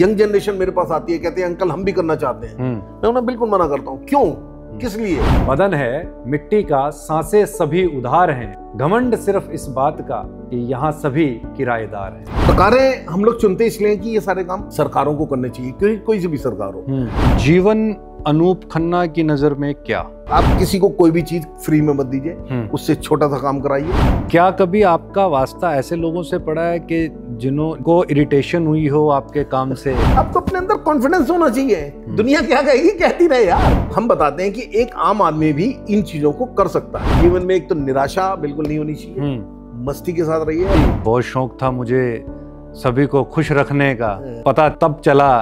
Young generation मेरे पास आती है कहते हैं अंकल हम भी करना चाहते हैं हम्म। मैं उन्हें बिल्कुल मना करता हूँ क्यों किस लिए बदन है मिट्टी का सांसे सभी उधार हैं घमंड सिर्फ इस बात का कि यहाँ सभी किराएदार हैं सरकारें हम लोग चुनते इसलिए कि ये सारे काम सरकारों को करने चाहिए क्योंकि कोई सी भी सरकार हो हम्म। जीवन अनूप खन्ना की नजर में क्या आप किसी को कोई भी चीज फ्री में मत दीजिए हम्म। उससे छोटा सा काम कराइए क्या कभी आपका वास्ता ऐसे लोगों से पड़ा है कि जिन्हों को इरिटेशन हुई हो आपके काम से आपको अपने अंदर कॉन्फिडेंस होना चाहिए हम्म। दुनिया क्या कहेगी कहती रहे यार हम बताते हैं कि एक आम आदमी भी इन चीजों को कर सकता है जीवन में एक तो निराशा बिल्कुल नहीं होनी चाहिए हम्म। मस्ती के साथ रहिए बहुत शौक था मुझे सभी को खुश रखने का हाँ। पता तब चला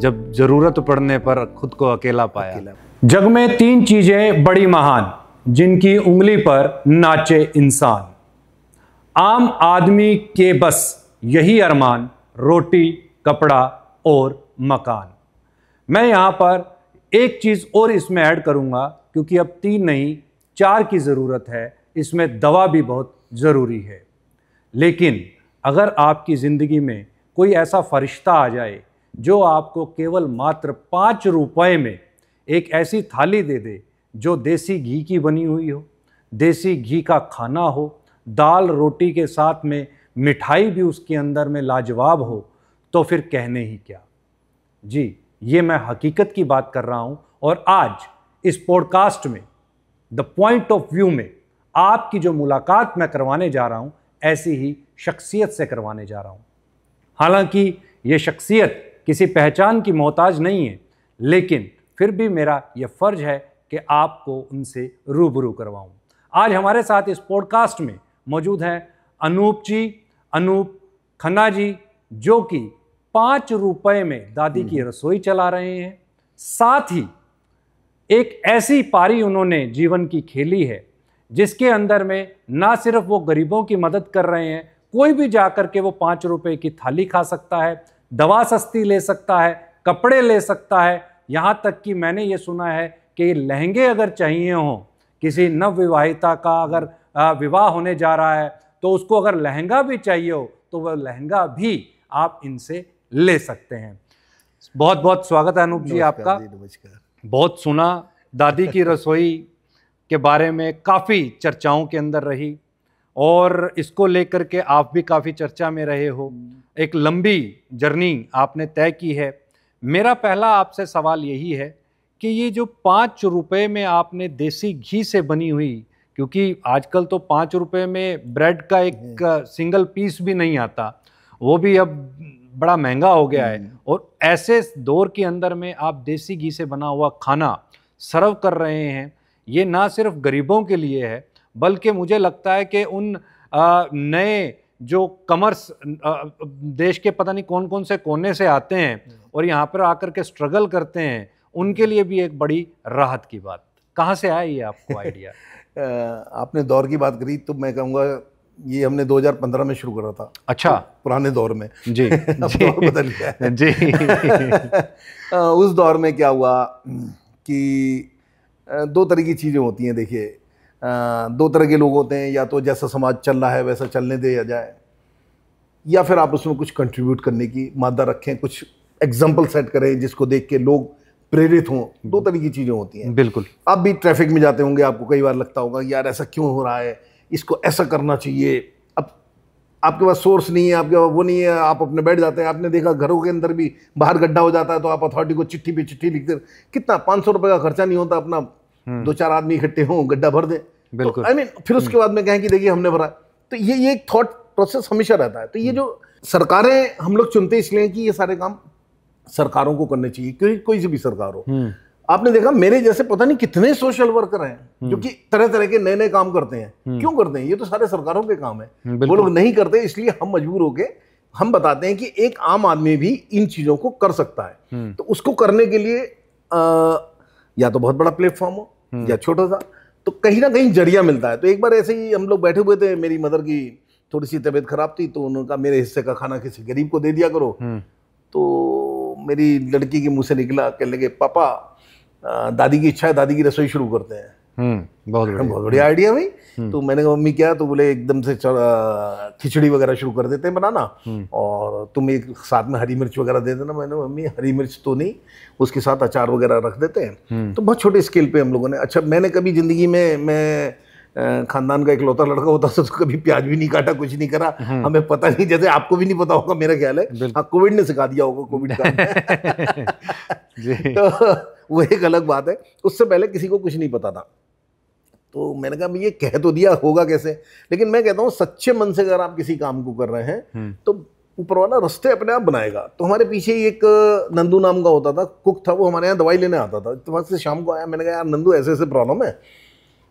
जब जरूरत पड़ने पर खुद को अकेला पाया जग में तीन चीजें बड़ी महान जिनकी उंगली पर नाचे इंसान आम आदमी के बस यही अरमान रोटी कपड़ा और मकान मैं यहाँ पर एक चीज़ और इसमें ऐड करूँगा क्योंकि अब तीन नहीं चार की ज़रूरत है इसमें दवा भी बहुत ज़रूरी है लेकिन अगर आपकी ज़िंदगी में कोई ऐसा फरिश्ता आ जाए जो आपको केवल मात्र पाँच रुपए में एक ऐसी थाली दे दे जो देसी घी की बनी हुई हो देसी घी का खाना हो दाल रोटी के साथ में मिठाई भी उसके अंदर में लाजवाब हो तो फिर कहने ही क्या जी ये मैं हकीकत की बात कर रहा हूँ और आज इस पॉडकास्ट में द पॉइंट ऑफ व्यू में आपकी जो मुलाकात मैं करवाने जा रहा हूँ ऐसी ही शख्सियत से करवाने जा रहा हूँ हालांकि ये शख्सियत किसी पहचान की मोहताज नहीं है लेकिन फिर भी मेरा यह फ़र्ज़ है कि आपको उनसे रूबरू करवाऊँ आज हमारे साथ इस पॉडकास्ट में मौजूद हैं अनूप जी अनूप खन्ना जी जो कि पाँच रुपए में दादी की हम्म। रसोई चला रहे हैं साथ ही एक ऐसी पारी उन्होंने जीवन की खेली है जिसके अंदर में ना सिर्फ वो गरीबों की मदद कर रहे हैं कोई भी जा कर के वो पाँच रुपए की थाली खा सकता है दवा सस्ती ले सकता है कपड़े ले सकता है यहाँ तक कि मैंने ये सुना है कि लहंगे अगर चाहिए हों किसी नवविवाहिता का अगर विवाह होने जा रहा है तो उसको अगर लहंगा भी चाहिए हो तो वह लहंगा भी आप इनसे ले सकते हैं बहुत बहुत स्वागत है अनूप जी आपका बहुत सुना दादी की रसोई के बारे में काफ़ी चर्चाओं के अंदर रही और इसको लेकर के आप भी काफ़ी चर्चा में रहे हो हम्म। एक लंबी जर्नी आपने तय की है मेरा पहला आपसे सवाल यही है कि ये जो पाँच रुपये में आपने देसी घी से बनी हुई क्योंकि आजकल तो पाँच रुपये में ब्रेड का एक सिंगल हम्म। पीस भी नहीं आता वो भी अब बड़ा महंगा हो गया है हम्म। और ऐसे दौर के अंदर में आप देसी घी से बना हुआ खाना सर्व कर रहे हैं ये ना सिर्फ गरीबों के लिए है बल्कि मुझे लगता है कि उन नए जो कमर्स देश के पता नहीं कौन कौन से कोने से आते हैं और यहाँ पर आकर के स्ट्रगल करते हैं उनके लिए भी एक बड़ी राहत की बात कहाँ से आया ये आपको आइडिया आपने दौर की बात करी तो मैं कहूँगा ये हमने 2015 में शुरू करा था अच्छा तो पुराने दौर में जी अब जी, दौर बदल गया जी उस दौर में क्या हुआ कि दो तरह की चीज़ें होती हैं देखिए दो तरह के लोग होते हैं या तो जैसा समाज चल रहा है वैसा चलने दिया जाए या फिर आप उसमें कुछ कंट्रीब्यूट करने की मादा रखें कुछ एग्जाम्पल सेट करें जिसको देख के लोग प्रेरित हों दो तरह की चीज़ें होती हैं बिल्कुल आप भी ट्रैफिक में जाते होंगे आपको कई बार लगता होगा यार ऐसा क्यों हो रहा है इसको ऐसा करना चाहिए अब आपके पास सोर्स नहीं है आपके पास वो नहीं है आप अपने बैठ जाते हैं आपने देखा घरों के अंदर भी बाहर गड्ढा हो जाता है तो आप अथॉरिटी को चिट्ठी पे चिट्ठी लिखते कितना पाँच सौ रुपये का खर्चा नहीं होता अपना हम्म। दो चार आदमी इकट्ठे हों गड्ढा भर दें तो, बिल्कुल आई मीन फिर उसके हम्म। बाद में कहें कि देखिए हमने भरा तो ये ये एक थॉट प्रोसेस हमेशा रहता है तो ये हम्म। जो सरकारें हम लोग चुनते इसलिए कि ये सारे काम सरकारों को करने चाहिए क्योंकि कोई सी भी सरकार हो आपने देखा मेरे जैसे पता नहीं कितने सोशल वर्कर हैं जो कि तरह तरह के नए नए काम करते हैं क्यों करते हैं ये तो सारे सरकारों के काम है वो लोग नहीं करते इसलिए हम मजबूर होके हम बताते हैं कि एक आम आदमी भी इन चीजों को कर सकता है तो उसको करने के लिए आ, या तो बहुत बड़ा प्लेटफॉर्म हो या छोटा सा तो कहीं ना कहीं जरिया मिलता है तो एक बार ऐसे ही हम लोग बैठे हुए थे मेरी मदर की थोड़ी सी तबीयत खराब थी तो उन्होंने कहा मेरे हिस्से का खाना किसी गरीब को दे दिया करो हम्म। तो मेरी लड़की के मुंह से निकला कह लगे पापा दादी की इच्छा है दादी की रसोई शुरू करते हैं हम्म, बहुत बढ़िया बहुत बढ़िया आइडिया भाई हम्म। तो मैंने कहा मम्मी क्या तो बोले एकदम से खिचड़ी वगैरह शुरू कर देते हैं बनाना हम्म। और तुम एक साथ में हरी मिर्च वगैरह दे देना मैंने मम्मी हरी मिर्च तो नहीं उसके साथ अचार वगैरह रख देते हैं तो बहुत छोटे स्केल पे हम लोगों ने अच्छा मैंने कभी ज़िंदगी में मैं खानदान का इकलौता लड़का होता था तो कभी प्याज भी नहीं काटा कुछ नहीं करा हमें पता नहीं जैसे आपको भी नहीं पता होगा मेरा ख्याल है हाँ कोविड ने सिखा दिया होगा कोविड का तो वो एक अलग बात है उससे पहले किसी को कुछ नहीं पता था तो मैंने कहा ये कह तो दिया होगा कैसे लेकिन मैं कहता हूँ सच्चे मन से अगर आप किसी काम को कर रहे हैं हम्म। तो ऊपर वाला रस्ते अपने आप बनाएगा तो हमारे पीछे एक नंदू नाम का होता था कुक था वो हमारे यहाँ दवाई लेने आता था तो से शाम को आया मैंने कहा यार नंदू ऐसे ऐसे प्रॉब्लम है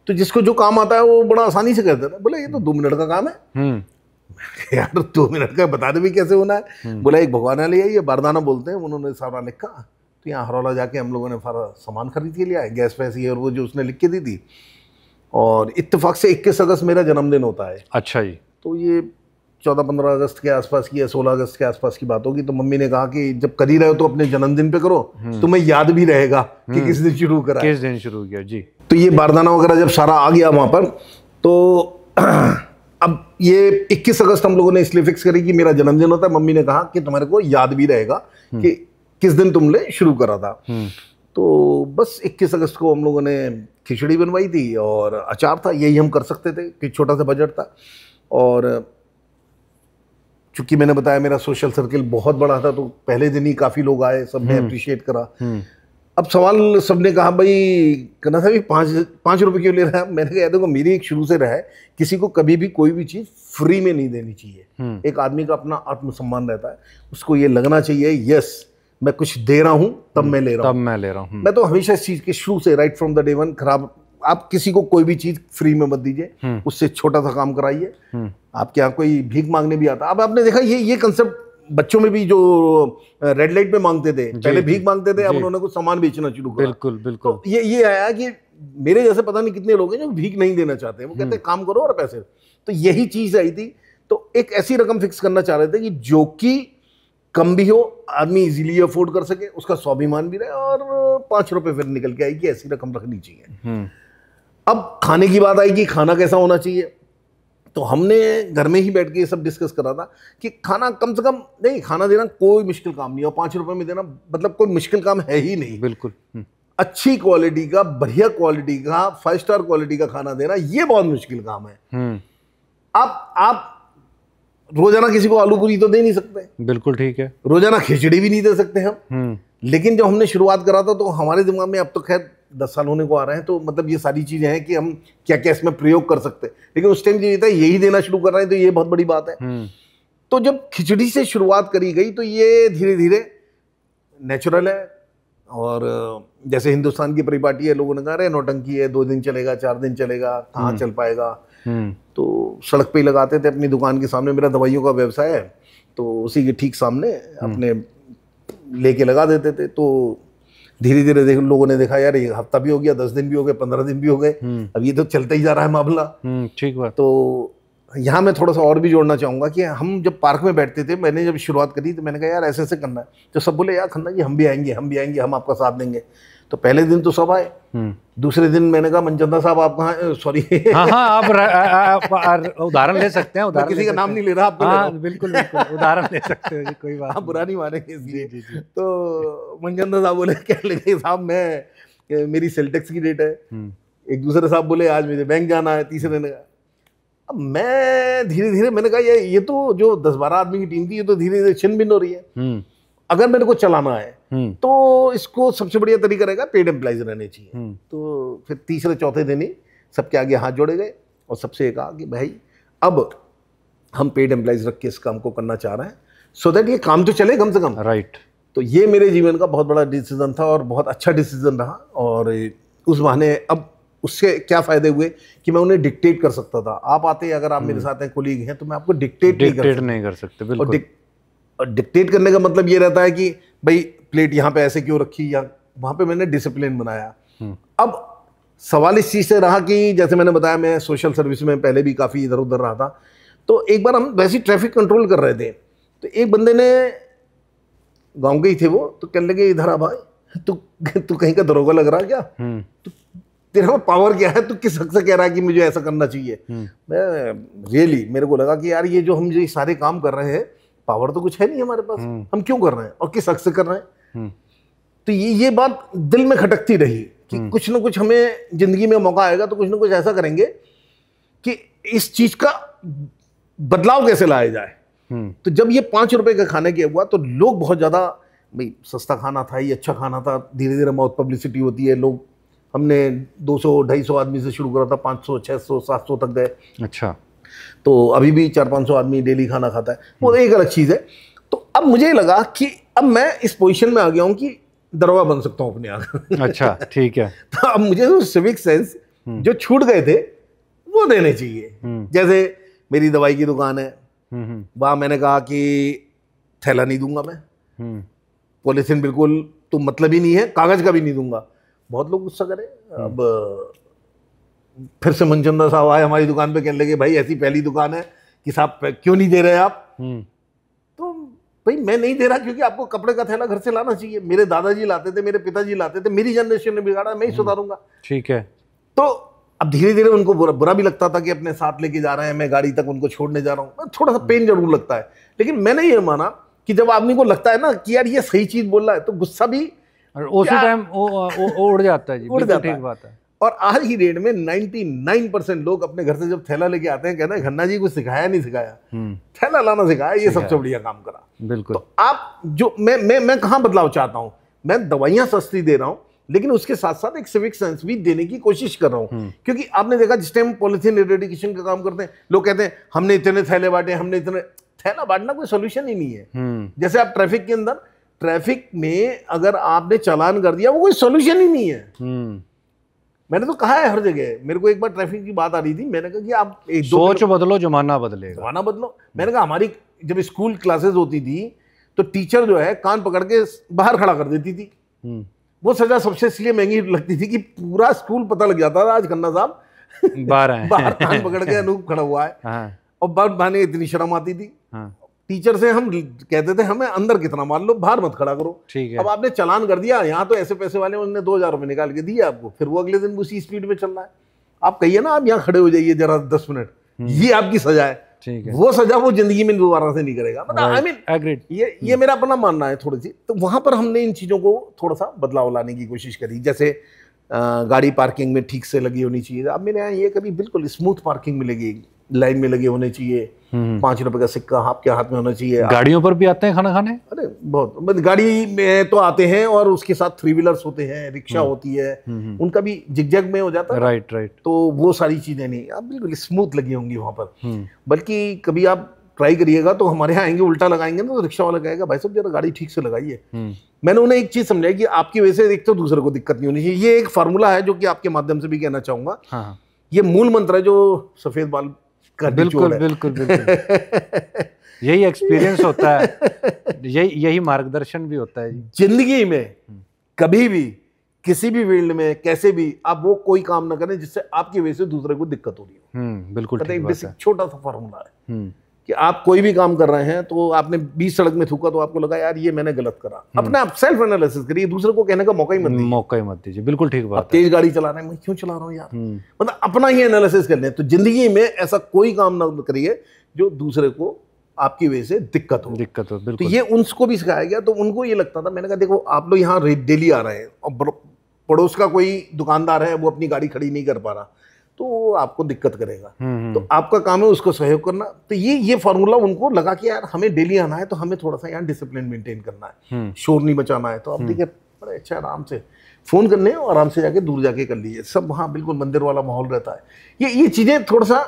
तो जिसको जो काम आता है वो बड़ा आसानी से कर देता बोले बोला ये तो दो मिनट का काम है हम्म। यार तो दो मिनट का बता दे भी कैसे होना है हम्म। बोला एक भगवान वाली है ये बारदाना बोलते हैं उन्होंने सारा लिखा तो यहाँ हरौला जाके हम लोगों ने सारा सामान खरीद के लिया गैस पैस ये और वो जो उसने लिख के दी थी और इत्तेफाक से 21 अगस्त मेरा जन्मदिन होता है अच्छा जी तो ये चौदह पंद्रह अगस्त के आसपास की या सोलह अगस्त के आसपास की बात होगी तो मम्मी ने कहा कि जब कर ही रहे हो तो अपने जन्मदिन पे करो हम्म। तुम्हें याद भी रहेगा कि हम्म। किस दिन शुरू करा किस दिन शुरू किया जी तो ये बारदाना वगैरह जब सारा आ गया वहाँ पर तो अब ये 21 अगस्त हम लोगों ने इसलिए फिक्स करी कि मेरा जन्मदिन होता है मम्मी ने कहा कि तुम्हारे को याद भी रहेगा हम्म। कि किस दिन तुमने शुरू करा था तो बस 21 अगस्त को हम लोगों ने खिचड़ी बनवाई थी और अचार था यही हम कर सकते थे कि छोटा सा बजट था और चूंकि मैंने बताया मेरा सोशल सर्किल बहुत बड़ा था तो पहले दिन ही काफ़ी लोग आए सब ने अप्रिशिएट करा हम्म। अब सवाल सबने कहा भाई कहना था पाँच पाँच रुपये क्यों ले रहा है मैंने कहा देखो मेरी एक शुरू से रहा है किसी को कभी भी कोई भी चीज़ फ्री में नहीं देनी चाहिए हम्म। एक आदमी का अपना आत्मसम्मान रहता है उसको ये लगना चाहिए यस मैं कुछ दे रहा हूँ तब हम्म, मैं ले रहा हूँ तब मैं ले रहा हूँ मैं तो हमेशा इस चीज़ के शुरू से right from the day one खराब आप किसी को कोई भी चीज़ फ्री में मत दीजिए हम्म। उससे छोटा सा काम कराइए हम्म। आपके यहाँ कोई भीख मांगने भी आता अब आपने देखा ये ये कंसेप्ट बच्चों में भी जो रेड लाइट पे मांगते थे पहले भीख मांगते थे अब उन्होंने कुछ सामान बेचना शुरू किया बिल्कुल बिल्कुल तो ये ये आया कि मेरे जैसे पता नहीं कितने लोग हैं जो भीख नहीं देना चाहते वो कहते हैं काम करो और पैसे तो यही चीज़ आई थी तो एक ऐसी रकम फिक्स करना चाह रहे थे कि जो कि कम भी हो आदमी इजीली अफोर्ड कर सके उसका स्वाभिमान भी रहे और पांच रुपए फिर निकल के आएगी ऐसी रकम रखनी चाहिए हम्म। अब खाने की बात आई कि खाना कैसा होना चाहिए तो हमने घर में ही बैठ के ये सब डिस्कस करा था कि खाना कम से कम नहीं खाना देना कोई मुश्किल काम नहीं और पाँच रुपये में देना मतलब कोई मुश्किल काम है ही नहीं बिल्कुल हम्म। अच्छी क्वालिटी का बढ़िया क्वालिटी का फाइव स्टार क्वालिटी का खाना देना ये बहुत मुश्किल काम है हम्म। आप आप रोजाना किसी को आलू पूरी तो दे नहीं सकते बिल्कुल ठीक है रोजाना खिचड़ी भी नहीं दे सकते हम हम्म। लेकिन जब हमने शुरुआत करा था तो हमारे दिमाग में अब तो खैर दस साल होने को आ रहे हैं तो मतलब ये सारी चीज़ें हैं कि हम क्या क्या इसमें प्रयोग कर सकते हैं लेकिन उस टाइम ये था यही देना शुरू कर रहे हैं तो ये बहुत बड़ी बात है हम्म। तो जब खिचड़ी से शुरुआत करी गई तो ये धीरे धीरे नेचुरल है और जैसे हिंदुस्तान की परिपाटी है लोगों ने कहा रहे नौटंकी है दो दिन चलेगा चार दिन चलेगा कहाँ हम्म। चल पाएगा हम्म। तो सड़क पे ही लगाते थे अपनी दुकान के सामने मेरा दवाइयों का व्यवसाय है तो उसी के ठीक सामने हम्म। अपने लेके लगा देते थे तो धीरे धीरे देख लोगों ने देखा यार ये हफ्ता भी हो गया दस दिन भी हो गए पंद्रह दिन भी हो गए हम्म। अब ये तो चलता ही जा रहा है मामला ठीक है तो यहाँ मैं थोड़ा सा और भी जोड़ना चाहूँगा कि हम जब पार्क में बैठते थे मैंने जब शुरुआत करी तो मैंने कहा यार ऐसे ऐसे करना है तो सब बोले यार खन्ना जी हम भी आएंगे हम भी आएंगे हम आपका साथ देंगे तो पहले दिन तो सब आए दूसरे दिन मैंने कहा मनचंदा साहब आप कहा सॉरी हाँ, हाँ, आप उदाहरण ले सकते हैं उदाहरण किसी का नाम नहीं ले रहा आप तो हाँ बिल्कुल बिल्कुल उदाहरण ले सकते हैं कोई बात बुरा नहीं मानेंगे इसलिए तो मनचंदा साहब बोले क्या लगे साहब मैं मेरी सेल्टेक्स की डेट है हम्म। एक दूसरे साहब बोले आज मुझे बैंक जाना है तीसरे दिन कहा अब मैं धीरे धीरे मैंने कहा ये ये तो जो दस बारह आदमी की टीम थी ये तो धीरे धीरे छिन भिन हो रही है हम्म। अगर मेरे को चलाना है हम्म। तो इसको सबसे बढ़िया तरीका रहेगा पेड एम्प्लाइज रहने चाहिए हम्म। तो फिर तीसरे चौथे दिन ही सबके आगे हाथ जोड़े गए और सबसे कहा कि भाई अब हम पेड एम्प्लाइज रख के इस काम को करना चाह रहे हैं सो देट ये काम तो चले कम से कम राइट तो ये मेरे जीवन का बहुत बड़ा डिसीजन था और बहुत अच्छा डिसीजन रहा और उस बहाने अब उससे क्या फ़ायदे हुए कि मैं उन्हें डिक्टेट कर सकता था आप आते हैं अगर आप मेरे हम्म। साथ हैं कोलीग हैं तो मैं आपको डिक्टेट, डिक्टेट नहीं कर नहीं कर सकते बिल्कुल और डिक्टेट करने का मतलब ये रहता है कि भाई प्लेट यहाँ पे ऐसे क्यों रखी या वहाँ पे मैंने डिसिप्लिन बनाया हम्म। अब सवाल इस चीज़ से रहा कि जैसे मैंने बताया मैं सोशल सर्विस में पहले भी काफ़ी इधर उधर रहा था तो एक बार हम वैसे ट्रैफिक कंट्रोल कर रहे थे तो एक बंदे ने गाँव के ही थे वो तो कहने लगे इधर आ भाई तू तू कहीं का दरोगा लग रहा है क्या हम्म। तो तेरा को पावर क्या है तू किस हक से कह रहा है कि मुझे ऐसा करना चाहिए हम्म। मैं रियली मेरे को लगा कि यार ये जो हम ये सारे काम कर रहे हैं पावर तो कुछ है नहीं हमारे पास हम क्यों कर रहे हैं और किस हक से कर रहे हैं हम्म। तो ये ये बात दिल में खटकती रही कि हम्म। कुछ ना कुछ हमें जिंदगी में मौका आएगा तो कुछ ना कुछ ऐसा करेंगे कि इस चीज का बदलाव कैसे लाया जाए हम्म। तो जब ये पांच रुपए का खाने के हुआ तो लोग बहुत ज़्यादा भाई सस्ता खाना था ये अच्छा खाना था धीरे धीरे बहुत पब्लिसिटी होती है लोग हमने 200 250 आदमी से शुरू करा था 500 600 700 तक गए अच्छा तो अभी भी चार पाँच सौ आदमी डेली खाना खाता है वो एक अलग चीज़ है तो अब मुझे लगा कि अब मैं इस पोजीशन में आ गया हूँ कि दरवा बन सकता हूँ अपने आप अच्छा ठीक है तो अब मुझे तो सिविक सेंस जो छूट गए थे वो देने चाहिए हम्म। जैसे मेरी दवाई की दुकान है हम्म, हम्म। वहाँ मैंने कहा कि थैला नहीं दूंगा मैं पॉलिथिन बिल्कुल तो मतलब ही नहीं है कागज का भी नहीं दूंगा बहुत लोग गुस्सा करें अब फिर से मनचंदा साहब आए हमारी दुकान पे कहने लगे भाई ऐसी पहली दुकान है कि साहब क्यों नहीं दे रहे आप भाई मैं नहीं दे रहा क्योंकि आपको कपड़े का थैला घर से लाना चाहिए मेरे दादाजी लाते थे मेरे पिताजी लाते थे मेरी जनरेशन ने बिगाड़ा मैं ही हम्म। सुधारूंगा ठीक है तो अब धीरे धीरे उनको बुरा बुरा भी लगता था कि अपने साथ लेके जा रहे हैं मैं गाड़ी तक उनको छोड़ने जा रहा हूँ थोड़ा सा पेन हम्म। जरूर लगता है लेकिन मैंने ये माना कि जब आदमी को लगता है ना कि यार ये सही चीज़ बोल रहा है तो गुस्सा भी उसी टाइम उड़ जाता है जी उड़ जाता है और आज ही डेट में 99 परसेंट लोग अपने घर से जब थैला लेके आते हैं कहते हैं खन्ना जी को सिखाया नहीं सिखाया हम्म। थैला लाना सिखाया ये सबसे बढ़िया काम करा बिल्कुल तो आप जो मैं मैं मैं कहाँ बदलाव चाहता हूँ मैं दवाइयाँ सस्ती दे रहा हूँ लेकिन उसके साथ साथ एक सिविक सेंस भी देने की कोशिश कर रहा हूँ हम्म। क्योंकि आपने देखा जिस टाइम पॉलिथीन इरेडिकेशन का काम करते हैं लोग कहते हैं हमने इतने थैले बांटे हमने इतने थैला बांटना कोई सोल्यूशन ही नहीं है हम्म। जैसे आप ट्रैफिक के अंदर ट्रैफिक में अगर आपने चालान कर दिया वो कोई सोल्यूशन ही नहीं है मैंने तो कहा है हर जगह मेरे को एक बार ट्रैफिक की बात आ रही थी मैंने कहा कि आप एक दो सोच बदलो जमाना बदले जमाना बदलो मैंने कहा हमारी जब स्कूल क्लासेस होती थी तो टीचर जो है कान पकड़ के बाहर खड़ा कर देती थी हम्म। वो सजा सबसे इसलिए महंगी लगती थी कि पूरा स्कूल पता लग जाता था आज खन्ना साहब बाहर बाहर कान पकड़ के अनूप खड़ा हुआ है हाँ। और बात माने इतनी शर्म आती थी हाँ। टीचर से हम कहते थे हमें अंदर कितना मान लो बाहर मत खड़ा करो ठीक है अब आपने चलान कर दिया यहाँ तो ऐसे पैसे वाले उन्होंने दो हजार रुपये निकाल के दिए आपको फिर वो अगले दिन उसी स्पीड में चल रहा है आप कहिए ना आप यहाँ खड़े हो जाइए जरा दस मिनट हम्म। ये आपकी सजा है ठीक है वो सजा वो जिंदगी में दोबारा से नहीं करेगा मतलब आई मीन ये ये हम्म। मेरा अपना मानना है थोड़ी सी तो वहां पर हमने इन चीज़ों को थोड़ा सा बदलाव लाने की कोशिश करी जैसे गाड़ी पार्किंग में ठीक से लगी होनी चाहिए अब मेरे यहाँ ये कभी बिल्कुल स्मूथ पार्किंग में लगी लाइन में लगे होने चाहिए हम्म। पांच रुपए का सिक्का आपके हाथ में होना चाहिए गाड़ियों पर भी आते हैं खाना खाने अरे बहुत मतलब गाड़ी में तो आते हैं और उसके साथ थ्री व्हीलर्स होते हैं रिक्शा हम्म। होती है हम्म, उनका भी जिगजग में हो जाता है राइट राइट तो वो सारी चीज़ें नहीं आप बिल्कुल स्मूथ लगी होंगी वहां पर बल्कि कभी आप ट्राई करिएगा तो हमारे यहाँ आएंगे उल्टा लगाएंगे ना तो रिक्शा वाला कहेगा भाई साहब जरा गाड़ी ठीक से लगाइए मैंने उन्हें एक चीज़ समझाई कि आपकी वजह से एक तो दूसरे को दिक्कत नहीं होनी चाहिए ये एक फार्मूला है जो कि आपके माध्यम से भी कहना चाहूंगा हाँ, हाँ। ये मूल मंत्र है जो सफ़ेद बाल कर बिल्कुल बिल्कुल बिल्कुल यही एक्सपीरियंस होता है यही यही मार्गदर्शन भी होता है जिंदगी में हम्म। कभी भी किसी भी फील्ड में कैसे भी आप वो कोई काम ना करें जिससे आपकी वजह से दूसरे को दिक्कत हो रही हो हम्म, बिल्कुल छोटा सा फॉर्मूला है हम्म। कि आप कोई भी काम कर रहे हैं तो आपने बीस सड़क में थूका तो आपको लगा यार ये मैंने गलत करा हम्म। अपने आप सेल्फ एनालिसिस करिए दूसरे को कहने का मौका ही मत दीजिए मौका ही मत दीजिए बिल्कुल ठीक बात तेज गाड़ी चला रहे हैं मैं क्यों चला रहा हूँ यार हम्म। मतलब अपना ही एनालिसिस कर लें तो जिंदगी में ऐसा कोई काम ना करिए जो दूसरे को आपकी वजह से दिक्कत हो दिक्कत हो तो बिल्कुल तो ये उनको भी सिखाया गया तो उनको ये लगता था मैंने कहा देखो आप लोग यहाँ डेली आ रहे हैं और पड़ोस का कोई दुकानदार है वो अपनी गाड़ी खड़ी नहीं कर पा रहा तो वो आपको दिक्कत करेगा हम्म, हम्म। तो आपका काम है उसको सहयोग करना तो ये ये फॉर्मूला उनको लगा कि यार हमें डेली आना है तो हमें थोड़ा सा यहाँ डिसिप्लिन मेंटेन करना है हम्म। शोर नहीं बचाना है तो आप देखिए बड़े अच्छा आराम से फ़ोन करने और आराम से जाके दूर जाके कर लीजिए सब वहाँ बिल्कुल मंदिर वाला माहौल रहता है ये ये चीज़ें थोड़ा सा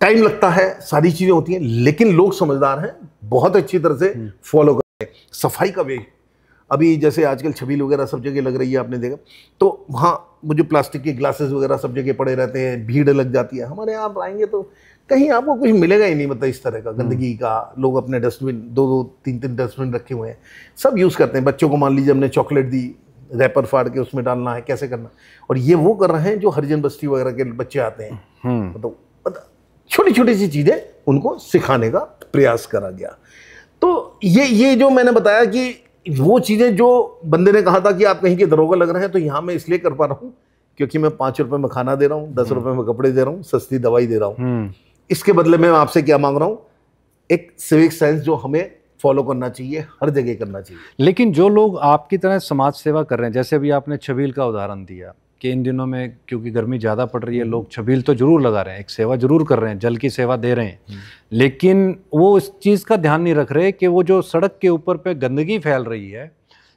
टाइम लगता है सारी चीज़ें होती हैं लेकिन लोग समझदार हैं बहुत अच्छी तरह से फॉलो करते हैं सफाई का वे अभी जैसे आजकल छबील वगैरह सब जगह लग रही है आपने देखा तो वहाँ मुझे प्लास्टिक के ग्लासेस वगैरह सब जगह पड़े रहते हैं भीड़ लग जाती है हमारे यहाँ आप आएंगे तो कहीं आपको कुछ मिलेगा ही नहीं मतलब इस तरह का हम्म। गंदगी का लोग अपने डस्टबिन दो दो तीन तीन डस्टबिन रखे हुए हैं सब यूज़ करते हैं बच्चों को मान लीजिए हमने चॉकलेट दी रैपर फाड़ के उसमें डालना है कैसे करना और ये वो कर रहे हैं जो हरिजन बस्ती वगैरह के बच्चे आते हैं हम्म। मतलब, मतलब छोटी छोटी सी चीज़ें उनको सिखाने का प्रयास करा गया तो ये ये जो मैंने बताया कि वो चीज़ें जो बंदे ने कहा था कि आप कहीं के दरोगा लग रहे हैं तो यहाँ मैं इसलिए कर पा रहा हूँ क्योंकि मैं पाँच रुपये में खाना दे रहा हूँ दस रुपये में कपड़े दे रहा हूँ सस्ती दवाई दे रहा हूँ हम्म। इसके बदले में मैं आपसे क्या मांग रहा हूँ एक सिविक सेंस जो हमें फॉलो करना चाहिए हर जगह करना चाहिए लेकिन जो लोग आपकी तरह समाज सेवा कर रहे हैं जैसे अभी आपने छबील का उदाहरण दिया कि इन दिनों में क्योंकि गर्मी ज़्यादा पड़ रही है हम्म। लोग छबील तो जरूर लगा रहे हैं एक सेवा जरूर कर रहे हैं जल की सेवा दे रहे हैं हम्म। लेकिन वो इस चीज़ का ध्यान नहीं रख रहे कि वो जो सड़क के ऊपर पे गंदगी फैल रही है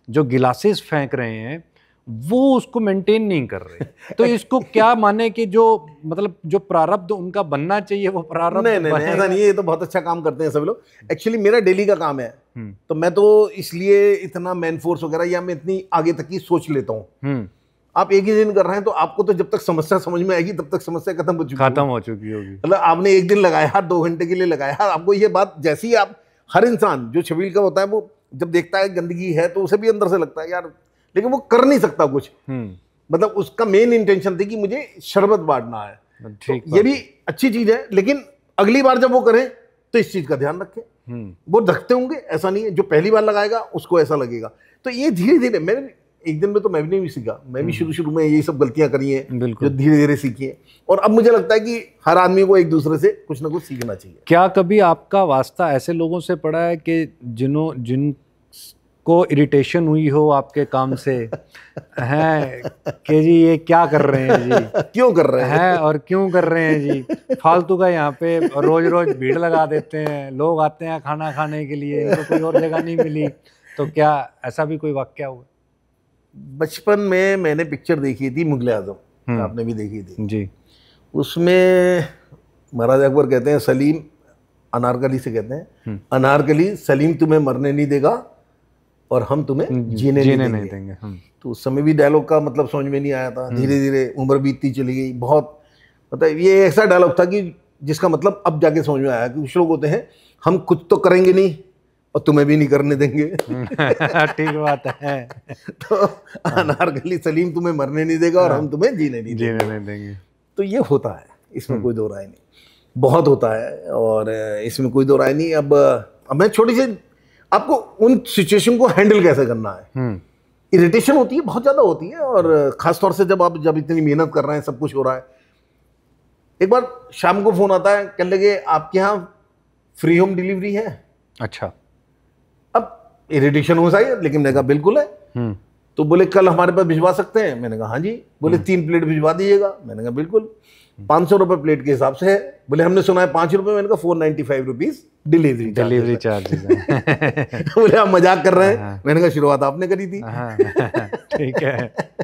जो गिलासेस फेंक रहे हैं वो उसको मेंटेन नहीं कर रहे तो इसको क्या माने कि जो मतलब जो प्रारब्ध उनका बनना चाहिए वो प्रारब्ध नहीं नहीं ऐसा नहीं ये तो बहुत अच्छा काम करते हैं सभी लोग एक्चुअली मेरा डेली का काम है हम्म। तो मैं तो इसलिए इतना मैन फोर्स वगैरह या मैं इतनी आगे तक की सोच लेता हूँ आप एक ही दिन कर रहे हैं तो आपको तो जब तक समस्या समझ में आएगी तब तक समस्या खत्म हो चुकी खत्म हो चुकी होगी मतलब आपने एक दिन लगाया दो घंटे के लिए लगाया आपको ये बात जैसी ही आप हर इंसान जो छबील का होता है वो जब देखता है गंदगी है तो उसे भी अंदर से लगता है यार लेकिन वो कर नहीं सकता कुछ हम्म। मतलब उसका मेन इंटेंशन थी कि मुझे शरबत बांटना है मतलब तो ठीक तो ये भी अच्छी चीज है लेकिन अगली बार जब वो करें तो इस चीज का ध्यान रखें हम्म। वो रखते होंगे ऐसा नहीं है जो पहली बार लगाएगा उसको ऐसा लगेगा तो ये धीरे धीरे मैंने एक दिन में तो मैं भी नहीं सीखा मैं भी हम्म। शुरू शुरू में यही सब गलतियां करी हैं जो धीरे धीरे सीखी हैं और अब मुझे लगता है कि हर आदमी को एक दूसरे से कुछ ना कुछ सीखना चाहिए क्या कभी आपका वास्ता ऐसे लोगों से पड़ा है कि जिनों जिन को इरिटेशन हुई हो आपके काम से हैं कि जी ये क्या कर रहे हैं जी क्यों कर रहे हैं है और क्यों कर रहे हैं जी फालतू का यहाँ पे रोज रोज भीड़ लगा देते हैं लोग आते हैं खाना खाने के लिए तो कोई और जगह नहीं मिली तो क्या ऐसा भी कोई वाक्य हुआ बचपन में मैंने पिक्चर देखी थी मुगल आजम हम्म। आपने भी देखी थी जी उसमें महाराज अकबर कहते हैं सलीम अनारकली से कहते हैं हम्म। अनारकली सलीम तुम्हें मरने नहीं देगा और हम तुम्हें जीने, हम्म, जीने नहीं, नहीं देंगे, देंगे। तो उस समय भी डायलॉग का मतलब समझ में नहीं आया था धीरे धीरे उम्र बीतती चली गई बहुत मतलब ये ऐसा डायलॉग था कि जिसका मतलब अब जाके समझ में आया कि कुछ लोग होते हैं हम कुछ तो करेंगे नहीं और तुम्हें भी नहीं करने देंगे ठीक बात है तो अनारकली सलीम तुम्हें मरने नहीं देगा और हम हाँ। तुम्हें जीने नहीं जीने नहीं देंगे तो ये होता है इसमें हम्म। कोई दो राय नहीं बहुत होता है और इसमें कोई दो राय नहीं अब अब मैं छोटी सी आपको उन सिचुएशन को हैंडल कैसे करना है हम्म। इरिटेशन होती है बहुत ज़्यादा होती है और ख़ासतौर से जब आप जब इतनी मेहनत कर रहे हैं सब कुछ हो रहा है एक बार शाम को फ़ोन आता है कह लगे आपके यहाँ फ्री होम डिलीवरी है अच्छा इरिटेशन हो सही लेकिन मैंने कहा बिल्कुल है हम्म। तो बोले कल हमारे पास भिजवा सकते हैं मैंने कहा हाँ जी बोले हम्म। तीन प्लेट भिजवा दीजिएगा मैंने कहा बिल्कुल हम्म। पाँच सौ रुपये प्लेट के हिसाब से है बोले हमने सुना है पाँच रुपये मैंने कहा four ninety five rupees delivery delivery charge बोले आप मजाक कर रहे हैं हाँ। मैंने कहा शुरुआत आपने करी थी हाँ। ठीक है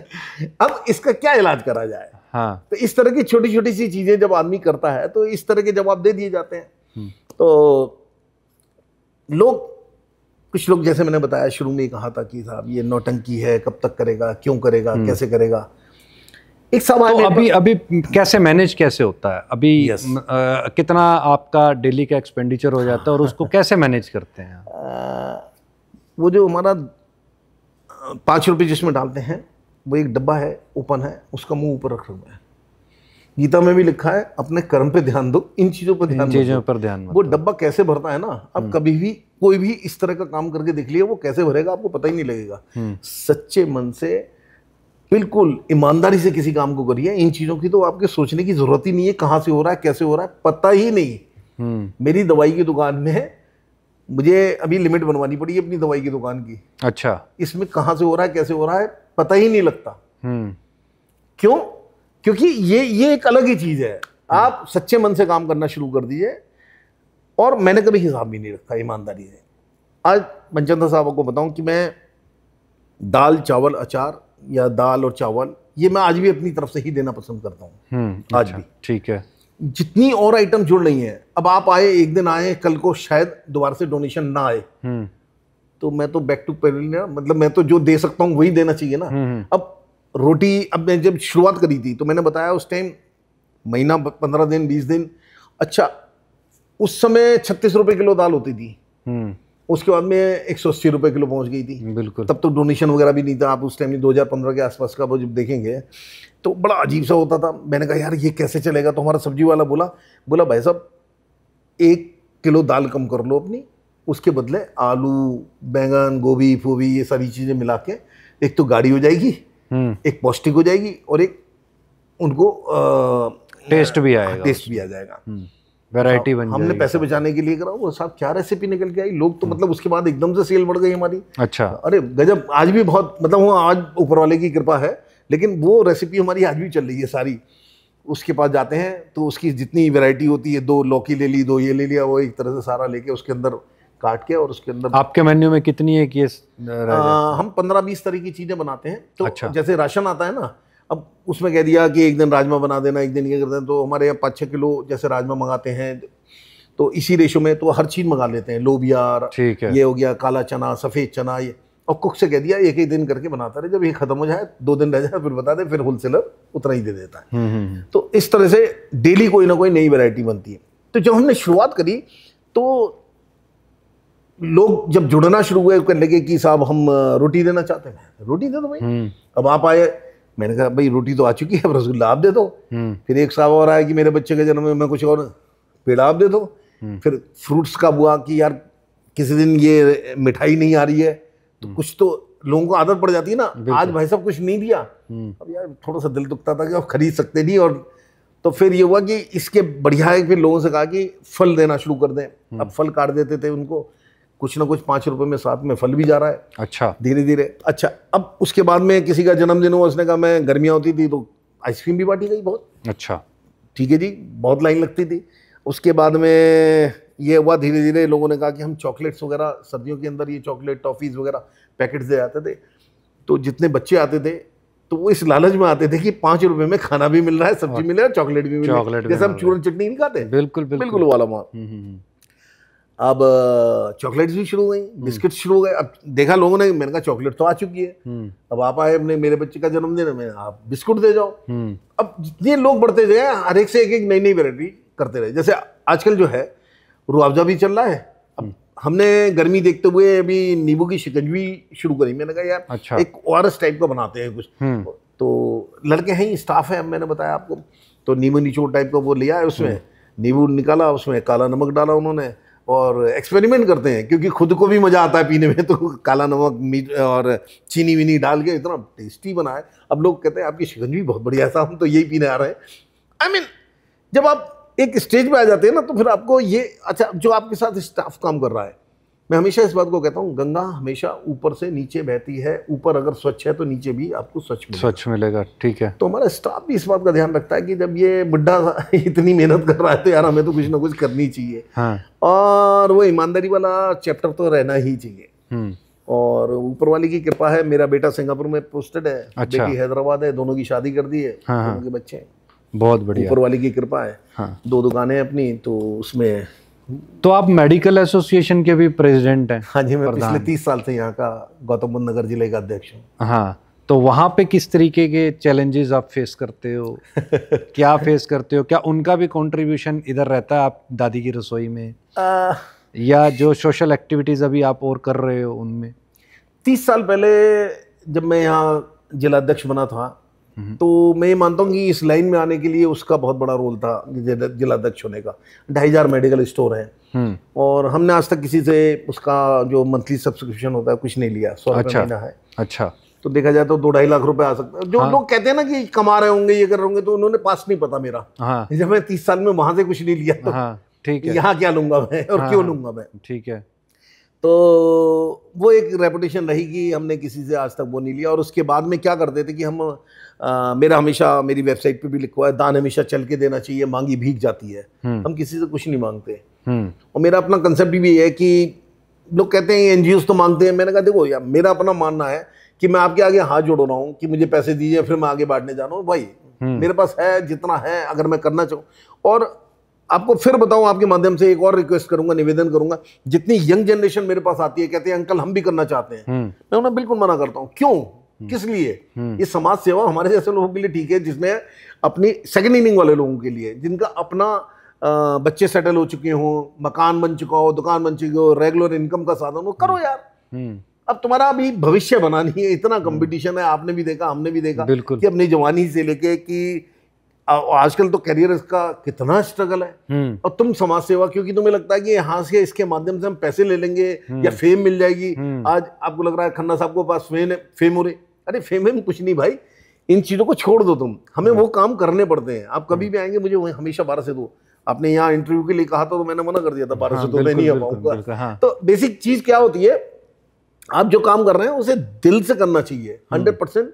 अब इसका क्या इलाज करा जाए हाँ तो इस तरह की छोटी छोटी सी चीज़ें जब आदमी करता है तो इस तरह के जवाब दे दिए जाते हैं तो लोग कुछ लोग जैसे मैंने बताया शुरू में ही कहा था कि साहब ये नौटंकी है कब तक करेगा क्यों करेगा हम्म। कैसे करेगा एक सवाल तो अभी अभी कैसे मैनेज कैसे होता है अभी yes. आ, कितना आपका डेली का एक्सपेंडिचर हो जाता है और उसको कैसे मैनेज करते हैं आ, वो जो हमारा पाँच रुपये जिसमें डालते हैं वो एक डब्बा है ओपन है उसका मुंह ऊपर रखा हुआ है गीता में भी लिखा है अपने कर्म पे ध्यान दो इन चीजों पर ध्यान चीजों पर ध्यान वो डब्बा कैसे भरता है ना आप हम्म। कभी भी कोई भी इस तरह का काम करके देख लिया वो कैसे भरेगा आपको पता ही नहीं लगेगा हम्म। सच्चे मन से बिल्कुल ईमानदारी से किसी काम को करिए इन चीजों की तो आपके सोचने की जरूरत ही नहीं है कहाँ से हो रहा है कैसे हो रहा है पता ही नहीं हम्म। मेरी दवाई की दुकान में मुझे अभी लिमिट बनवानी पड़ी अपनी दवाई की दुकान की अच्छा इसमें कहाँ से हो रहा है कैसे हो रहा है पता ही नहीं लगता क्यों क्योंकि ये ये एक अलग ही चीज़ है हम्म। आप सच्चे मन से काम करना शुरू कर दीजिए और मैंने कभी हिसाब भी नहीं रखा ईमानदारी से आज पंचंदा साहब को बताऊं कि मैं दाल चावल अचार या दाल और चावल ये मैं आज भी अपनी तरफ से ही देना पसंद करता हूँ हम्म, आज अच्छा, भी ठीक है जितनी और आइटम जुड़ रही हैं अब आप आए एक दिन आए कल को शायद दोबारा से डोनेशन ना आए हम्म। तो मैं तो बैक टू पेविलियन मतलब मैं तो जो दे सकता हूँ वही देना चाहिए ना अब रोटी अब मैं जब शुरुआत करी थी तो मैंने बताया उस टाइम महीना पंद्रह दिन बीस दिन अच्छा उस समय छत्तीस रुपये किलो दाल होती थी हम्म। उसके बाद में एक सौ अस्सी रुपये किलो पहुंच गई थी बिल्कुल तब तो डोनेशन वगैरह भी नहीं था आप उस टाइम दो हज़ार पंद्रह के आसपास का वो जब देखेंगे तो बड़ा अजीब सा होता था मैंने कहा यार ये कैसे चलेगा तो हमारा सब्जी वाला बोला बोला भाई साहब एक किलो दाल कम कर लो अपनी उसके बदले आलू बैंगन गोभी फोभी ये सारी चीज़ें मिला के एक तो गाड़ी हो जाएगी एक पौष्टिक हो जाएगी और एक उनको आ, टेस्ट भी हाँ, आएगा टेस्ट भी आ जाएगा वैरायटी हम्म। बन हमने पैसे बचाने के लिए करा वो साहब क्या रेसिपी निकल के आई लोग तो हम्म। मतलब उसके बाद एकदम से सेल बढ़ गई हमारी अच्छा अरे गजब आज भी बहुत मतलब वो आज ऊपर वाले की कृपा है लेकिन वो रेसिपी हमारी आज भी चल रही है सारी उसके पास जाते हैं तो उसकी जितनी वैरायटी होती है दो लौकी ले ली दो ये ले लिया वो एक तरह से सारा लेके उसके अंदर काट के और उसके अंदर आपके मेन्यू में कितनी है कि हम पंद्रह बीस तरह की चीज़ें बनाते हैं तो अच्छा। जैसे राशन आता है ना अब उसमें कह दिया कि एक दिन राजमा बना देना एक दिन ये कर देना तो हमारे यहाँ पाँच छः किलो जैसे राजमा मंगाते हैं तो इसी रेशो में तो हर चीज़ मंगा लेते हैं लोबिया ये हो गया काला चना सफ़ेद चना ये और कुक से कह दिया एक एक दिन करके बनाता रहे जब ये खत्म हो जाए दो दिन रह जाए फिर बता दे फिर होलसेलर उतना ही दे देता है हम्म, हम्म, हम्म। तो इस तरह से डेली कोई ना कोई नई वैरायटी बनती है तो जब हमने शुरुआत करी तो लोग जब जुड़ना शुरू हुए कहने लगे कि साहब हम रोटी देना चाहते हैं तो रोटी दे दो भाई हम्म। अब आप आए मैंने कहा भाई रोटी तो आ चुकी है अब रसगुल्ला आप दे दो हम्म। फिर एक साहब और आया कि मेरे बच्चे के जन्म में मैं कुछ और पेड़ा आप दे दो हम्म। फिर फ्रूट्स का हुआ कि यार किसी दिन ये मिठाई नहीं आ रही है तो कुछ तो लोगों को आदत पड़ जाती है ना आज भाई साहब कुछ नहीं दिया अब यार थोड़ा सा दिल दुखता था कि आप खरीद सकते नहीं और तो फिर ये हुआ कि इसके बढ़िया है फिर लोगों से कहा कि फल देना शुरू कर दें अब फल काट देते थे उनको कुछ ना कुछ पाँच रुपये में साथ में फल भी जा रहा है अच्छा धीरे धीरे अच्छा अब उसके बाद में किसी का जन्मदिन हुआ उसने कहा मैं गर्मियाँ होती थी तो आइसक्रीम भी बांटी गई बहुत अच्छा ठीक है जी बहुत लाइन लगती थी उसके बाद में ये हुआ धीरे धीरे लोगों ने कहा कि हम चॉकलेट्स वगैरह सर्दियों के अंदर ये चॉकलेट टॉफ़ीज़ वगैरह पैकेट्स दे जाते थे तो जितने बच्चे आते थे तो वो इस लालच में आते थे कि पाँच रुपए में खाना भी मिल रहा है सब्जी हाँ। मिल रहा है चॉकलेट भी मिल रहा है जैसे हम चूरन चटनी नहीं खाते बिल्कुल बिल्कुल वाला वहाँ अब चॉकलेट भी शुरू हुई हम्म। बिस्किट शुरू हो गए अब देखा लोगों ने मैंने कहा चॉकलेट तो आ चुकी है हम्म। अब आप आए अपने मेरे बच्चे का जन्मदिन है मैं आप बिस्कुट दे जाओ हम्म। अब जितने लोग बढ़ते गए हर एक से एक एक नई नई वेरायटी करते रहे जैसे आजकल जो है रुआवजा भी चल रहा है अब हमने गर्मी देखते हुए अभी नींबू की शिकंजवी शुरू करी मैंने कहा यार अच्छा। एक ओ टाइप का बनाते हैं कुछ तो लड़के हैं स्टाफ है मैंने बताया आपको तो नींबू निचोड़ टाइप का वो लिया है उसमें नींबू निकाला उसमें काला नमक डाला उन्होंने और एक्सपेरिमेंट करते हैं क्योंकि खुद को भी मज़ा आता है पीने में तो काला नमक मीट और चीनी वीनी डाल के इतना टेस्टी बनाए अब लोग कहते हैं आपकी शिकंजी बहुत बढ़िया था हम तो यही पीने आ रहे हैं आई I मीन mean, जब आप एक स्टेज पे आ जाते हैं ना तो फिर आपको ये अच्छा जो आपके साथ स्टाफ काम कर रहा है मैं हमेशा इस बात को कहता हूँ गंगा हमेशा ऊपर से नीचे बहती है ऊपर अगर स्वच्छ है तो नीचे भी आपको स्वच्छ स्वच्छ मिलेगा ठीक है तो हमारा स्टाफ भी इस बात का ध्यान रखता है कि जब ये बुढ़ा इतनी मेहनत कर रहा है तो यार हमें तो कुछ ना कुछ करनी चाहिए हाँ। और वो ईमानदारी वाला चैप्टर तो रहना ही चाहिए हम्म। और ऊपर वाली की कृपा है मेरा बेटा सिंगापुर में पोस्टेड है अच्छा। बेटी हैदराबाद है दोनों की शादी कर दी है हाँ, हाँ। दोनों के बच्चे बहुत बढ़िया ऊपर वाली की कृपा है हाँ। दो दुकानें अपनी तो उसमें तो आप मेडिकल एसोसिएशन के भी प्रेसिडेंट हैं हाँ जी मैं पिछले तीस साल से यहाँ का गौतम बुद्ध नगर जिले का अध्यक्ष हूँ हाँ तो वहाँ पे किस तरीके के चैलेंजेस आप फेस करते हो क्या फेस करते हो क्या उनका भी कंट्रीब्यूशन इधर रहता है आप दादी की रसोई में आ... या जो सोशल एक्टिविटीज़ अभी आप और कर रहे हो उनमें तीस साल पहले जब मैं यहाँ जिला अध्यक्ष बना था तो मैं मानता हूँ कि इस लाइन में आने के लिए उसका बहुत बड़ा रोल था जिलाध्यक्ष होने का ढाई हजार मेडिकल स्टोर है हम्म। और हमने आज तक किसी से उसका जो मंथली सब्सक्रिप्शन होता है कुछ नहीं लिया सौ अच्छा, महीना है अच्छा तो देखा जाए तो दो ढाई लाख रुपए आ सकते हैं जो हाँ। लोग कहते हैं ना कि कमा रहे होंगे ये कर रहे होंगे तो उन्होंने पास नहीं पता मेरा हाँ। जब मैं तीस साल में वहां से कुछ नहीं लिया तो हाँ, ठीक है यहाँ क्या लूंगा मैं और हाँ। क्यों लूंगा मैं ठीक है तो वो एक रेपुटेशन रही कि हमने किसी से आज तक वो नहीं लिया और उसके बाद में क्या करते थे कि हम आ, मेरा हमेशा मेरी वेबसाइट पे भी लिखवा है दान हमेशा चल के देना चाहिए मांगी भीग जाती है हम्म। हम किसी से कुछ नहीं मांगते हम्म। और मेरा अपना कंसेप्ट भी है कि लोग कहते हैं एन तो मांगते हैं मैंने कहा देखो यार मेरा अपना मानना है कि मैं आपके आगे हाथ जोड़ रहा हूँ कि मुझे पैसे दीजिए फिर मैं आगे बांटने जा रहा हूँ भाई हम्म। मेरे पास है जितना है अगर मैं करना चाहूँ और आपको फिर बताऊं आपके माध्यम से एक और रिक्वेस्ट करूंगा निवेदन करूंगा जितनी यंग जनरेशन मेरे पास आती है कहते हैं अंकल हम भी करना चाहते हैं मैं उन्हें बिल्कुल मना करता हूँ क्यों हम्म। किस लिए हम्म। ये समाज सेवा हमारे जैसे लोगों के लिए ठीक है जिसमें अपनी सेकेंड इनिंग वाले लोगों के लिए जिनका अपना बच्चे सेटल हो चुके हों मकान बन चुका हो दुकान बन चुकी हो रेगुलर इनकम का साधन हो करो यार हम्म। अब तुम्हारा अभी भविष्य बना नहीं है इतना कंपटीशन है आपने भी देखा हमने भी देखा कि अपनी जवानी से लेके कि आजकल तो करियर इसका कितना स्ट्रगल है और तुम समाज सेवा क्योंकि तुम्हें लगता है कि यहाँ से इसके माध्यम से हम पैसे ले लेंगे या फेम मिल जाएगी आज आपको लग रहा है खन्ना साहब को पास फेम फेम हो रही अरे फेमे में कुछ नहीं भाई इन चीज़ों को छोड़ दो तुम हमें वो काम करने पड़ते हैं आप कभी भी आएंगे मुझे हमेशा बारह से दो आपने यहाँ इंटरव्यू के लिए कहा था तो मैंने मना कर दिया था बारह से दो हाँ, मैं नहीं आ पाऊंगा हाँ। तो बेसिक चीज़ क्या होती है आप जो काम कर रहे हैं उसे दिल से करना चाहिए हंड्रेड परसेंट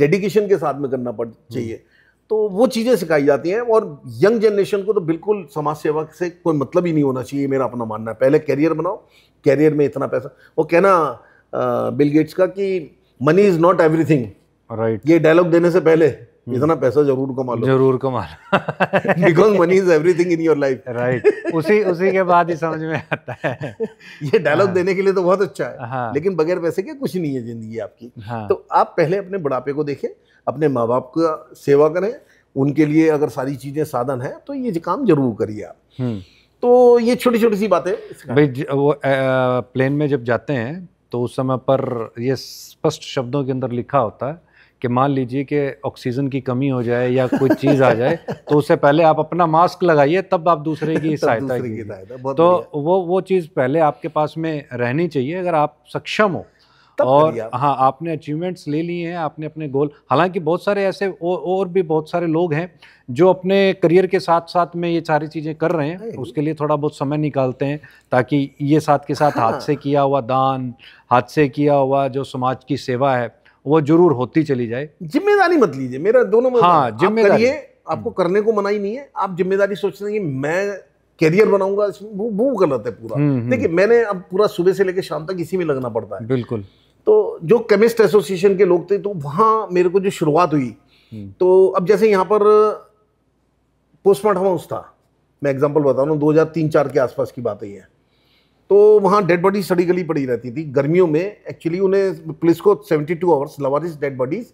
डेडिकेशन के साथ में करना पड़ हम्म। चाहिए तो वो चीज़ें सिखाई जाती हैं और यंग जनरेशन को तो बिल्कुल समाज सेवा से कोई मतलब ही नहीं होना चाहिए मेरा अपना मानना है पहले कैरियर बनाओ कैरियर में इतना पैसा वो कहना बिल गेट्स का कि money is not everything right ये डायलॉग देने से पहले hmm. इतना पैसा जरूर कमा लो जरूर कमा लो because money is everything in your life right उसी उसी के बाद ही समझ में आता है ये डायलॉग हाँ। देने के लिए तो बहुत अच्छा है हाँ। लेकिन बगैर पैसे के कुछ नहीं है जिंदगी आपकी हाँ। तो आप पहले अपने बुढ़ापे को देखें अपने माँ बाप का सेवा करें उनके लिए अगर सारी चीजें साधन है तो ये काम जरूर करिए आप हम्म। तो ये छोटी छोटी सी बातें भाई वो प्लेन में जब जाते हैं तो उस समय पर यह स्पष्ट शब्दों के अंदर लिखा होता है कि मान लीजिए कि ऑक्सीजन की कमी हो जाए या कोई चीज़ आ जाए तो उससे पहले आप अपना मास्क लगाइए तब आप दूसरे की सहायता तो वो वो चीज़ पहले आपके पास में रहनी चाहिए अगर आप सक्षम हो और हाँ आपने अचीवमेंट्स ले लिए हैं आपने अपने गोल हालांकि बहुत सारे ऐसे और भी बहुत सारे लोग हैं जो अपने करियर के साथ साथ में ये सारी चीज़ें कर रहे हैं उसके लिए थोड़ा बहुत समय निकालते हैं ताकि ये साथ के साथ हाथ हाँ। से किया हुआ दान हाथ से किया हुआ जो समाज की सेवा है वो जरूर होती चली जाए जिम्मेदारी मत लीजिए मेरा दोनों में हाँ जिम्मेदारी आपको हम्म। करने को ही नहीं है आप जिम्मेदारी सोचते हैं कि मैं कैरियर बनाऊंगा वो वो गलत है पूरा हम्म, हम्म। देखिए मैंने अब पूरा सुबह से लेकर शाम तक इसी में लगना पड़ता है बिल्कुल तो जो केमिस्ट एसोसिएशन के लोग थे तो वहाँ मेरे को जो शुरुआत हुई हम्म। तो अब जैसे यहाँ पर पोस्टमार्टम हाउस था मैं एग्जांपल बता रहा हूँ दो हज़ार तीन चार के आसपास की बात है तो वहाँ डेड बॉडीज सड़ी गली पड़ी रहती थी गर्मियों में एक्चुअली उन्हें पुलिस को सेवेंटी टू आवर्स लवारिस डेड बॉडीज़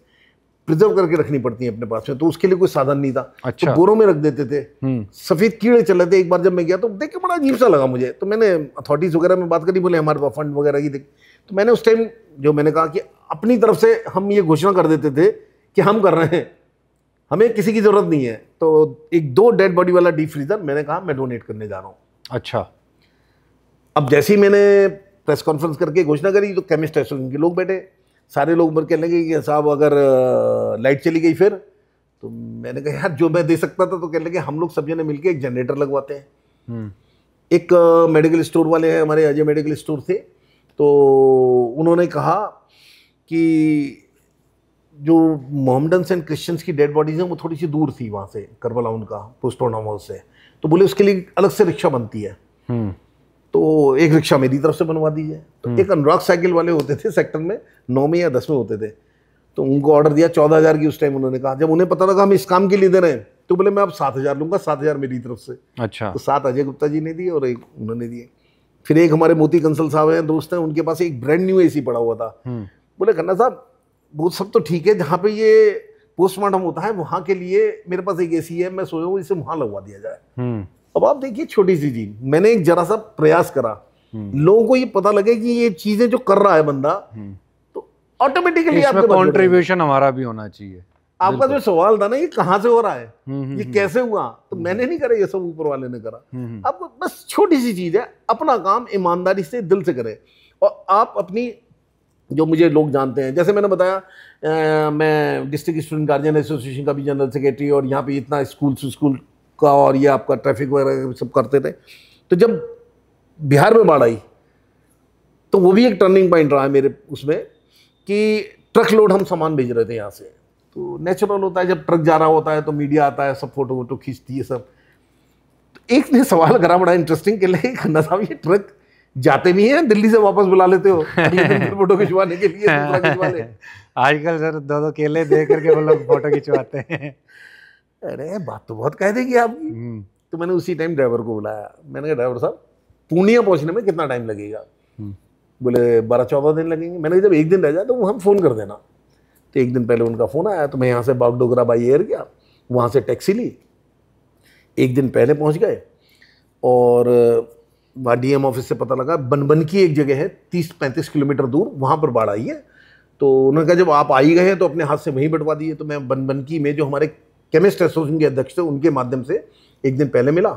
प्रिजर्व करके रखनी पड़ती है अपने पास में तो उसके लिए कोई साधन नहीं था तो अच्छा। तो बोरों में रख देते थे हम्म। सफेद कीड़े चल रहे थे एक बार जब मैं गया तो देख के बड़ा अजीब सा लगा मुझे तो मैंने अथॉरिटीज वगैरह में बात करी बोले हमारे पास फंड वगैरह की देख तो मैंने उस टाइम जो मैंने कहा कि अपनी तरफ से हम ये घोषणा कर देते थे कि हम कर रहे हैं हमें किसी की ज़रूरत नहीं है तो एक दो डेड बॉडी वाला डीप फ्रीज़र मैंने कहा मैं डोनेट करने जा रहा हूँ अच्छा अब जैसे ही मैंने प्रेस कॉन्फ्रेंस करके घोषणा करी तो केमिस्ट एसोसिएशन के लोग बैठे सारे लोग मर कहने लगे कि साहब अगर लाइट चली गई फिर तो मैंने कहा यार जो मैं दे सकता था तो कहने लगे हम लोग सब जने मिलके एक जनरेटर लगवाते हैं हम्म। एक मेडिकल स्टोर वाले हैं हमारे अजय मेडिकल स्टोर से तो उन्होंने कहा कि जो मोहम्मडन्स एंड क्रिश्चियंस की डेड बॉडीज़ हैं वो थोड़ी सी दूर थी वहाँ से करबला उनका मॉल से तो बोले उसके लिए अलग से रिक्शा बनती है हम्म। तो एक रिक्शा मेरी तरफ से बनवा दीजिए तो हम्म। एक अनुराग साइकिल वाले होते थे सेक्टर में नौ में या दस में होते थे तो उनको ऑर्डर दिया चौदह हज़ार की उस टाइम उन्होंने कहा जब उन्हें पता लगा हम इस काम के लिए दे रहे हैं तो बोले मैं अब सात हज़ार लूँगा सात हज़ार मेरी तरफ से अच्छा तो सात अजय गुप्ता जी ने दिए और एक उन्होंने दिए फिर एक हमारे मोती कंसल साहब हैं दोस्त हैं उनके पास एक ब्रांड न्यू एसी पड़ा हुआ था हम्म। बोले खन्ना साहब वो सब तो ठीक है जहाँ पे ये पोस्टमार्टम होता है वहाँ के लिए मेरे पास एक एसी है मैं सोचा हूँ इसे वहाँ लगवा दिया जाए हम्म। अब आप देखिए छोटी सी चीज मैंने एक जरा सा प्रयास करा हम्म। लोगों को ये पता लगे कि ये चीजें जो कर रहा है बंदा तो ऑटोमेटिकली आपका कॉन्ट्रीब्यूशन हमारा भी होना चाहिए आपका जो सवाल था ना ये कहाँ से हो रहा है हम्म, हम्म, ये हम्म। कैसे हुआ तो मैंने नहीं करा ये सब ऊपर वाले ने करा आप बस छोटी सी चीज़ है अपना काम ईमानदारी से दिल से करें और आप अपनी जो मुझे लोग जानते हैं जैसे मैंने बताया मैं डिस्ट्रिक्ट स्टूडेंट गार्जियन एसोसिएशन का भी जनरल सेक्रेटरी और यहाँ पे इतना स्कूल स्कूल का और ये आपका ट्रैफिक वगैरह सब करते थे तो जब बिहार में बाढ़ आई तो वो भी एक टर्निंग पॉइंट रहा है मेरे उसमें कि ट्रक लोड हम सामान भेज रहे थे यहाँ से तो नेचुरल होता है जब ट्रक जा रहा होता है तो मीडिया आता है सब फोटो वोटो खींचती है सब तो एक ने सवाल करा बड़ा इंटरेस्टिंग के लिए खन्ना साहब ये ट्रक जाते भी हैं दिल्ली से वापस बुला लेते हो फोटो खिंचवाने के लिए आजकल सर दो दो केले दे करके वो लोग फोटो खिंचवाते हैं अरे बात तो बहुत कह देगी आप हम्म। तो मैंने उसी टाइम ड्राइवर को बुलाया मैंने कहा ड्राइवर साहब पूर्णिया पहुंचने में कितना टाइम लगेगा हम्म। बोले बारह चौदह दिन लगेंगे मैंने जब एक दिन रह जाए तो हम फ़ोन कर देना तो एक दिन पहले उनका फ़ोन आया तो मैं यहाँ से बागडोगरा बाई एयर गया वहाँ से टैक्सी ली एक दिन पहले पहुँच गए और वहाँ डी ऑफिस से पता लगा बनबन की एक जगह है तीस पैंतीस किलोमीटर दूर वहाँ पर बाढ़ आई है तो उन्होंने कहा जब आप आई गए गए तो अपने हाथ से वहीं बटवा दिए तो मैं बनबनकी में जो हमारे केमिस्ट एसोसिएशन के अध्यक्ष थे उनके माध्यम से एक दिन पहले मिला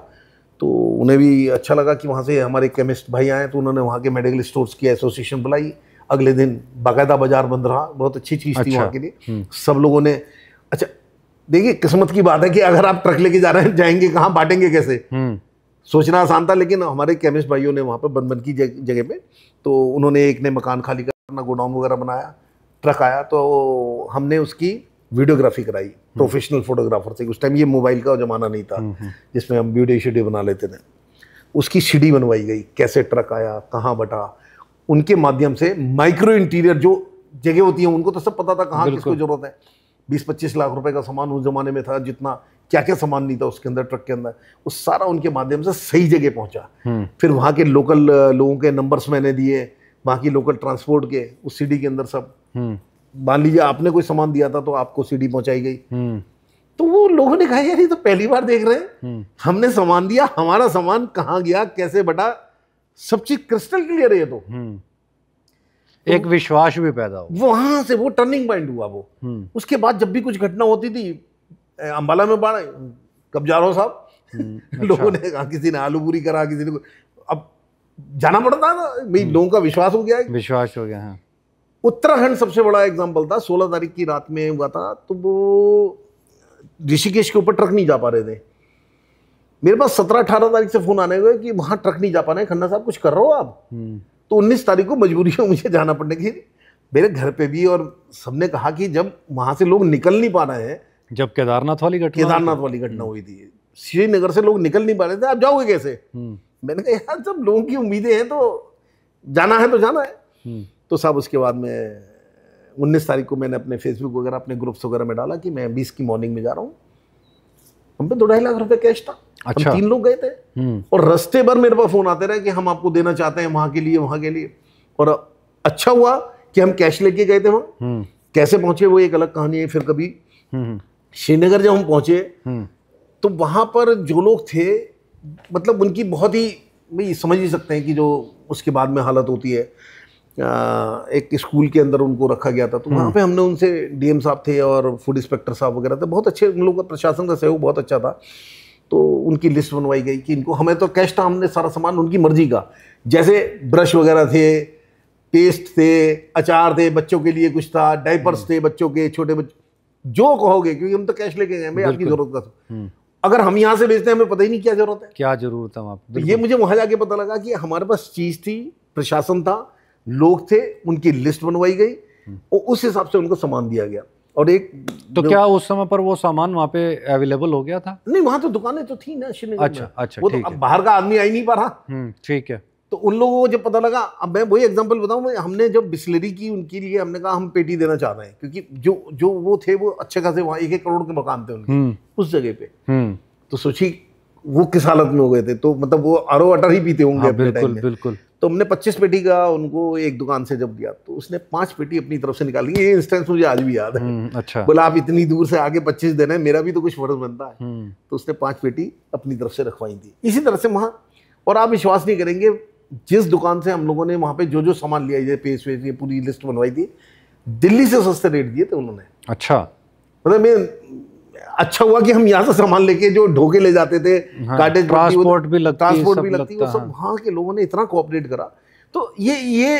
तो उन्हें भी अच्छा लगा कि वहाँ से हमारे केमिस्ट भाई आए तो उन्होंने वहाँ के मेडिकल स्टोर्स की एसोसिएशन बुलाई अगले दिन बाकायदा बाजार बंद रहा बहुत अच्छी चीज़ अच्छा, थी वहाँ के लिए हम्म। सब लोगों ने अच्छा देखिए किस्मत की बात है कि अगर आप ट्रक लेके जा रहे हैं जाएंगे कहाँ बांटेंगे कैसे हम्म। सोचना आसान था लेकिन हमारे केमिस्ट भाइयों ने वहाँ पर बन बन की जगह पे तो उन्होंने एक ने मकान खाली कर अपना गोडाउन वगैरह बनाया ट्रक आया तो हमने उसकी वीडियोग्राफी कराई हम्म। प्रोफेशनल फोटोग्राफर से उस टाइम ये मोबाइल का ज़माना नहीं था जिसमें हम वीडियो शीडियो बना लेते थे उसकी सीढ़ी बनवाई गई कैसे ट्रक आया कहाँ बटा उनके माध्यम से माइक्रो इंटीरियर जो जगह होती है उनको तो सब पता था कहाँ किसको जरूरत है बीस पच्चीस लाख रुपए का सामान उस जमाने में था जितना क्या क्या सामान नहीं था उसके अंदर ट्रक के अंदर वो सारा उनके माध्यम से सही जगह पहुंचा हम्म। फिर वहाँ के लोकल लोगों के नंबर्स मैंने दिए वहाँ की लोकल ट्रांसपोर्ट के उस सीडी के अंदर सब हम्म। मान लीजिए आपने कोई सामान दिया था तो आपको सीडी पहुंचाई गई हम्म। तो वो लोगों ने कहा यार ये तो पहली बार देख रहे हैं हमने सामान दिया हमारा सामान कहाँ गया कैसे बटा सब चीज क्रिस्टल क्लियर है ये तो एक विश्वास भी पैदा हो वहां से वो टर्निंग पॉइंट हुआ वो हम्म। उसके बाद जब भी कुछ घटना होती थी अंबाला में बाढ़ कब जा रहा हूँ साहब हम्म, अच्छा। लोगों ने कहा किसी ने आलू पूरी करा किसी ने अब जाना पड़ता ना भाई हम्म। लोगों का विश्वास हो गया है विश्वास हो गया हाँ। उत्तराखंड सबसे बड़ा एग्जाम्पल था सोलह तारीख की रात में हुआ था तो वो ऋषिकेश के ऊपर ट्रक नहीं जा पा रहे थे मेरे पास सत्रह अठारह तारीख से फोन आने गए कि वहाँ ट्रक नहीं जा पाना है खन्ना साहब कुछ कर रहे हो आप हम्म। तो उन्नीस तारीख को मजबूरी है मुझे जाना पड़ने की मेरे घर पे भी और सबने कहा कि जब वहाँ से लोग निकल नहीं पा रहे हैं जब केदारनाथ वाली घटना केदारनाथ वाली घटना हुई थी श्रीनगर से लोग निकल नहीं पा रहे थे आप जाओगे कैसे हम्म। मैंने कहा यार जब लोगों की उम्मीदें हैं तो जाना है तो जाना है हम्म। तो साहब उसके बाद में उन्नीस तारीख को मैंने अपने फेसबुक वगैरह अपने ग्रुप्स वगैरह में डाला कि मैं बीस की मॉर्निंग में जा रहा हूँ हम पे दो ढाई लाख रुपये कैश था अच्छा हम तीन लोग गए थे हम्म। और रस्ते भर मेरे पास फोन आते रहे कि हम आपको देना चाहते हैं वहां के लिए वहां के लिए और अच्छा हुआ कि हम कैश लेके गए थे वहां हम्म। कैसे पहुंचे वो एक अलग कहानी है फिर कभी हम्म, श्रीनगर जब हम पहुंचे तो वहां पर जो लोग थे मतलब उनकी बहुत ही भाई समझ ही सकते हैं कि जो उसके बाद में हालत होती है एक स्कूल के अंदर उनको रखा गया था तो वहाँ पे हमने उनसे डीएम साहब थे और फूड इंस्पेक्टर साहब वगैरह थे बहुत अच्छे उन लोगों का प्रशासन का सहयोग बहुत अच्छा था तो उनकी लिस्ट बनवाई गई कि इनको हमें तो कैश था हमने सारा सामान उनकी मर्जी का जैसे ब्रश वगैरह थे पेस्ट थे अचार थे बच्चों के लिए कुछ था डाइपर्स हम्म। थे बच्चों के छोटे बच्चे जो कहोगे क्योंकि हम तो कैश लेके गए हमें आपकी जरूरत का हम्म। अगर हम यहाँ से बेचते हैं हमें पता ही नहीं क्या जरूरत है क्या जरूरत है आपको तो ये मुझे वहाँ जाके पता लगा कि हमारे पास चीज़ थी प्रशासन था लोग थे उनकी लिस्ट बनवाई गई हम्म। और उस हिसाब से उनको सामान दिया गया और एक तो क्या उस समय पर वो सामान वहाँ पे अवेलेबल हो गया था नहीं वहाँ तो दुकानें तो थी ना श्रीनगर अच्छा अच्छा वो तो अब बाहर का आदमी आई नहीं पा रहा हम्म, ठीक है तो उन लोगों को जब पता लगा अब मैं वही एग्जांपल बताऊं हमने जब बिस्लरी की उनके लिए हमने कहा हम पेटी देना चाह रहे हैं क्योंकि जो जो वो थे वो अच्छे खासे वहाँ एक एक करोड़ के मकान थे उनके हम्म। उस जगह पे हम्म। तो सोची वो किस हालत में हो गए थे तो मतलब वो आरो अटर ही पीते होंगे हाँ, बिल्कुल बिल्कुल तो हमने 25 पेटी का उनको एक दुकान से जब दिया तो उसने पांच पेटी अपनी तरफ से निकाली ये इंस्टेंस मुझे आज भी याद है हम्म, अच्छा बोला आप इतनी दूर से आगे 25 देना है मेरा भी तो कुछ फर्ज बनता है हम्म। तो उसने पांच पेटी अपनी तरफ से रखवाई थी इसी तरह से वहाँ और आप विश्वास नहीं करेंगे जिस दुकान से हम लोगों ने वहाँ पे जो जो सामान लिया ये पेस्ट वेस्ट पूरी लिस्ट बनवाई थी दिल्ली से सस्ते रेट दिए थे उन्होंने अच्छा मतलब मैं अच्छा हुआ कि हम यहाँ से सामान लेके जो ढोके ले जाते थे हाँ, ट्रांसपोर्ट भी लगती ट्रांसपोर्ट भी लगती है सब वहाँ के लोगों ने इतना कोऑपरेट करा तो ये ये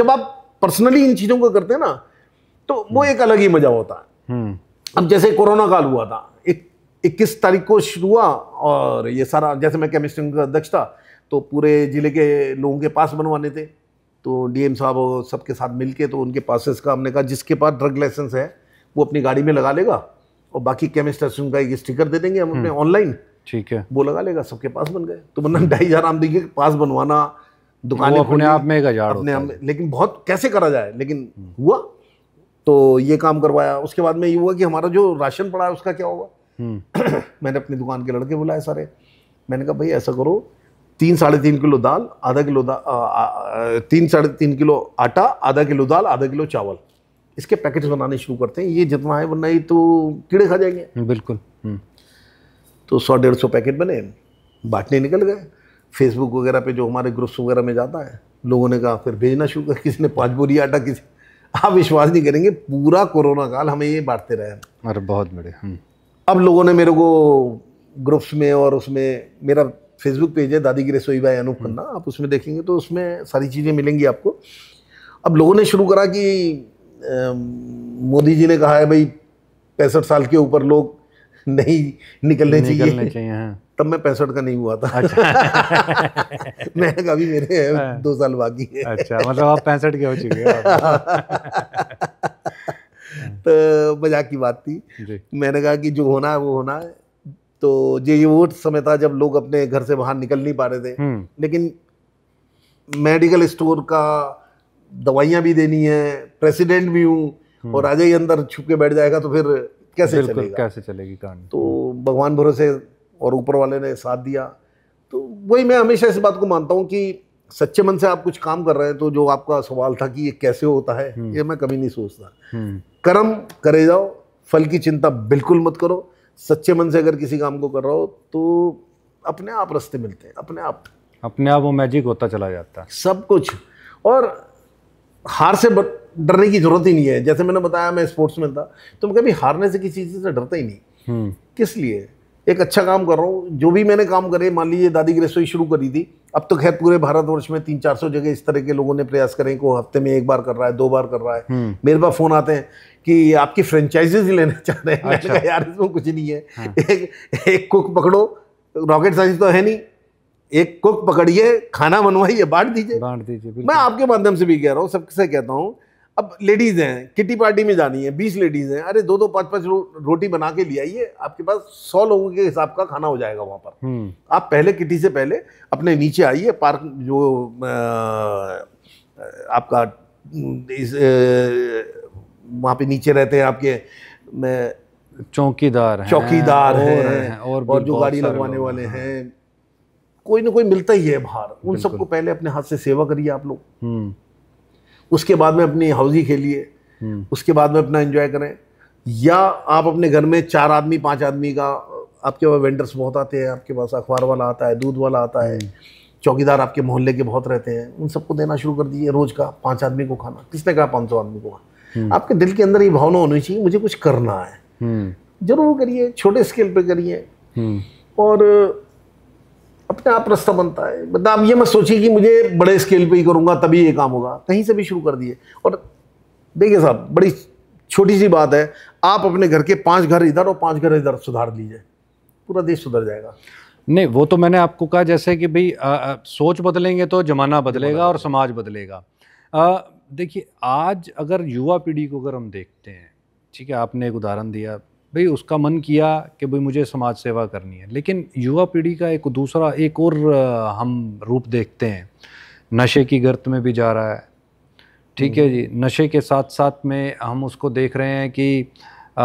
जब आप पर्सनली इन चीज़ों को करते हैं ना तो वो हम्म। एक अलग ही मज़ा होता है हम्म। अब जैसे कोरोना काल हुआ था इक्कीस तारीख को शुरू हुआ और ये सारा जैसे मैं केमिस्ट्री का अध्यक्ष था तो पूरे ज़िले के लोगों के पास बनवाने थे तो डीएम साहब सबके साथ मिलके तो उनके पासेस का हमने कहा जिसके पास ड्रग लाइसेंस है वो अपनी गाड़ी में लगा लेगा और बाकी केमिस्टर्स का एक स्टिकर दे देंगे हम अपने ऑनलाइन हम्म। ठीक है वो लगा लेगा सबके पास बन गए तो वरना ढाई हजार आम देखिए पास बनवाना दुकान अपने आप में एक हजार अपने आप में लेकिन बहुत कैसे करा जाए लेकिन हम्म। हुआ तो ये काम करवाया उसके बाद में ये हुआ कि हमारा जो राशन पड़ा है उसका क्या हुआ हम्म। मैंने अपनी दुकान के लड़के बुलाए सारे मैंने कहा भाई ऐसा करो तीन साढ़े तीन किलो दाल आधा किलो दाल तीन साढ़े तीन किलो आटा आधा किलो दाल आधा किलो चावल इसके पैकेट्स बनाने शुरू करते हैं ये जितना है वरना ही तो कीड़े खा जाएंगे हम्म, बिल्कुल हम्म। तो सौ डेढ़ सौ पैकेट बने बांटने निकल गए फेसबुक वगैरह पे जो हमारे ग्रुप्स वगैरह में जाता है लोगों ने कहा फिर भेजना शुरू कर किसी ने पाँच बोरी आटा किसी आप विश्वास नहीं करेंगे पूरा कोरोना काल हमें ये बांटते रहे अरे बहुत बड़े हम्म। अब लोगों ने मेरे को ग्रुप्स में और उसमें मेरा फेसबुक पेज है दादी की रसोई भाई अनूप खन्ना आप उसमें देखेंगे तो उसमें सारी चीज़ें मिलेंगी आपको अब लोगों ने शुरू करा कि मोदी जी ने कहा है भाई पैंसठ साल के ऊपर लोग नहीं निकलने, निकलने चाहिए हाँ। तब मैं पैंसठ का नहीं हुआ था अच्छा। मैं कभी मेरे हाँ। दो साल बाकी है अच्छा मतलब आप पैंसठ के हो चुके तो मजाक की बात थी मैंने कहा कि जो होना है वो होना है तो ये वो समय था जब लोग अपने घर से बाहर निकल नहीं पा रहे थे हम्म। लेकिन मेडिकल स्टोर का दवाइयां भी देनी है प्रेसिडेंट भी हूँ हम्म। और राजा ही अंदर छुप के बैठ जाएगा तो फिर कैसे चलेगा कैसे चलेगी कहानी तो भगवान भरोसे और ऊपर वाले ने साथ दिया तो वही मैं हमेशा इस बात को मानता हूँ कि सच्चे मन से आप कुछ काम कर रहे हैं तो जो आपका सवाल था कि ये कैसे होता है हम्म। ये मैं कभी नहीं सोचता हम्म। कर्म करे जाओ फल की चिंता बिल्कुल मत करो सच्चे मन से अगर किसी काम को कर रहा हो तो अपने आप रास्ते मिलते हैं अपने आप अपने आप वो मैजिक होता चला जाता है सब कुछ और हार से डरने की जरूरत ही नहीं है जैसे मैंने बताया मैं स्पोर्ट्स में था तो मैं कभी हारने से किसी चीज़ से डरता ही नहीं हम्म। किस लिए एक अच्छा काम कर रहा हूँ जो भी मैंने काम करे मान लीजिए दादी की रसोई शुरू करी थी अब तो खैर पूरे भारतवर्ष में तीन चार सौ जगह इस तरह के लोगों ने प्रयास करें को हफ्ते में एक बार कर रहा है दो बार कर रहा है हम्म। मेरे पास फोन आते हैं कि आपकी फ्रेंचाइजेज ही लेना चाह रहे हैं अच्छा। यार इसमें कुछ नहीं है हाँ। एक एक कुक पकड़ो रॉकेट साइंस तो है नहीं एक कुक पकड़िए खाना बनवाइए बांट दीजिए बांट दीजिए मैं आपके माध्यम से भी कह रहा हूँ सबसे कहता हूँ अब लेडीज़ हैं किटी पार्टी में जानी है बीस लेडीज़ हैं अरे दो दो पाँच पाँच रो, रोटी बना के ले आइए आपके पास सौ लोगों के हिसाब का खाना हो जाएगा वहाँ पर हम्म। आप पहले किटी से पहले अपने नीचे आइए पार्क जो आ, आपका इस वहाँ पे नीचे रहते हैं आपके मैं चौकीदार चौकीदार हैं और, है, और, और जो गाड़ी लगवाने वाले हैं कोई ना कोई मिलता ही है बाहर उन सबको पहले अपने हाथ से सेवा करिए आप लोग हम्म। उसके बाद में अपनी हाउजी खेलिए हम्म। उसके बाद में अपना एंजॉय करें या आप अपने घर में चार आदमी पांच आदमी का आपके पास वेंडर्स बहुत आते हैं आपके पास अखबार वाला आता है दूध वाला आता है हम्म। चौकीदार आपके मोहल्ले के बहुत रहते हैं उन सबको देना शुरू कर दिए रोज का पांच आदमी को खाना किसने कहा पांच सौ आदमी को खाना आपके दिल के अंदर ये भावना होनी चाहिए मुझे कुछ करना है जरूर करिए छोटे स्केल पे करिए और अपने आप रास्ता बनता है मतलब आप ये मत सोचिए कि मुझे बड़े स्केल पे ही करूँगा तभी ये काम होगा कहीं से भी शुरू कर दिए और देखिए साहब बड़ी छोटी सी बात है आप अपने घर के पाँच घर इधर और पाँच घर इधर सुधार लीजिए पूरा देश सुधर जाएगा नहीं वो तो मैंने आपको कहा जैसे कि भाई सोच बदलेंगे तो ज़माना बदलेगा और समाज बदलेगा देखिए आज अगर युवा पीढ़ी को अगर हम देखते हैं ठीक है आपने एक उदाहरण दिया भाई उसका मन किया कि भाई मुझे समाज सेवा करनी है लेकिन युवा पीढ़ी का एक दूसरा एक और हम रूप देखते हैं नशे की गर्त में भी जा रहा है ठीक है हम्म। जी नशे के साथ साथ में हम उसको देख रहे हैं कि आ,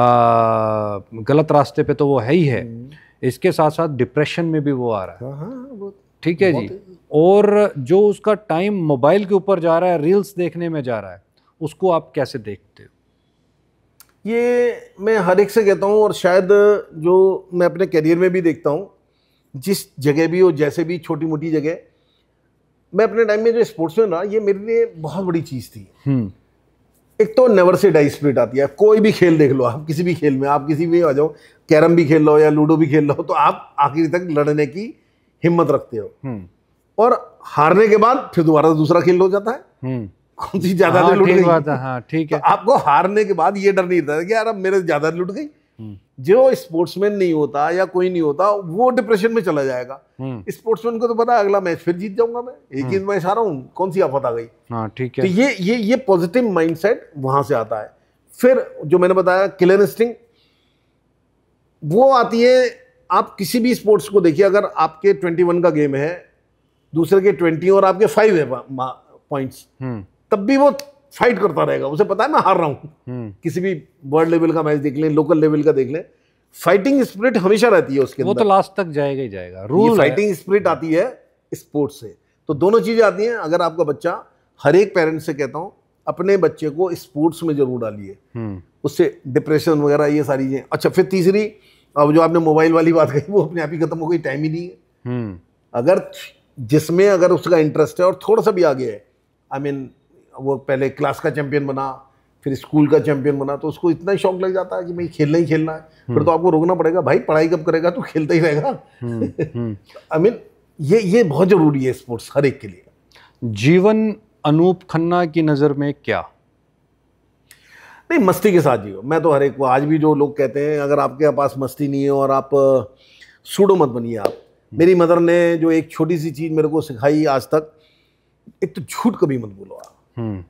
गलत रास्ते पे तो वो है ही है हम्म। इसके साथ साथ डिप्रेशन में भी वो आ रहा है हाँ, हाँ, ठीक है जी और जो उसका टाइम मोबाइल के ऊपर जा रहा है रील्स देखने में जा रहा है उसको आप कैसे देखते हो ये मैं हर एक से कहता हूँ और शायद जो मैं अपने करियर में भी देखता हूँ जिस जगह भी हो जैसे भी छोटी मोटी जगह मैं अपने टाइम में जो स्पोर्ट्स में रहा ये मेरे लिए बहुत बड़ी चीज़ थी हम्म। एक तो नेवर से डाई स्प्रिट आती है कोई भी खेल देख लो आप किसी भी खेल में आप किसी भी आ जाओ कैरम भी खेल लो या लूडो भी खेल लो तो आप आखिर तक लड़ने की हिम्मत रखते हो हम्म। और हारने के बाद फिर दोबारा दूसरा खेल हो जाता है हम्म। कौन सी ज्यादा हाँ, लुट गई हाँ, ठीक तो है तो आपको हारने के बाद ये डर नहीं था कि यार अब मेरे ज्यादा लुट गई हम्म। जो स्पोर्ट्समैन नहीं होता या कोई नहीं होता वो डिप्रेशन में चला जाएगा स्पोर्ट्समैन हम्म। को तो पता अगला मैच फिर जीत जाऊंगा मैं एक हम्म। ही मैच हारा हूँ कौन सी आफत आ गई हाँ, ठीक है तो ये ये ये पॉजिटिव माइंडसेट वहां से आता है फिर जो मैंने बताया किलर इंस्टिंग वो आती है आप किसी भी स्पोर्ट्स को देखिए अगर आपके ट्वेंटी वन का गेम है दूसरे के ट्वेंटी और आपके फाइव है पॉइंट्स तब भी वो फाइट करता रहेगा उसे पता है मैं हार रहा हूँ हम्म। किसी भी वर्ल्ड लेवल का मैच देख लें लोकल लेवल का देख लें फाइटिंग स्पिरिट हमेशा रहती है उसके वो तो लास्ट तक जाएगा ही जाएगा रूल फाइटिंग स्पिरिट आती है स्पोर्ट्स से तो दोनों चीज़ें आती हैं अगर आपका बच्चा हर एक पेरेंट से कहता हूँ अपने बच्चे को स्पोर्ट्स में जरूर डालिए हम्म। उससे डिप्रेशन वगैरह ये सारी चीज़ें अच्छा फिर तीसरी अब जो आपने मोबाइल वाली बात कही वो अपने आप ही खत्म हो गई टाइम ही नहीं है हम्म। अगर जिसमें अगर उसका इंटरेस्ट है और थोड़ा सा भी आगे है आई I मीन mean, वो पहले क्लास का चैंपियन बना फिर स्कूल का चैंपियन बना तो उसको इतना शौक लग जाता है कि भाई खेलना ही खेलना है फिर तो हम्म। आपको रोकना पड़ेगा भाई पढ़ाई कब करेगा तो खेलता ही रहेगा आई हम्म, मीन हम्म। ये ये बहुत ज़रूरी है स्पोर्ट्स हर एक के लिए जीवन अनूप खन्ना की नज़र में क्या नहीं मस्ती के साथ जियो मैं तो हर एक को आज भी जो लोग कहते हैं अगर आपके पास मस्ती नहीं है और आप सूडो मत बनिए आप मेरी मदर ने जो एक छोटी सी चीज़ मेरे को सिखाई आज तक एक तो झूठ कभी मत बोलो आप हम्म।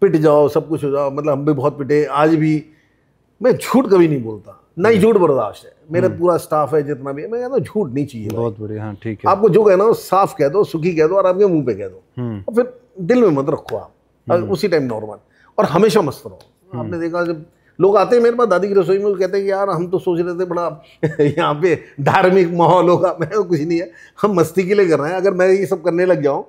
पिट जाओ सब कुछ हो जाओ मतलब हम भी बहुत पिटे आज भी मैं झूठ कभी नहीं बोलता ना ही झूठ बर्दाश्त है मेरा हम्म। पूरा स्टाफ है जितना भी है मैं कहता झूठ नहीं चाहिए बहुत बढ़िया हाँ ठीक है आपको जो कहना हो साफ कह दो सुखी कह दो और आपके मुंह पे कह दो हम्म। और फिर दिल में मत रखो आप उसी टाइम नॉर्मल और हमेशा मस्त रहो आपने देखा जब लोग आते हैं मेरे पास दादी की रसोई में वो कहते हैं यार हम तो सोच रहे थे बड़ा यहाँ पे धार्मिक माहौल होगा मैं कुछ नहीं है हम मस्ती के लिए कर रहे हैं अगर मैं ये सब करने लग जाऊँ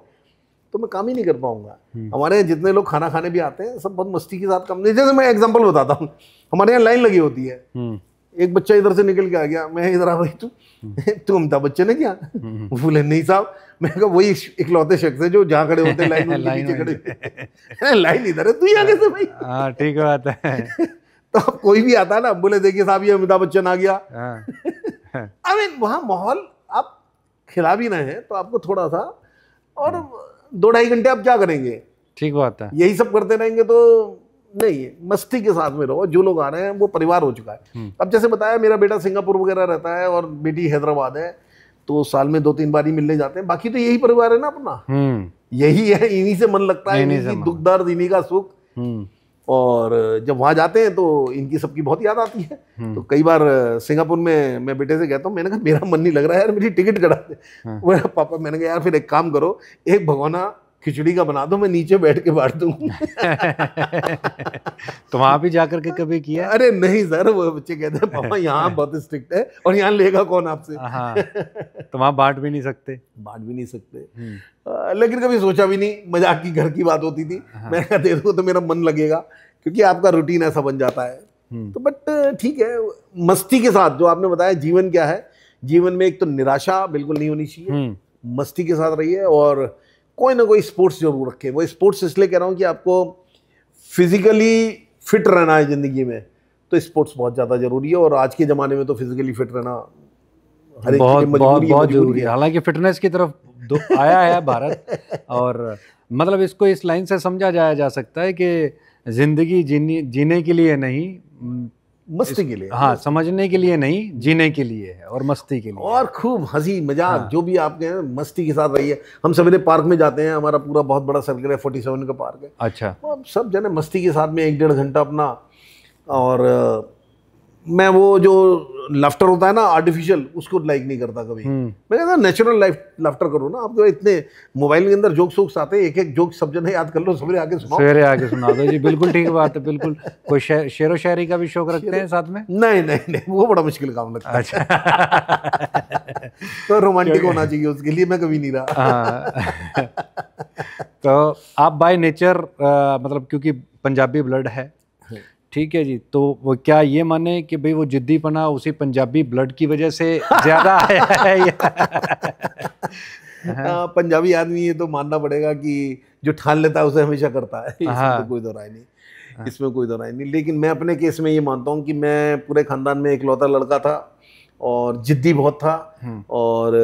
तो मैं काम ही नहीं कर पाऊंगा हम्म। हमारे यहाँ जितने लोग खाना खाने भी आते हैं सब बहुत मस्ती के साथ काम नहीं जैसे मैं एग्जाम्पल बताता हूँ हमारे यहाँ लाइन लगी होती है हम्म। एक बच्चा इधर से निकल के आ गया मैं इधर आ भाई तू हम्म। तू अमिताभ बच्चन है क्या बोले नहीं साहब मैं कहा वही इकलौते शख्स है जो जहाँ खड़े होते लाइन लाइन खड़े लाइन इधर है तू यहाँ कैसे भाई हाँ, ठीक बात है तो अब कोई भी आता है ना बोले देखिए साहब ये अमिताभ बच्चन आ गया आई हाँ। मीन वहाँ माहौल आप खिला भी ना है तो आपको थोड़ा सा और दो ढाई घंटे आप क्या करेंगे ठीक बात है यही सब करते रहेंगे तो नहीं मस्ती के साथ में रहो जो लोग आ रहे हैं वो परिवार हो चुका है हम्म। अब जैसे बताया मेरा बेटा सिंगापुर वगैरह रहता है और बेटी हैदराबाद है तो साल में दो तीन बार ही मिलने जाते हैं बाकी तो यही परिवार है ना अपना हम्म। यही है इन्हीं से मन लगता है इन्हीं से दुख दर्द इन्हीं का सुख हम्म। और जब वहाँ जाते हैं तो इनकी सबकी बहुत याद आती है हम्म। तो कई बार सिंगापुर में मैं बेटे से कहता हूँ मैंने कहा मेरा मन नहीं लग रहा है यार मेरी टिकट कटा दे हाँ। पापा मैंने कहा यार फिर एक काम करो एक भगवाना खिचड़ी का बना दो मैं नीचे बैठ के बांट दू तो वहां भी जा के कभी किया अरे नहीं सर वो बच्चे कहते हैं पापा यहाँ बहुत स्ट्रिक्ट है और यहाँ लेगा कौन आपसे तो वहां बांट भी नहीं सकते बांट भी नहीं सकते हम्म। लेकिन कभी सोचा भी नहीं मजाक की घर की बात होती थी हाँ। मैं कहा दे तो मेरा मन लगेगा क्योंकि आपका रूटीन ऐसा बन जाता है हम्म। तो बट ठीक है मस्ती के साथ जो आपने बताया जीवन क्या है जीवन में एक तो निराशा बिल्कुल नहीं होनी चाहिए हम्म। मस्ती के साथ रहिए और कोई ना कोई स्पोर्ट्स जरूर रखें वो स्पोर्ट्स इसलिए कह रहा हूँ कि आपको फिज़िकली फिट रहना है ज़िंदगी में तो स्पोर्ट्स बहुत ज़्यादा ज़रूरी है और आज के ज़माने में तो फिज़िकली फिट रहना हर एक बहुत बहुत बहुत जरूरी है हालांकि फिटनेस की तरफ आया है भारत और मतलब इसको इस लाइन से समझा जाया जा सकता है कि ज़िंदगी जीने जीने के लिए नहीं मस्ती के लिए हाँ समझने के लिए नहीं जीने के लिए है और मस्ती के लिए और खूब हंसी मजाक हाँ। जो भी आपके हैं मस्ती के साथ रहिए हम सवेरे पार्क में जाते हैं हमारा पूरा बहुत बड़ा सर्कल है फोर्टी सेवन का पार्क है अच्छा तो सब जने मस्ती के साथ में एक डेढ़ घंटा अपना और मैं वो जो लफ्टर होता है ना आर्टिफिशियल उसको लाइक नहीं करता कभी हम्म। मैं कहता नेचुरल लाइफ लफ्टर करो ना जो इतने मोबाइल के अंदर जोक सोक्स आते हैं एक एक जोक सब जने याद कर लो सवेरे आके सुनाओ सवेरे आके सुना दो जी बिल्कुल ठीक बात है बिल्कुल कोई शेर, शायरी का भी शौक रखते हैं साथ में नहीं नहीं नहीं वो बड़ा मुश्किल काम लगता है अच्छा तो रोमांटिक होना चाहिए उसके लिए मैं कभी नहीं रहा हाँ। तो आप बाय नेचर मतलब क्योंकि पंजाबी ब्लड है ठीक है जी तो वो क्या ये माने कि भाई वो जिद्दीपना उसी पंजाबी ब्लड की वजह से ज़्यादा है आ, हाँ, पंजाबी आदमी ये तो मानना पड़ेगा कि जो ठान लेता है उसे हमेशा करता है इसमें हाँ। तो कोई दो नहीं हाँ। इसमें कोई दोहराई नहीं लेकिन मैं अपने केस में ये मानता हूँ कि मैं पूरे खानदान में इकलौता लड़का था और जिद्दी बहुत था हम्म। और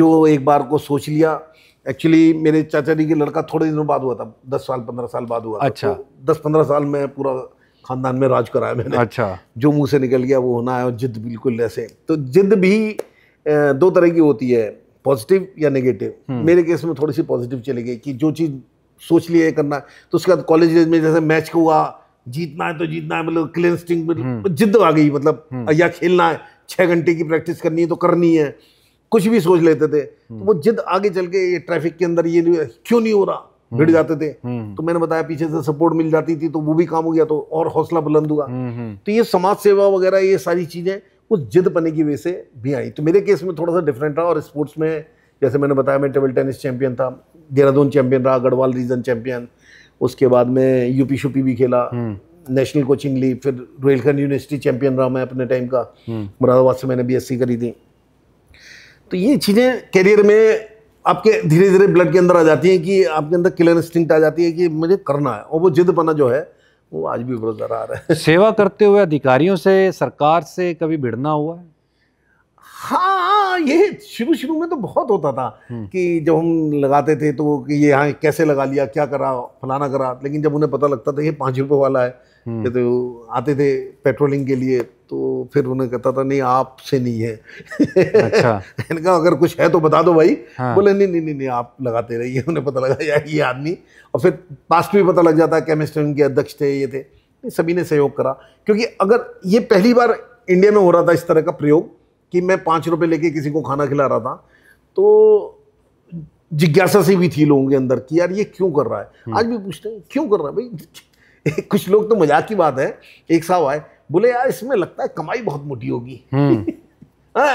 जो एक बार को सोच लिया एक्चुअली मेरे चाचा जी के लड़का थोड़े दिनों बाद हुआ था दस साल पंद्रह साल बाद हुआ अच्छा तो दस पंद्रह साल में पूरा खानदान में राज कराया मैंने अच्छा जो मुंह से निकल गया वो होना है और जिद बिल्कुल ऐसे तो जिद भी दो तरह की होती है पॉजिटिव या नेगेटिव हम्म। मेरे केस में थोड़ी सी पॉजिटिव चली गई कि जो चीज़ सोच लिए करना तो उसके बाद कॉलेज में जैसे मैच हुआ जीतना है तो जीतना है मतलब क्लीन हम्म। स्टिंग तो जिद आ गई मतलब हम्म। या खेलना है छः घंटे की प्रैक्टिस करनी है तो करनी है कुछ भी सोच लेते थे तो वो जिद आगे चल के ये ट्रैफिक के अंदर ये नहीं क्यों नहीं हो रहा भिड़ हम्म, जाते थे हम्म। तो मैंने बताया पीछे से सपोर्ट मिल जाती थी तो वो भी काम हो गया तो और हौसला बुलंद हुआ हम्म, तो ये समाज सेवा वगैरह ये सारी चीज़ें उस जिद पने की वजह से भी आई तो मेरे केस में थोड़ा सा डिफरेंट रहा और स्पोर्ट्स में जैसे मैंने बताया मैं टेबल टेनिस चैंपियन था देहरादून चैंपियन रहा गढ़वाल रीजन चैंपियन उसके बाद में यूपी शुपी भी खेला नेशनल कोचिंग ली फिर रोहिलखंड यूनिवर्सिटी चैंपियन रहा मैं अपने टाइम का मुरादाबाद से मैंने बीएससी करी थी तो ये चीज़ें करियर में आपके धीरे धीरे ब्लड के अंदर आ जाती है कि आपके अंदर किलर इंस्टिंक्ट आ जाती है कि मुझे करना है और वो जिद बना जो है वो आज भी जरा आ रहा है सेवा करते हुए अधिकारियों से सरकार से कभी भिड़ना हुआ है हाँ ये शुरू शुरू में तो बहुत होता था हम्म। कि जब हम लगाते थे तो कि ये यहाँ कैसे लगा लिया क्या करा फलाना करा लेकिन जब उन्हें पता लगता था ये पाँच रुपये वाला है हम्म। तो आते थे पेट्रोलिंग के लिए तो फिर उन्हें कहता था नहीं आपसे नहीं है अच्छा इनका अगर कुछ है तो बता दो भाई हाँ। बोले नहीं नहीं नहीं नहीं आप लगाते रहिए उन्हें पता लगा यार ये आदमी और फिर पास्ट भी पता लग जाता केमिस्ट्री उनके अध्यक्ष थे ये थे सभी ने सहयोग करा क्योंकि अगर ये पहली बार इंडिया में हो रहा था इस तरह का प्रयोग कि मैं पाँच रुपये लेके किसी को खाना खिला रहा था तो जिज्ञासा से भी थी लोगों के अंदर कि यार ये क्यों कर रहा है हम्म। आज भी पूछते हैं क्यों कर रहा है भाई कुछ लोग तो मजाक की बात है एक साहब आए बोले यार इसमें लगता है कमाई बहुत मोटी होगी हम्म। हाँ,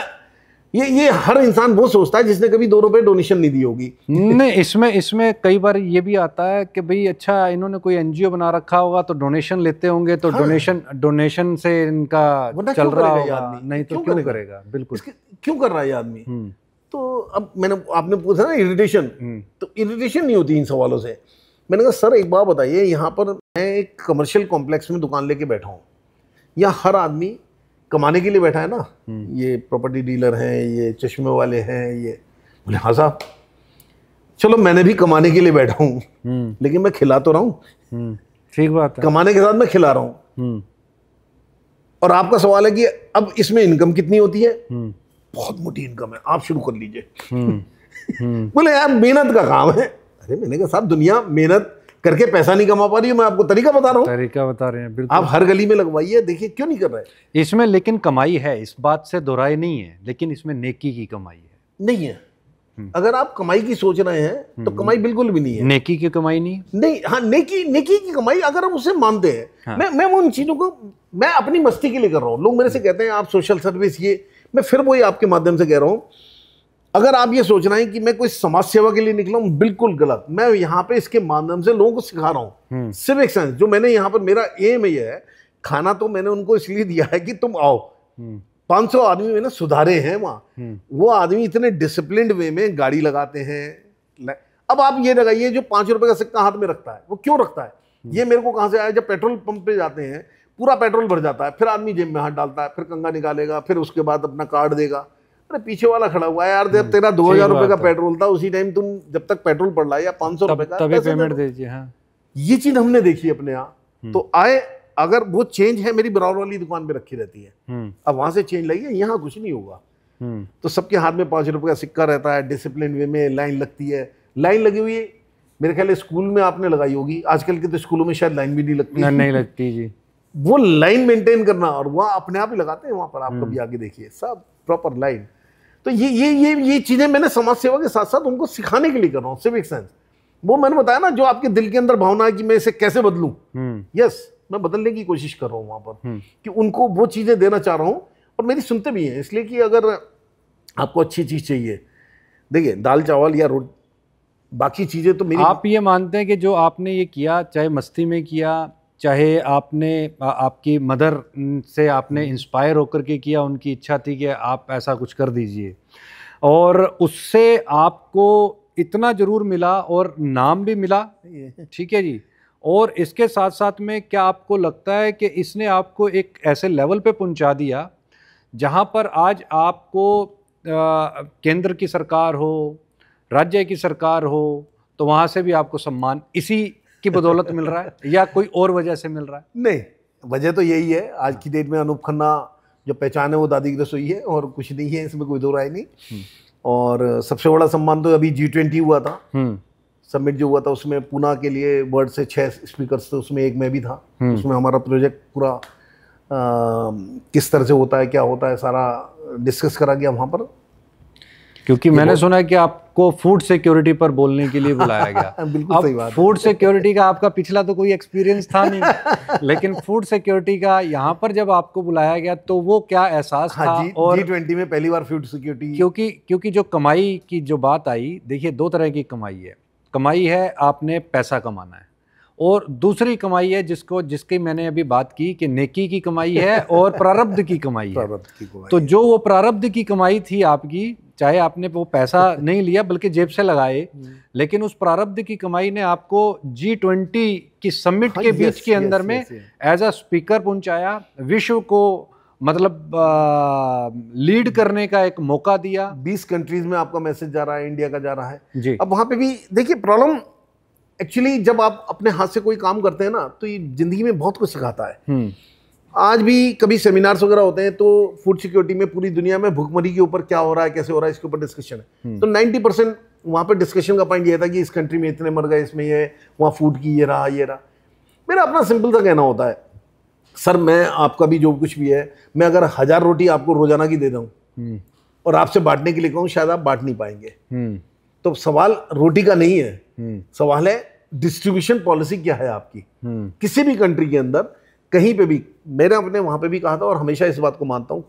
ये ये हर इंसान वो सोचता है जिसने कभी दो रुपए डोनेशन नहीं दी होगी नहीं इसमें इसमें कई बार ये भी आता है कि भाई अच्छा इन्होंने कोई एनजीओ बना रखा होगा तो डोनेशन लेते होंगे तो हाँ। डोनेशन डोनेशन से इनका चल रहा होगा नहीं तो क्यों, क्यों करेगा? करेगा बिल्कुल क्यों कर रहा है आदमी हम्म। तो अब मैंने आपने पूछा ना इरिटेशन हम्म। तो इरिटेशन नहीं होती इन सवालों से मैंने कहा सर एक बात बताइए यहाँ पर मैं एक कमर्शियल कॉम्प्लेक्स में दुकान लेके बैठा हूँ या हर आदमी कमाने के लिए बैठा है ना हम्म। ये प्रॉपर्टी डीलर हैं ये चश्मे वाले हैं ये बोले हाँ साहब चलो मैंने भी कमाने के लिए बैठा हूँ हम्म। लेकिन मैं खिला तो रहा हूँ हम्म, ठीक बात है कमाने के साथ मैं खिला रहा हूँ और आपका सवाल है कि अब इसमें इनकम कितनी होती है बहुत मोटी इनकम है आप शुरू कर लीजिए बोले यार मेहनत का काम है अरे मैंने कहा साहब दुनिया मेहनत करके पैसा नहीं कमा पा रही हूँ मैं आपको तरीका बता रहा हूँ तरीका बता रहे हैं बिल्कुल आप हर गली में लगवाइए देखिए क्यों नहीं कर रहे इसमें लेकिन कमाई है इस बात से दोहराई नहीं है लेकिन इसमें नेकी की कमाई है नहीं है हम्म। अगर आप कमाई की सोच रहे हैं तो हम्म। कमाई बिल्कुल भी नहीं है नेकी की कमाई नहीं नहीं हाँ नेकी नेकी की कमाई अगर हम उसे मानते हैं हाँ। मैं मैं उन चीज़ों को मैं अपनी मस्ती के लिए कर रहा हूँ लोग मेरे से कहते हैं आप सोशल सर्विस ये मैं फिर वही आपके माध्यम से कह रहा हूँ अगर आप ये सोच रहे हैं कि मैं कोई समाज सेवा के लिए निकला हूं बिल्कुल गलत मैं यहाँ पे इसके माध्यम से लोगों को सिखा रहा हूँ सिविक सेंस जो मैंने यहाँ पर मेरा एम ये है खाना तो मैंने उनको इसलिए दिया है कि तुम आओ हम्म। पांच सौ आदमी मैंने सुधारे हैं वहाँ हम्म। वो आदमी इतने डिसिप्लिन वे में गाड़ी लगाते हैं अब आप ये लगाइए जो पांच रुपए का सिक्का हाथ में रखता है वो क्यों रखता है हम्म। ये मेरे को कहाँ से आया जब पेट्रोल पंप पे जाते हैं पूरा पेट्रोल भर जाता है फिर आदमी जेब में हाथ डालता है फिर कंगा निकालेगा फिर उसके बाद अपना कार्ड देगा अरे पीछे वाला खड़ा हुआ है यार जब हम्म, तेरा दो हजार रुपए का पेट्रोल था उसी टाइम तुम जब तक पेट्रोल पड़ रहा है या पाँच सौ रुपए का पेमेंट दीजिए हाँ। ये चीज हमने देखी अपने यहाँ हम्म। तो आए अगर वो चेंज है मेरी बराबर वाली दुकान पे रखी रहती है हम्म। अब वहां से चेंज लाइए यहाँ कुछ नहीं होगा तो सबके हाथ में पांच रुपए का सिक्का रहता है डिसिप्लिन वे में लाइन लगती है लाइन लगी हुई है मेरे ख्याल स्कूल में आपने लगाई होगी आजकल के तो स्कूलों में शायद लाइन भी नहीं लगती नहीं, लगती जी वो लाइन मेंटेन करना और वह अपने आप ही लगाते हैं वहां पर आप कभी आगे देखिए सब प्रॉपर लाइन तो ये ये ये ये चीज़ें मैंने समाज सेवा के साथ साथ उनको सिखाने के लिए कर रहा हूँ सिविक सेंस वो मैंने बताया ना जो आपके दिल के अंदर भावना है कि मैं इसे कैसे बदलूँ यस हम्म। मैं बदलने की कोशिश कर रहा हूँ वहाँ पर हम्म। कि उनको वो चीज़ें देना चाह रहा हूँ और मेरी सुनते भी हैं इसलिए कि अगर आपको अच्छी चीज़ चाहिए देखिए दाल चावल या रोट बाकी चीज़ें तो मेरी आप ये मानते हैं कि जो आपने ये किया चाहे मस्ती में किया चाहे आपने आपकी मदर से आपने इंस्पायर हम्म। होकर के किया उनकी इच्छा थी कि आप ऐसा कुछ कर दीजिए और उससे आपको इतना ज़रूर मिला और नाम भी मिला ठीक है जी और इसके साथ साथ में क्या आपको लगता है कि इसने आपको एक ऐसे लेवल पे पहुंचा दिया जहां पर आज आपको केंद्र की सरकार हो राज्य की सरकार हो तो वहां से भी आपको सम्मान इसी की बदौलत मिल रहा है या कोई और वजह से मिल रहा है नहीं वजह तो यही है आज की डेट में अनूप खन्ना जो पहचान है वो दादी की रसोई है और कुछ नहीं है इसमें कोई दो राय नहीं हम्म। और सबसे बड़ा सम्मान तो अभी जी ट्वेंटी हुआ था समिट हम्म। जो हुआ था उसमें पूना के लिए वर्ल्ड से छः स्पीकर थे उसमें एक मैं भी था हम्म। उसमें हमारा प्रोजेक्ट पूरा किस तरह से होता है क्या होता है सारा डिस्कस करा गया वहाँ पर क्योंकि मैंने सुना है कि आपको फूड सिक्योरिटी पर बोलने के लिए बुलाया गया बिल्कुल सही बात फूड सिक्योरिटी का आपका पिछला तो कोई एक्सपीरियंस था नहीं लेकिन फूड सिक्योरिटी का यहाँ पर जब आपको बुलाया गया तो वो क्या एहसास हाँ, था जी, और जी में पहली बार फूड सिक्योरिटी क्योंकि क्योंकि जो कमाई की जो बात आई देखिए दो तरह की कमाई है कमाई है आपने पैसा कमाना है और दूसरी कमाई है जिसको जिसकी मैंने अभी बात की कि नेकी की कमाई है और प्रारब्ध की कमाई है की कमाई तो जो वो प्रारब्ध की कमाई थी आपकी चाहे आपने वो पैसा नहीं लिया बल्कि जेब से लगाए हम्म। लेकिन उस प्रारब्ध की कमाई ने आपको जी ट्वेंटी की समिट हाँ, के बीच के अंदर में एज अ स्पीकर पहुंचाया विश्व को मतलब लीड करने का एक मौका दिया बीस कंट्रीज में आपका मैसेज जा रहा है इंडिया का जा रहा है जी अब वहां पे भी देखिए प्रॉब्लम एक्चुअली जब आप अपने हाथ से कोई काम करते हैं ना तो ये जिंदगी में बहुत कुछ सिखाता है हम्म। आज भी कभी सेमिनार्स वगैरह होते हैं तो फूड सिक्योरिटी में पूरी दुनिया में भूखमरी के ऊपर क्या हो रहा है कैसे हो रहा है इसके ऊपर डिस्कशन है हम्म। तो नाइन्टी परसेंट वहाँ पर डिस्कशन का पॉइंट ये था कि इस कंट्री में इतने मर गए इसमें ये वहाँ फूड की ये रहा ये रहा मेरा अपना सिंपल सा कहना होता है सर मैं आपका भी जो कुछ भी है मैं अगर हज़ार रोटी आपको रोज़ाना की दे दूँ हम्म। और आपसे बांटने के लिए कहूँ शायद आप बांट नहीं पाएंगे हम्म। तो सवाल रोटी का नहीं है सवाल है डिस्ट्रीब्यूशन पॉलिसी क्या है आपकी किसी भी कंट्री के अंदर कहीं पे भी मैंने अपने वहाँ पे भी कहा था और हमेशा इस बात को मानता हूँ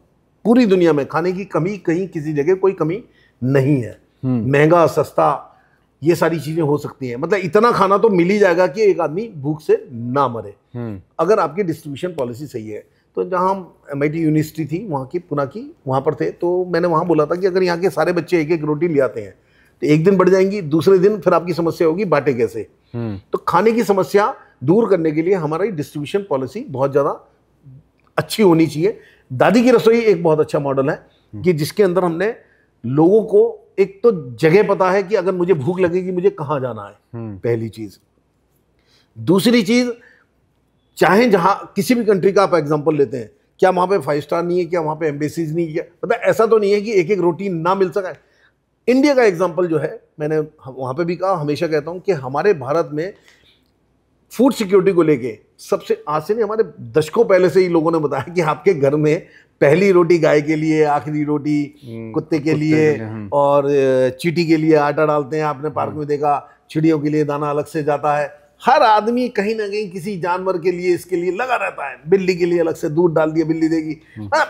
पूरी दुनिया में खाने की कमी कहीं किसी जगह कोई कमी नहीं है हम्म। महंगा सस्ता ये सारी चीज़ें हो सकती हैं मतलब इतना खाना तो मिल ही जाएगा कि एक आदमी भूख से ना मरे हम्म। अगर आपकी डिस्ट्रीब्यूशन पॉलिसी सही है तो जहाँ एम आई यूनिवर्सिटी थी वहाँ की पुना की वहाँ पर थे तो मैंने वहाँ बोला था कि अगर यहाँ के सारे बच्चे एक एक रोटी ले आते हैं तो एक दिन बढ़ जाएंगी दूसरे दिन फिर आपकी समस्या होगी बाटे कैसे हम्म। तो खाने की समस्या दूर करने के लिए हमारी डिस्ट्रीब्यूशन पॉलिसी बहुत ज़्यादा अच्छी होनी चाहिए दादी की रसोई एक बहुत अच्छा मॉडल है हम्म। कि जिसके अंदर हमने लोगों को एक तो जगह पता है कि अगर मुझे भूख लगेगी मुझे कहाँ जाना है हम्म। पहली चीज़ दूसरी चीज़ चाहे जहां किसी भी कंट्री का आप एग्जाम्पल लेते हैं क्या वहां पे फाइव स्टार नहीं है क्या वहां पे एम्बेसीज नहीं है मतलब ऐसा तो नहीं है कि एक एक रोटी ना मिल सका इंडिया का एग्जाम्पल जो है मैंने वहां पे भी कहा हमेशा कहता हूं कि हमारे भारत में फूड सिक्योरिटी को लेके सबसे आज से नहीं हमारे दशकों पहले से ही लोगों ने बताया कि आपके घर में पहली रोटी गाय के लिए आखिरी रोटी हम्म, कुत्ते के लिए हम्म। और चीटी के लिए आटा डालते हैं आपने पार्क हम्म। में देखा चिड़ियों के लिए दाना अलग से जाता है हर आदमी कहीं ना कहीं किसी जानवर के लिए इसके लिए लगा रहता है बिल्ली के लिए अलग से दूध डाल दिया बिल्ली देगी हाँ,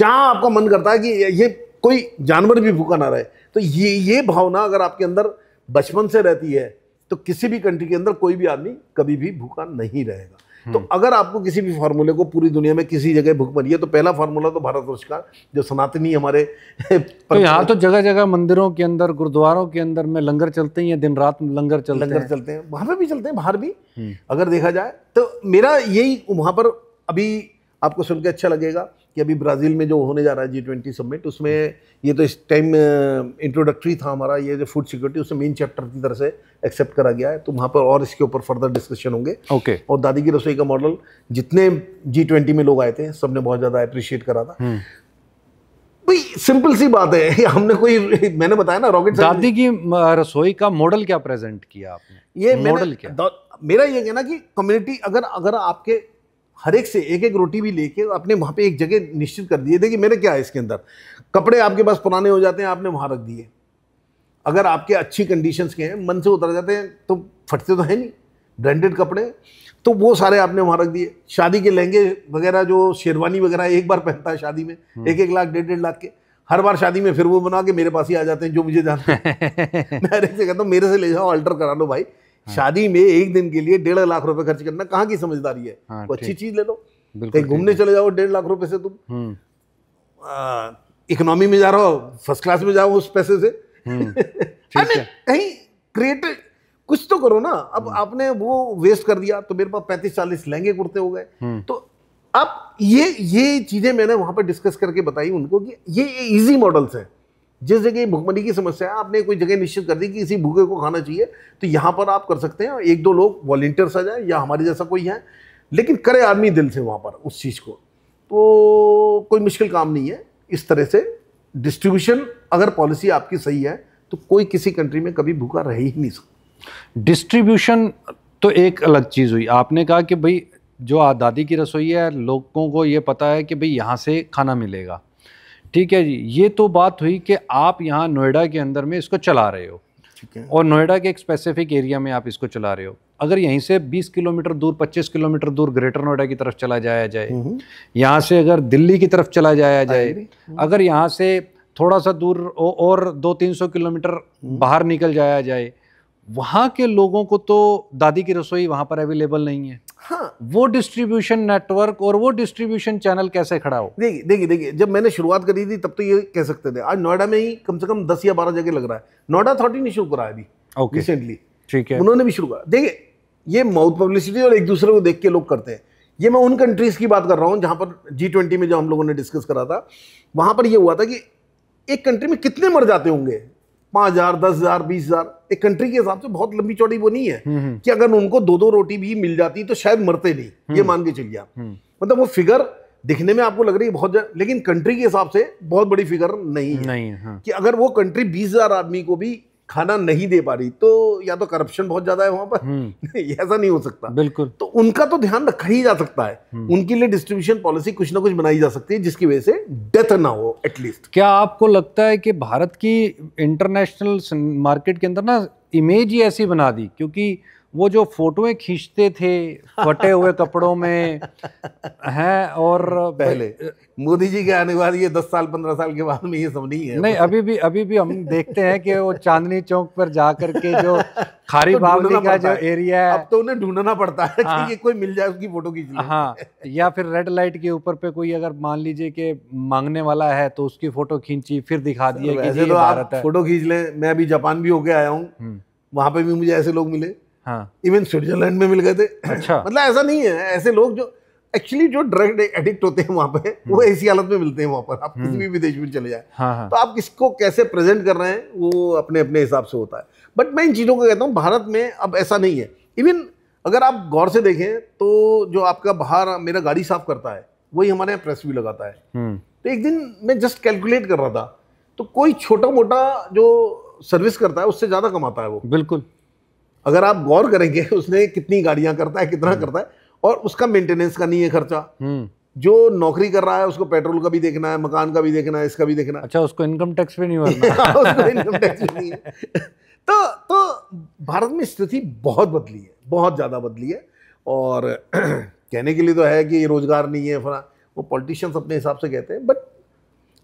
जहाँ आपका मन करता है कि ये कोई जानवर भी भूखा ना रहे तो ये ये भावना अगर आपके अंदर बचपन से रहती है तो किसी भी कंट्री के अंदर कोई भी आदमी कभी भी भूखा नहीं रहेगा तो हम्म। अगर आपको किसी भी फार्मूले को पूरी दुनिया में किसी जगह भूख बनी है तो पहला फार्मूला तो भारतवर्ष का जो सनातनी हमारे तो यहाँ तो जगह जगह मंदिरों के अंदर गुरुद्वारों के अंदर में लंगर चलते हैं दिन रात में लंगर चलते लंगर हैं। चलते हैं वहां पर भी चलते हैं बाहर भी हम्म। अगर देखा जाए तो मेरा यही वहां पर अभी आपको सुन के अच्छा लगेगा कि अभी ब्राज़ील में जो होने जा रहा है जी ट्वेंटी समिट उसमें ये तो इस टाइम इंट्रोडक्टरी था हमारा ये जो फूड सिक्योरिटी उसमें मेन चैप्टर की तरह से एक्सेप्ट करा गया है तो वहाँ पर और इसके ऊपर फर्दर डिस्कशन होंगे ओके okay. और दादी की रसोई का मॉडल जितने जी ट्वेंटी में लोग आए थे सब ने बहुत ज़्यादा अप्रिशिएट करा था हम्म। भाई सिंपल सी बात है हमने कोई मैंने बताया ना रॉकेट दादी की रसोई का मॉडल क्या प्रेजेंट किया आपने ये मॉडल क्या मेरा ये कहना कि कम्युनिटी अगर अगर आपके हर एक से एक एक रोटी भी लेके अपने वहाँ पे एक जगह निश्चित कर दिए देखिए मेरे क्या है इसके अंदर कपड़े आपके पास पुराने हो जाते हैं आपने वहाँ रख दिए अगर आपके अच्छी कंडीशन के हैं मन से उतर जाते हैं तो फटते तो हैं नहीं ब्रांडेड कपड़े तो वो सारे आपने वहाँ रख दिए शादी के लहंगे वगैरह जो शेरवानी वगैरह एक बार पहनता है शादी में हम्म। एक एक लाख डेढ़ डेढ़ लाख के हर बार शादी में फिर वो बना के मेरे पास ही आ जाते हैं जो मुझे जाना है मैं से कहता हूँ मेरे से ले जाओ अल्टर करा लो भाई हाँ। शादी में एक दिन के लिए डेढ़ लाख रुपए खर्च करना कहाँ की समझदारी है तो अच्छी चीज ले लो कहीं घूमने चले जाओ डेढ़ लाख रुपए से तुम हम्म। इकोनॉमी में जा रहा हो फर्स्ट क्लास में जाओ उस पैसे से हम्म, कहीं क्रिएट कुछ तो करो ना अब हम्म। आपने वो वेस्ट कर दिया तो मेरे पास पैंतीस चालीस लहंगे कुर्ते हो गए तो अब ये ये चीजें मैंने वहां पर डिस्कस करके बताई उनको कि ये इजी मॉडल्स है जिस जगह भुखमरी की समस्या है आपने कोई जगह निश्चित कर दी कि इसी भूखे को खाना चाहिए तो यहाँ पर आप कर सकते हैं एक दो लोग वॉल्टियर्स आ जाए या हमारे जैसा कोई है लेकिन करे आदमी दिल से वहाँ पर उस चीज़ को तो कोई मुश्किल काम नहीं है इस तरह से डिस्ट्रीब्यूशन अगर पॉलिसी आपकी सही है तो कोई किसी कंट्री में कभी भूखा रह ही नहीं सकता डिस्ट्रीब्यूशन तो एक अलग चीज़ हुई आपने कहा कि भाई जो आज़ादी की रसोई है लोगों को ये पता है कि भाई यहाँ से खाना मिलेगा ठीक है जी ये तो बात हुई कि आप यहाँ नोएडा के अंदर में इसको चला रहे हो और नोएडा के एक स्पेसिफिक एरिया में आप इसको चला रहे हो अगर यहीं से 20 किलोमीटर दूर 25 किलोमीटर दूर ग्रेटर नोएडा की तरफ चला जाया जाए हम्म, हम्म। यहाँ से अगर दिल्ली की तरफ चला जाया जाए हम्म। अगर यहाँ से थोड़ा सा दूर और दो तीन सौ किलोमीटर बाहर निकल जाया जाए वहाँ के लोगों को तो दादी की रसोई वहाँ पर अवेलेबल नहीं है हाँ वो डिस्ट्रीब्यूशन नेटवर्क और वो डिस्ट्रीब्यूशन चैनल कैसे खड़ा हो देखिए देखिए देखिए जब मैंने शुरुआत करी थी तब तो ये कह सकते थे आज नोएडा में ही कम से कम दस या बारह जगह लग रहा है नोएडा अथॉरिटी ने शुरू कराया अभी रिसेंटली ठीक है उन्होंने भी शुरू करा देखिए ये माउथ पब्लिसिटी और एक दूसरे को देख के लोग करते हैं ये मैं उन कंट्रीज़ की बात कर रहा हूँ जहाँ पर जी ट्वेंटी में जो हम लोगों ने डिस्कस करा था वहाँ पर यह हुआ था कि एक कंट्री में कितने मर जाते होंगे पांच हजार दस हजार बीस हजार एक कंट्री के हिसाब से बहुत लंबी चौड़ी वो नहीं है हम्म, हम्म। कि अगर उनको दो दो रोटी भी मिल जाती तो शायद मरते नहीं ये हम्म। मान के चलिए आप मतलब वो फिगर दिखने में आपको लग रही है बहुत लेकिन कंट्री के हिसाब से बहुत बड़ी फिगर नहीं है, नहीं है हाँ। कि अगर वो कंट्री बीस हजार आदमी को भी खाना नहीं दे पा रही तो या तो करप्शन बहुत ज्यादा है वहां पर हम्म। ऐसा नहीं हो सकता बिल्कुल तो उनका तो ध्यान रखा ही जा सकता है हम्म। उनके लिए डिस्ट्रीब्यूशन पॉलिसी कुछ ना कुछ बनाई जा सकती है जिसकी वजह से डेथ ना हो एटलीस्ट क्या आपको लगता है कि भारत की इंटरनेशनल मार्केट के अंदर ना इमेज ही ऐसी बना दी क्योंकि वो जो फोटोएं खींचते थे फटे हुए कपड़ों में हैं और पहले मोदी जी के आने बाद ये दस साल पंद्रह साल के बाद में ये सब नहीं है नहीं अभी भी अभी भी हम देखते हैं कि वो चांदनी चौक पर जा करके जो तो खारी तो बावली का जो एरिया है अब तो उन्हें ढूंढना पड़ता है हाँ, कि ये कोई मिल जाए उसकी फोटो खींच हाँ या फिर रेड लाइट के ऊपर पे कोई अगर मान लीजिए कि मांगने वाला है तो उसकी फोटो खींची फिर दिखा तो दिए कि ये तो भारत है फोटो खींच ले मैं अभी जापान भी होके आया हूँ हम्म। वहां पे भी मुझे ऐसे लोग मिले इवन हाँ। स्विट्जरलैंड में मिल गए थे अच्छा मतलब ऐसा नहीं है ऐसे लोग जो एक्चुअली जो ड्रग एडिक्ट होते हैं वहां पे वो हम्म। ऐसी हालत में मिलते हैं वहां पर आप किसी हम्म। भी विदेश में चले जाए हाँ हाँ। तो आप किसको कैसे प्रेजेंट कर रहे हैं वो अपने अपने हिसाब से होता है बट मैं इन चीज़ों को कहता हूँ भारत में अब ऐसा नहीं है इवन अगर आप गौर से देखें तो जो आपका बाहर मेरा गाड़ी साफ करता है वही हमारे यहाँ प्रेस भी लगाता है हम्म। तो एक दिन मैं जस्ट कैलकुलेट कर रहा था तो कोई छोटा मोटा जो सर्विस करता है उससे ज़्यादा कमाता है वो बिल्कुल अगर आप गौर करेंगे उसने कितनी गाड़ियां करता है कितना हम्म। करता है और उसका मेंटेनेंस का नहीं है खर्चा हम्म। जो नौकरी कर रहा है उसको पेट्रोल का भी देखना है मकान का भी देखना है इसका भी देखना है अच्छा उसको इनकम टैक्स भी नहीं भरना हाँ, उसको इनकम टैक्स भी नहीं है तो तो भारत में स्थिति बहुत बदली है बहुत ज़्यादा बदली है और कहने के लिए तो है कि ये रोज़गार नहीं है फला वो पॉलिटिशियंस अपने हिसाब से कहते हैं बट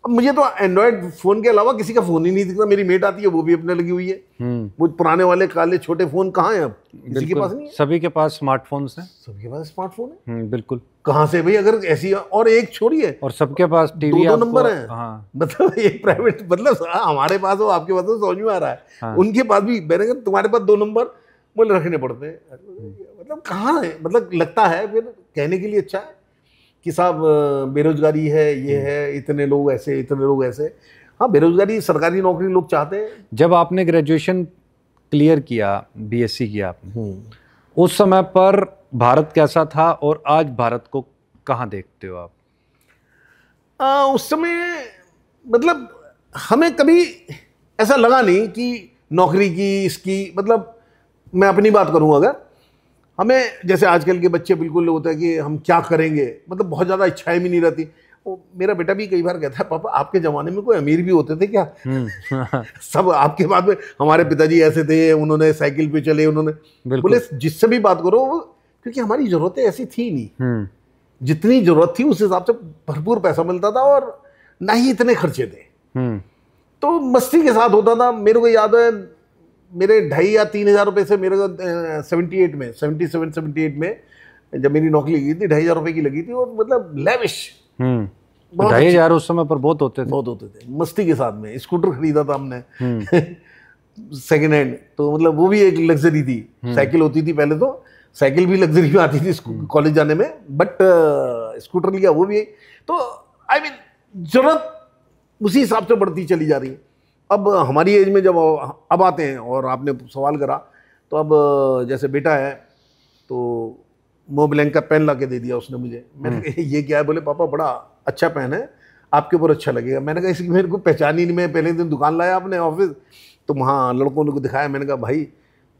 अब मुझे तो एंड्रॉयड फ़ोन के अलावा किसी का फ़ोन ही नहीं दिखता मेरी मेट आती है वो भी अपने लगी हुई है हम्म। वो पुराने वाले काले छोटे फ़ोन कहाँ है अब किसी के पास नहीं है? सभी के पास स्मार्टफोन है सभी के पास स्मार्टफोन है हम्म, बिल्कुल कहाँ से भाई अगर ऐसी और एक छोड़ी है और सबके पास टीवी दो, दो नंबर है हाँ। मतलब ये प्राइवेट मतलब हाँ, हमारे पास हो आपके पास हो समझ में आ रहा है हाँ। उनके पास भी मैंने कहा तुम्हारे पास दो नंबर बोले रखने पड़ते हैं मतलब कहाँ है मतलब लगता है फिर कहने के लिए अच्छा है कि साहब बेरोजगारी है ये हम्म। है इतने लोग ऐसे इतने लोग ऐसे हाँ बेरोजगारी सरकारी नौकरी लोग चाहते हैं जब आपने ग्रेजुएशन क्लियर किया बीएससी किया हम्म। उस समय पर भारत कैसा था और आज भारत को कहाँ देखते हो आप आ, उस समय मतलब हमें कभी ऐसा लगा नहीं कि नौकरी की इसकी मतलब मैं अपनी बात करूँ अगर हमें जैसे आजकल के बच्चे बिल्कुल होता है कि हम क्या करेंगे मतलब बहुत ज़्यादा इच्छाएं भी नहीं रहती वो मेरा बेटा भी कई बार कहता है पापा आपके ज़माने में कोई अमीर भी होते थे क्या हम्म। सब आपके बाद में हमारे पिताजी ऐसे थे उन्होंने साइकिल पे चले उन्होंने बोले जिससे भी बात करो क्योंकि हमारी ज़रूरतें ऐसी थी नहीं हम्म। जितनी ज़रूरत थी उस हिसाब से भरपूर पैसा मिलता था और ना ही इतने खर्चे थे हम्म। तो मस्ती के साथ होता था मेरे को याद है मेरे ढाई या तीन हज़ार रुपये से मेरे को सेवेंटी एट में सेवेंटी सेवन सेवेंटी एट में जब मेरी नौकरी लगी थी ढाई हज़ार रुपये की लगी थी और मतलब लेविश हम्म। ढाई हज़ार उस समय पर बहुत होते थे बहुत होते थे मस्ती के साथ में स्कूटर खरीदा था हमने सेकेंड हम्म। हैंड तो मतलब वो भी एक लग्जरी थी साइकिल हम्म। होती थी पहले तो साइकिल भी लग्जरी में आती थी कॉलेज जाने में बट स्कूटर लिया वो भी तो आई मीन जरूरत उसी हिसाब से बढ़ती चली जा रही है अब हमारी एज में जब अब आते हैं और आपने सवाल करा तो अब जैसे बेटा है तो मोबलैंक का पेन ला के दे दिया उसने मुझे मैंने हम्म। कहा ये क्या है बोले पापा बड़ा अच्छा पेन है आपके ऊपर अच्छा लगेगा मैंने कहा इसकी मेरे को पहचान ही नहीं मैं पहले दिन दुकान लाया आपने ऑफिस तो वहाँ लड़कों ने को दिखाया मैंने कहा भाई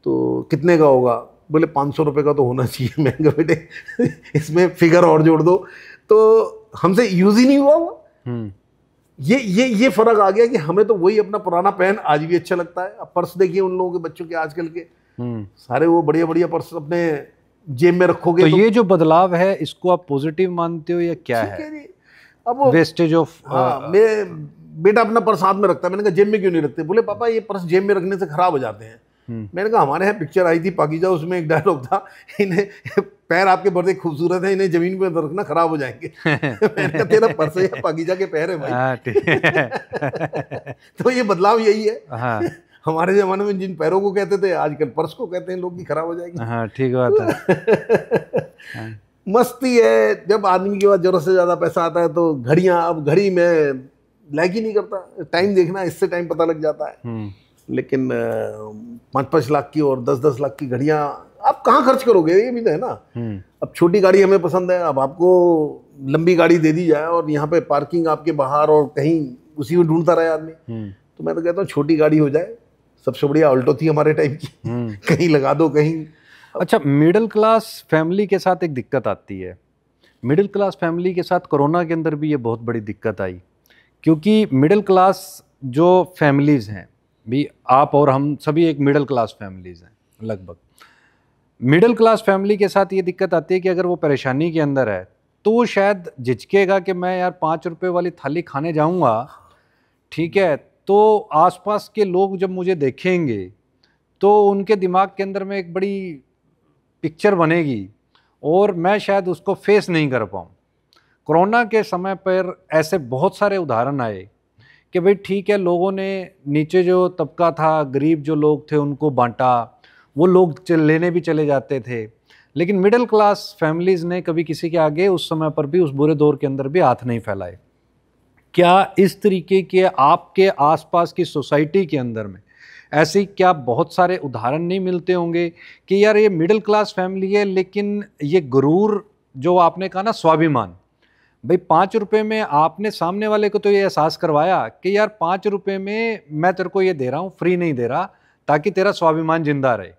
तो कितने का होगा बोले पाँच सौ रुपये का तो होना चाहिए मैंने कहा बेटे इसमें फिगर और जोड़ दो तो हमसे यूज़ ही नहीं हुआ हुआ हम्म। ये ये ये फ़र्क आ गया कि हमें तो वही अपना पुराना पहन आज भी अच्छा लगता है अब पर्स देखिए उन लोगों के बच्चों के आजकल के हम्म। सारे वो बढ़िया बढ़िया पर्स अपने जेब में रखोगे तो, तो ये जो बदलाव है इसको आप पॉजिटिव मानते हो या क्या है अब वेस्टेज ऑफ हाँ, uh, मैं बेटा अपना पर्स हाथ में रखता है मैंने कहा जेब में क्यों नहीं रखते बोले पापा ये पर्स जेब में रखने से ख़राब हो जाते हैं हम्म। मैंने कहा हमारे यहाँ पिक्चर आई थी पाकिजा उसमें एक डायलॉग था इन्हें पैर आपके बड़े खूबसूरत है इन्हें जमीन पर रखना खराब हो जाएंगे मैंने कहा तेरा परसे या बगीचा के पैर है भाई हाँ, तो ये बदलाव यही है हाँ। हमारे जमाने में जिन पैरों को कहते थे आजकल पर्स को कहते हैं लोग की खराब हो जाएगी हाँ ठीक बात है मस्ती है जब आदमी के पास जरूरत से ज़्यादा पैसा आता है तो घड़ियां अब घड़ी में लैग ही नहीं करता टाइम देखना इससे टाइम पता लग जाता है हम्म। लेकिन पाँच पाँच लाख की और दस दस लाख की घड़ियाँ आप कहाँ खर्च करोगे ये भी तो है ना हम्म। अब छोटी गाड़ी हमें पसंद है अब आपको लंबी गाड़ी दे दी जाए और यहाँ पे पार्किंग आपके बाहर और कहीं उसी में ढूंढता रहे आदमी हम्म। तो मैं तो कहता हूँ छोटी गाड़ी हो जाए सबसे बढ़िया ऑल्टो थी हमारे टाइम की हम्म। कहीं लगा दो कहीं अच्छा मिडिल क्लास फैमिली के साथ एक दिक्कत आती है मिडिल क्लास फैमिली के साथ कोरोना के अंदर भी ये बहुत बड़ी दिक्कत आई क्योंकि मिडिल क्लास जो फैमिलीज़ हैं भी आप और हम सभी एक मिडिल क्लास फैमिलीज़ हैं लगभग मिडिल क्लास फैमिली के साथ ये दिक्कत आती है कि अगर वो परेशानी के अंदर है तो वो शायद झिझकेगा कि मैं यार पाँच रुपये वाली थाली खाने जाऊँगा ठीक है तो आसपास के लोग जब मुझे देखेंगे तो उनके दिमाग के अंदर में एक बड़ी पिक्चर बनेगी और मैं शायद उसको फेस नहीं कर पाऊँ कोरोना के समय पर ऐसे बहुत सारे उदाहरण आए कि भाई ठीक है लोगों ने नीचे जो तबका था गरीब जो लोग थे उनको बांटा वो लोग लेने भी चले जाते थे लेकिन मिडिल क्लास फैमिलीज़ ने कभी किसी के आगे उस समय पर भी उस बुरे दौर के अंदर भी हाथ नहीं फैलाए क्या इस तरीके के आपके आसपास की सोसाइटी के अंदर में ऐसे क्या बहुत सारे उदाहरण नहीं मिलते होंगे कि यार ये मिडिल क्लास फैमिली है लेकिन ये गुरूर जो आपने कहा ना स्वाभिमान भाई पाँच रुपये में आपने सामने वाले को तो ये एहसास करवाया कि यार पाँच रुपये में मैं तेरे को ये दे रहा हूँ फ्री नहीं दे रहा ताकि तेरा स्वाभिमान जिंदा रहे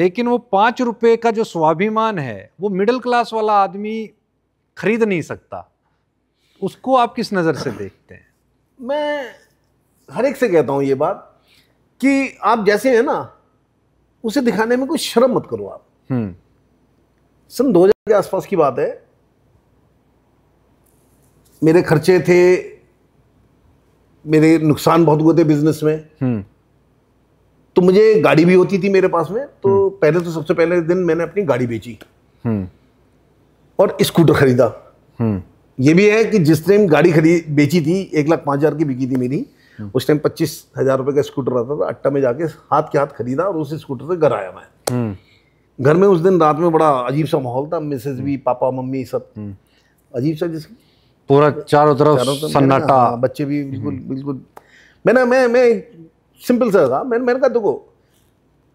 लेकिन वो पाँच रुपये का जो स्वाभिमान है वो मिडिल क्लास वाला आदमी खरीद नहीं सकता उसको आप किस नज़र से देखते हैं मैं हर एक से कहता हूँ ये बात कि आप जैसे हैं ना उसे दिखाने में कोई शर्म मत करो आप हम्म। सन दो हजार के आसपास की बात है मेरे खर्चे थे मेरे नुकसान बहुत हुए थे बिजनेस में हम्म। तो मुझे गाड़ी भी होती थी मेरे पास में तो हम्म। पहले तो सबसे पहले दिन मैंने अपनी गाड़ी बेची हम्म। और स्कूटर खरीदा हम्म। ये भी है कि जिस टाइम गाड़ी खरीद बेची थी एक लाख पाँच हज़ार की बिकी थी मेरी उस टाइम पच्चीस हज़ार रुपये का स्कूटर आता था अट्टा में जाके हाथ के हाथ खरीदा और उस स्कूटर से घर आया मैं घर में उस दिन रात में बड़ा अजीब सा माहौल था मिसेज भी पापा मम्मी सब अजीब सा जिस पूरा चारों तरफ सन्नाटा हाँ, बच्चे भी बिल्कुल बिल्कुल मैं ना मैं मैं सिंपल सा था मैंने मैंने कहा देखो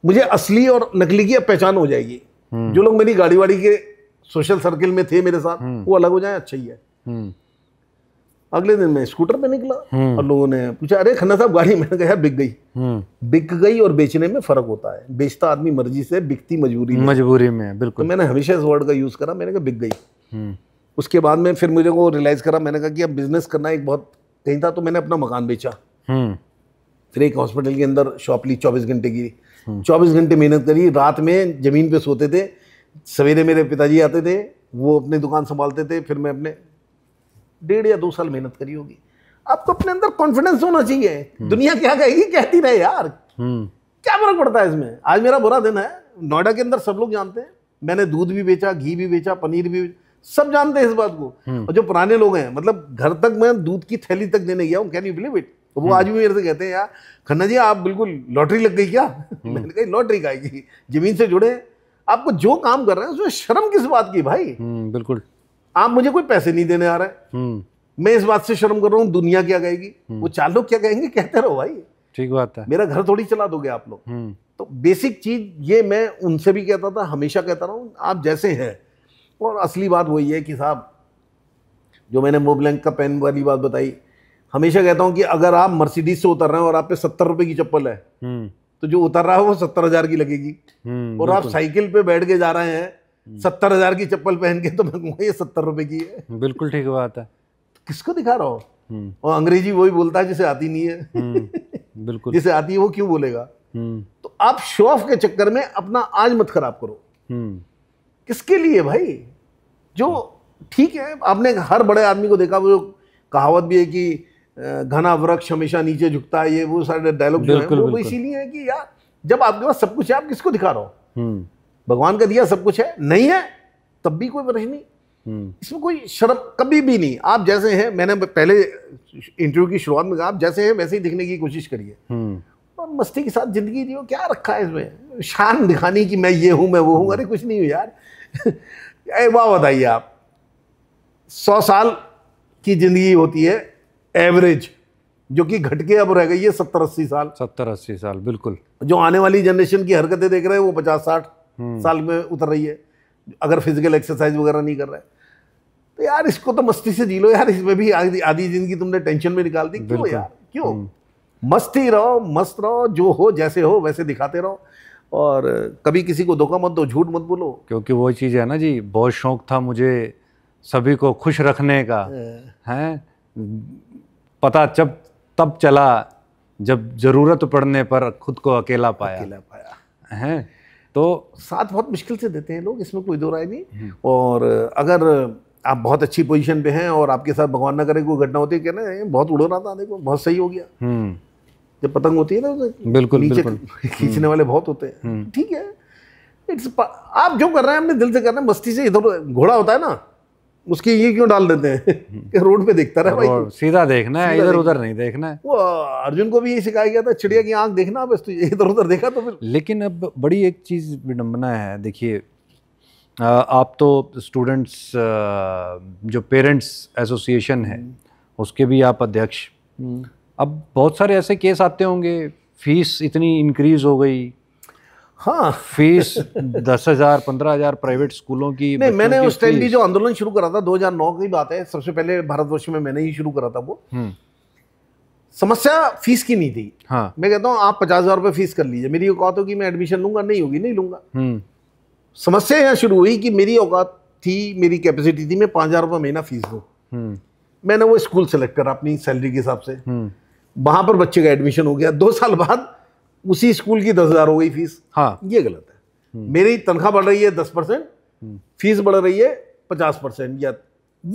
मुझे असली और नकली की अब पहचान हो जाएगी हम्म। जो लोग मेरी गाड़ी वाड़ी के सोशल सर्किल में थे मेरे साथ हम्म। वो अलग हो जाए अच्छा ही है हम्म। अगले दिन मैं स्कूटर पे निकला और लोगों ने पूछा अरे खन्ना साहब गाड़ी मैंने कहा बिक गई बिक गई और बेचने में फर्क होता है बेचता आदमी मर्जी से बिकती मजबूरी मजबूरी में बिल्कुल तो मैंने हमेशा इस वर्ड का यूज करा मैंने कहा बिक गई उसके बाद में फिर मुझे वो रियलाइज करा मैंने कहा कि अब बिजनेस करना एक बहुत कहीं था तो मैंने अपना मकान बेचा फिर एक हॉस्पिटल के अंदर शॉप ली चौबीस घंटे की चौबीस घंटे मेहनत करी रात में ज़मीन पे सोते थे सवेरे मेरे पिताजी आते थे वो अपनी दुकान संभालते थे फिर मैं अपने डेढ़ या दो साल मेहनत करी होगी आपको अपने अंदर कॉन्फिडेंस होना चाहिए हम्म। दुनिया क्या कहेगी कहती रहे यार हम्म। क्या फर्क पड़ता है इसमें आज मेरा बुरा दिन है नोएडा के अंदर सब लोग जानते हैं मैंने दूध भी बेचा घी भी बेचा पनीर भी सब जानते हैं इस बात को हम्म। और जो पुराने लोग हैं मतलब घर तक मैं दूध की थैली तक देने गया हूँ कैन यू बिलीव इट तो वो आज भी मेरे से कहते हैं यार खन्ना जी आप बिल्कुल लॉटरी लग गई क्या मैंने कही लॉटरी का आएगी जमीन से जुड़े आपको जो काम कर रहे हैं उसमें शर्म किस बात की भाई हम्म, बिल्कुल आप मुझे कोई पैसे नहीं देने आ रहे हम्म। मैं इस बात से शर्म कर रहा हूँ दुनिया क्या कहेगी हम्म। वो चार लोग क्या कहेंगे कहते रहो भाई ठीक बात है मेरा घर थोड़ी चला दोगे आप लोग तो बेसिक चीज ये मैं उनसे भी कहता था हमेशा कहता रहा हूँ आप जैसे हैं और असली बात वही है कि साहब जो मैंने मोबलैंक का पेन वाली बात बताई हमेशा कहता हूँ कि अगर आप मर्सिडीज से उतर रहे हैं और आप पे सत्तर रुपए की चप्पल है हम्म। तो जो उतर रहा है वो सत्तर हजार की लगेगी हम्म, और आप साइकिल पे बैठ के जा रहे हैं हम्म। सत्तर हजार की चप्पल पहन के तो मैं कहूंगा ये सत्तर रुपए की है बिल्कुल ठीक बात है तो किसको दिखा रहा हो और अंग्रेजी वही बोलता है जिसे आती नहीं है बिल्कुल जिसे आती है वो क्यों बोलेगा तो आप शो ऑफ के चक्कर में अपना आज मत खराब करो किसके लिए भाई जो ठीक है आपने हर बड़े आदमी को देखा वो जो कहावत भी है कि घना वृक्ष हमेशा नीचे झुकता है ये वो सारे डायलॉग जो है वो इसीलिए है कि यार जब आपके पास सब कुछ है आप किसको दिखा रहे हो हम्म। भगवान का दिया सब कुछ है नहीं है तब भी कोई प्रश्न नहीं हम्म। इसमें कोई शर्म कभी भी नहीं आप जैसे हैं मैंने पहले इंटरव्यू की शुरुआत में कहा आप जैसे हैं वैसे ही दिखने की कोशिश करिए हम्म। और मस्ती के साथ जिंदगी जियो क्या रखा है इसमें शान दिखानी कि मैं ये हूं मैं वो हूँ अरे कुछ नहीं हूं यार अरे वाह बताइए आप सौ साल की जिंदगी होती है एवरेज जो कि घटके अब रह गई है सत्तर अस्सी साल सत्तर अस्सी साल बिल्कुल जो आने वाली जनरेशन की हरकतें देख रहे हैं वो पचास साठ हम्म। साल में उतर रही है अगर फिजिकल एक्सरसाइज वगैरह नहीं कर रहा है तो यार इसको तो मस्ती से जी लो यार इसमें भी आधी जिंदगी तुमने टेंशन में निकाल दी क्यों यार क्यों हम्म। मस्ती रहो मस्त रहो जो हो जैसे हो वैसे दिखाते रहो और कभी किसी को धोखा मत दो झूठ मत बोलो क्योंकि वो चीज़ है ना जी बहुत शौक था मुझे सभी को खुश रखने का हाँ। है पता जब तब चला जब ज़रूरत पड़ने पर खुद को अकेला पाया अकेला पाया है तो साथ बहुत मुश्किल से देते हैं लोग इसमें कोई दो राय नहीं हम्म। और अगर आप बहुत अच्छी पोजीशन पे हैं और आपके साथ भगवान ना करे कोई घटना होती है कहना बहुत उड़ो रहा था देखो बहुत सही हो गया हम्म। जब पतंग होती है ना तो बिल्कुल नीचे खींचने हम्म। वाले बहुत होते हैं ठीक है इट्स आप जो कर रहे हैं अपने दिल से कर रहे हैं मस्ती से इधर घोड़ा होता है ना उसकी ये क्यों डाल देते हैं हम्म। कि रोड पे देखता रहे भाई सीधा देखना है इधर उधर नहीं देखना है वो अर्जुन को भी यही सिखाया गया था चिड़िया की आंख देखना बस तो इधर उधर देखा तो फिर लेकिन अब बड़ी एक चीज़ विडम्बना है देखिए आप तो स्टूडेंट्स जो पेरेंट्स एसोसिएशन है हम्म। उसके भी आप अध्यक्ष हम्म। अब बहुत सारे ऐसे केस आते होंगे फीस इतनी इंक्रीज हो गई हाँ फीस दस हजार पंद्रह हजार प्राइवेट स्कूलों की नहीं मैंने उस टाइम भी जो आंदोलन शुरू करा था 2009 की बात है सबसे पहले भारतवर्ष में मैंने ही शुरू करा था वो हम्म। समस्या फीस की नहीं थी हाँ मैं कहता हूँ आप पचास हजार रुपये फीस कर लीजिए मेरी औकात होगी मैं एडमिशन लूंगा नहीं होगी नहीं लूंगा हम्म। समस्या यहाँ शुरू हुई कि मेरी औकात थी मेरी कैपेसिटी थी मैं पाँच हजार रुपये महीना फीस दूँ हम्म। मैंने वो स्कूल सेलेक्ट करा अपनी सैलरी के हिसाब से वहां पर बच्चे का एडमिशन हो गया दो साल बाद उसी स्कूल की दस हज़ार हो गई फीस हाँ ये गलत है हम्म। मेरी तनख्वाह बढ़ रही है दस परसेंट हम्म। फीस बढ़ रही है पचास परसेंट या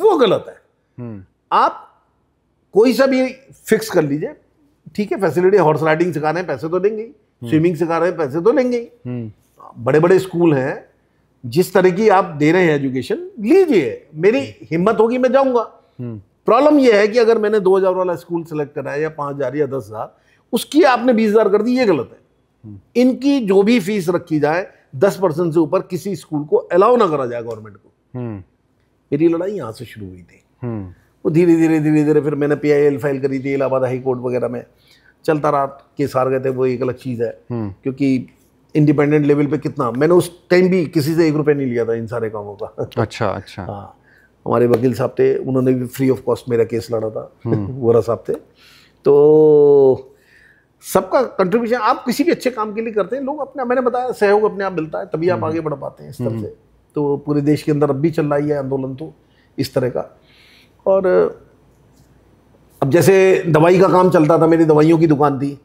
वो गलत है हम्म। आप कोई सा भी फिक्स कर लीजिए ठीक है फैसिलिटी हॉर्स राइडिंग सिखा रहे हैं पैसे तो लेंगे स्विमिंग सिखा रहे हैं पैसे तो लेंगे बड़े बड़े स्कूल हैं जिस तरह की आप दे रहे हैं एजुकेशन लीजिए मेरी हिम्मत होगी मैं जाऊंगा प्रॉब्लम यह है कि अगर मैंने 2000 वाला स्कूल सेलेक्ट करा है या 5000 या 10000 उसकी आपने बीस हज़ार कर दी ये गलत है इनकी जो भी फीस रखी जाए दस परसेंट से ऊपर किसी स्कूल को अलाउ ना करा जाए गवर्नमेंट को हम्म। मेरी लड़ाई यहाँ से शुरू हुई थी हम्म। वो धीरे धीरे धीरे धीरे फिर मैंने एल फाइल करी थी इलाहाबाद हाई कोर्ट वगैरह में चलता रहा केस हार गए थे वो एक अलग चीज़ है हम्म। क्योंकि इंडिपेंडेंट लेवल पे कितना मैंने उस टाइम भी किसी से एक रुपये नहीं लिया था इन सारे कामों का अच्छा अच्छा हाँ हमारे वकील साहब थे उन्होंने भी फ्री ऑफ कॉस्ट मेरा केस लड़ा था वोरा साहब थे तो सबका कंट्रीब्यूशन आप किसी भी अच्छे काम के लिए करते हैं लोग अपने मैंने बताया सहयोग अपने आप मिलता है तभी आप हम्म। आगे बढ़ पाते हैं इस तरह हम्म। से तो पूरे देश के अंदर अब भी चल रहा है आंदोलन तो इस तरह का और अब जैसे दवाई का काम चलता था मेरी दवाइयों की दुकान थी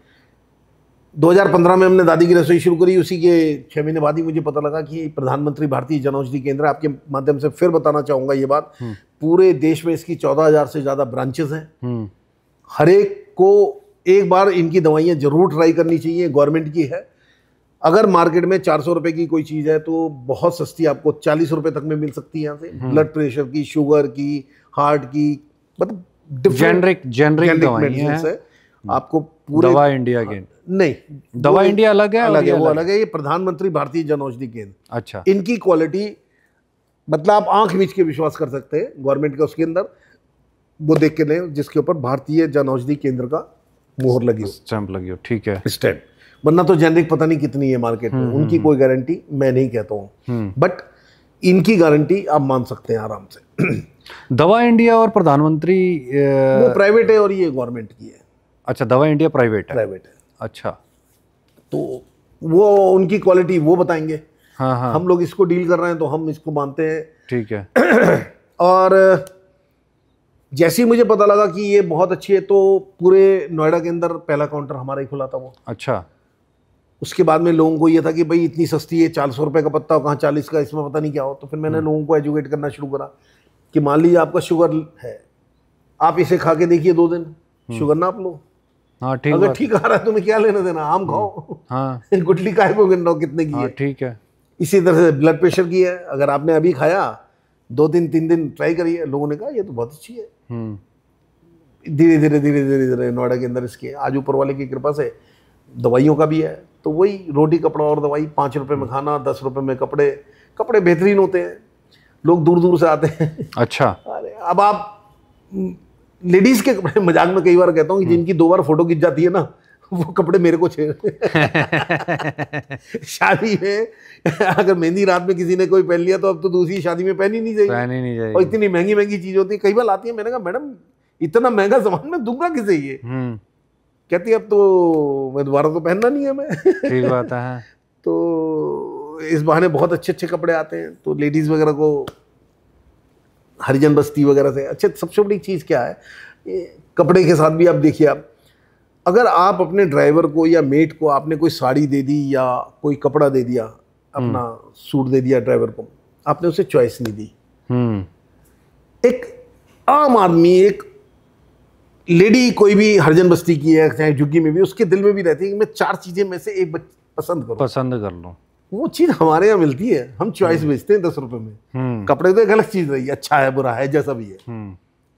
2015 में हमने दादी की रसोई शुरू करी उसी के छः महीने बाद ही मुझे पता लगा कि प्रधानमंत्री भारतीय औषधि केंद्र आपके माध्यम से फिर बताना चाहूँगा ये बात हम्म। पूरे देश में इसकी 14000 से ज़्यादा ब्रांचेस हैं हर एक को एक बार इनकी दवाइयाँ ज़रूर ट्राई करनी चाहिए गवर्नमेंट की है अगर मार्केट में चार सौ रुपये की कोई चीज़ है तो बहुत सस्ती आपको चालीस रुपये तक में मिल सकती है यहाँ से ब्लड हम्म। प्रेशर की शुगर की हार्ट की मतलब जेनरिक जेनरिक आपको पूरा दवा इंडिया के हाँ, नहीं दवा इंडिया अलग है अलग है वो अलग है ये प्रधानमंत्री भारतीय जन औषधि केंद्र अच्छा इनकी क्वालिटी मतलब आप आंख मीच के विश्वास कर सकते हैं गवर्नमेंट का उसके अंदर वो देख के लें जिसके ऊपर भारतीय जन औषधि केंद्र का मोहर लगी स्टैंप लगी हो ठीक है स्टैंप वरना तो जेनरिक पता नहीं कितनी है मार्केट में हम्म, उनकी हम्म। कोई गारंटी मैं नहीं कहता हूँ बट हम्म। इनकी गारंटी आप मान सकते हैं आराम से दवा इंडिया और प्रधानमंत्री वो प्राइवेट है और ये गवर्नमेंट की है अच्छा दवा इंडिया प्राइवेट है प्राइवेट है अच्छा तो वो उनकी क्वालिटी वो बताएंगे हाँ हाँ हम लोग इसको डील कर रहे हैं तो हम इसको मानते हैं ठीक है और जैसे ही मुझे पता लगा कि ये बहुत अच्छी है तो पूरे नोएडा के अंदर पहला काउंटर हमारा ही खुला था वो अच्छा उसके बाद में लोगों को ये था कि भाई इतनी सस्ती है चार सौ रुपये का पत्ता हो कहाँ चालीस का इसमें पता नहीं क्या हो तो फिर मैंने हम्म। लोगों को एजुकेट करना शुरू करा कि मान लीजिए आपका शुगर है आप इसे खा के देखिए दो दिन शुगर ना आप लोग हाँ ठीक अगर ठीक आ रहा है तुम्हें क्या लेना देना आम हम्म। खाओ हाँ गुटली काय को गिन रहा कितने की हाँ, है ठीक है इसी तरह से ब्लड प्रेशर की है अगर आपने अभी खाया दो दिन तीन दिन ट्राई करिए लोगों ने कहा ये तो बहुत अच्छी है हम्म। धीरे धीरे धीरे धीरे धीरे नोएडा के अंदर इसके आज ऊपर वाले की कृपा से दवाइयों का भी है तो वही रोटी कपड़ा और दवाई पाँच रुपये में हम्म। खाना दस रुपये में कपड़े कपड़े बेहतरीन होते हैं लोग दूर दूर से आते हैं अच्छा अरे अब आप लेडीज़ के कपड़े मजाक में कई बार कहता हूँ कि हम्म। जिनकी दो बार फोटो खिंच जाती है ना वो कपड़े मेरे को छेड़ शादी में अगर मेहंदी रात में किसी ने कोई पहन लिया तो अब तो दूसरी शादी में पहनी नहीं जाएगी पहनी नहीं जाएगी और इतनी महंगी महंगी चीज होती है कई बार आती है मैंने कहा मैडम इतना महंगा सामान मैं दूंगा किसे ये हम्म। कहती अब तो मैं दोबारा तो पहनना नहीं है मैं ठीक बात है हाँ। तो इस बहाने बहुत अच्छे अच्छे कपड़े आते हैं तो लेडीज़ वगैरह को हरिजन बस्ती वगैरह से अच्छे सबसे बड़ी चीज़ क्या है कपड़े के साथ भी आप देखिए आप अगर आप अपने ड्राइवर को या मेट को आपने कोई साड़ी दे दी या कोई कपड़ा दे दिया अपना हम्म। सूट दे दिया ड्राइवर को आपने उसे चॉइस नहीं दी हम्म। एक आम आदमी एक लेडी कोई भी हरजन बस्ती की है चाहे झुग्गी में भी उसके दिल में भी रहती है कि मैं चार चीज़ें में से एक पसंद करूँ पसंद कर लो वो चीज़ हमारे यहाँ मिलती है हम चॉइस हम्म। बेचते हैं दस रुपये में कपड़े तो एक अलग चीज़ रही है अच्छा है बुरा है जैसा भी है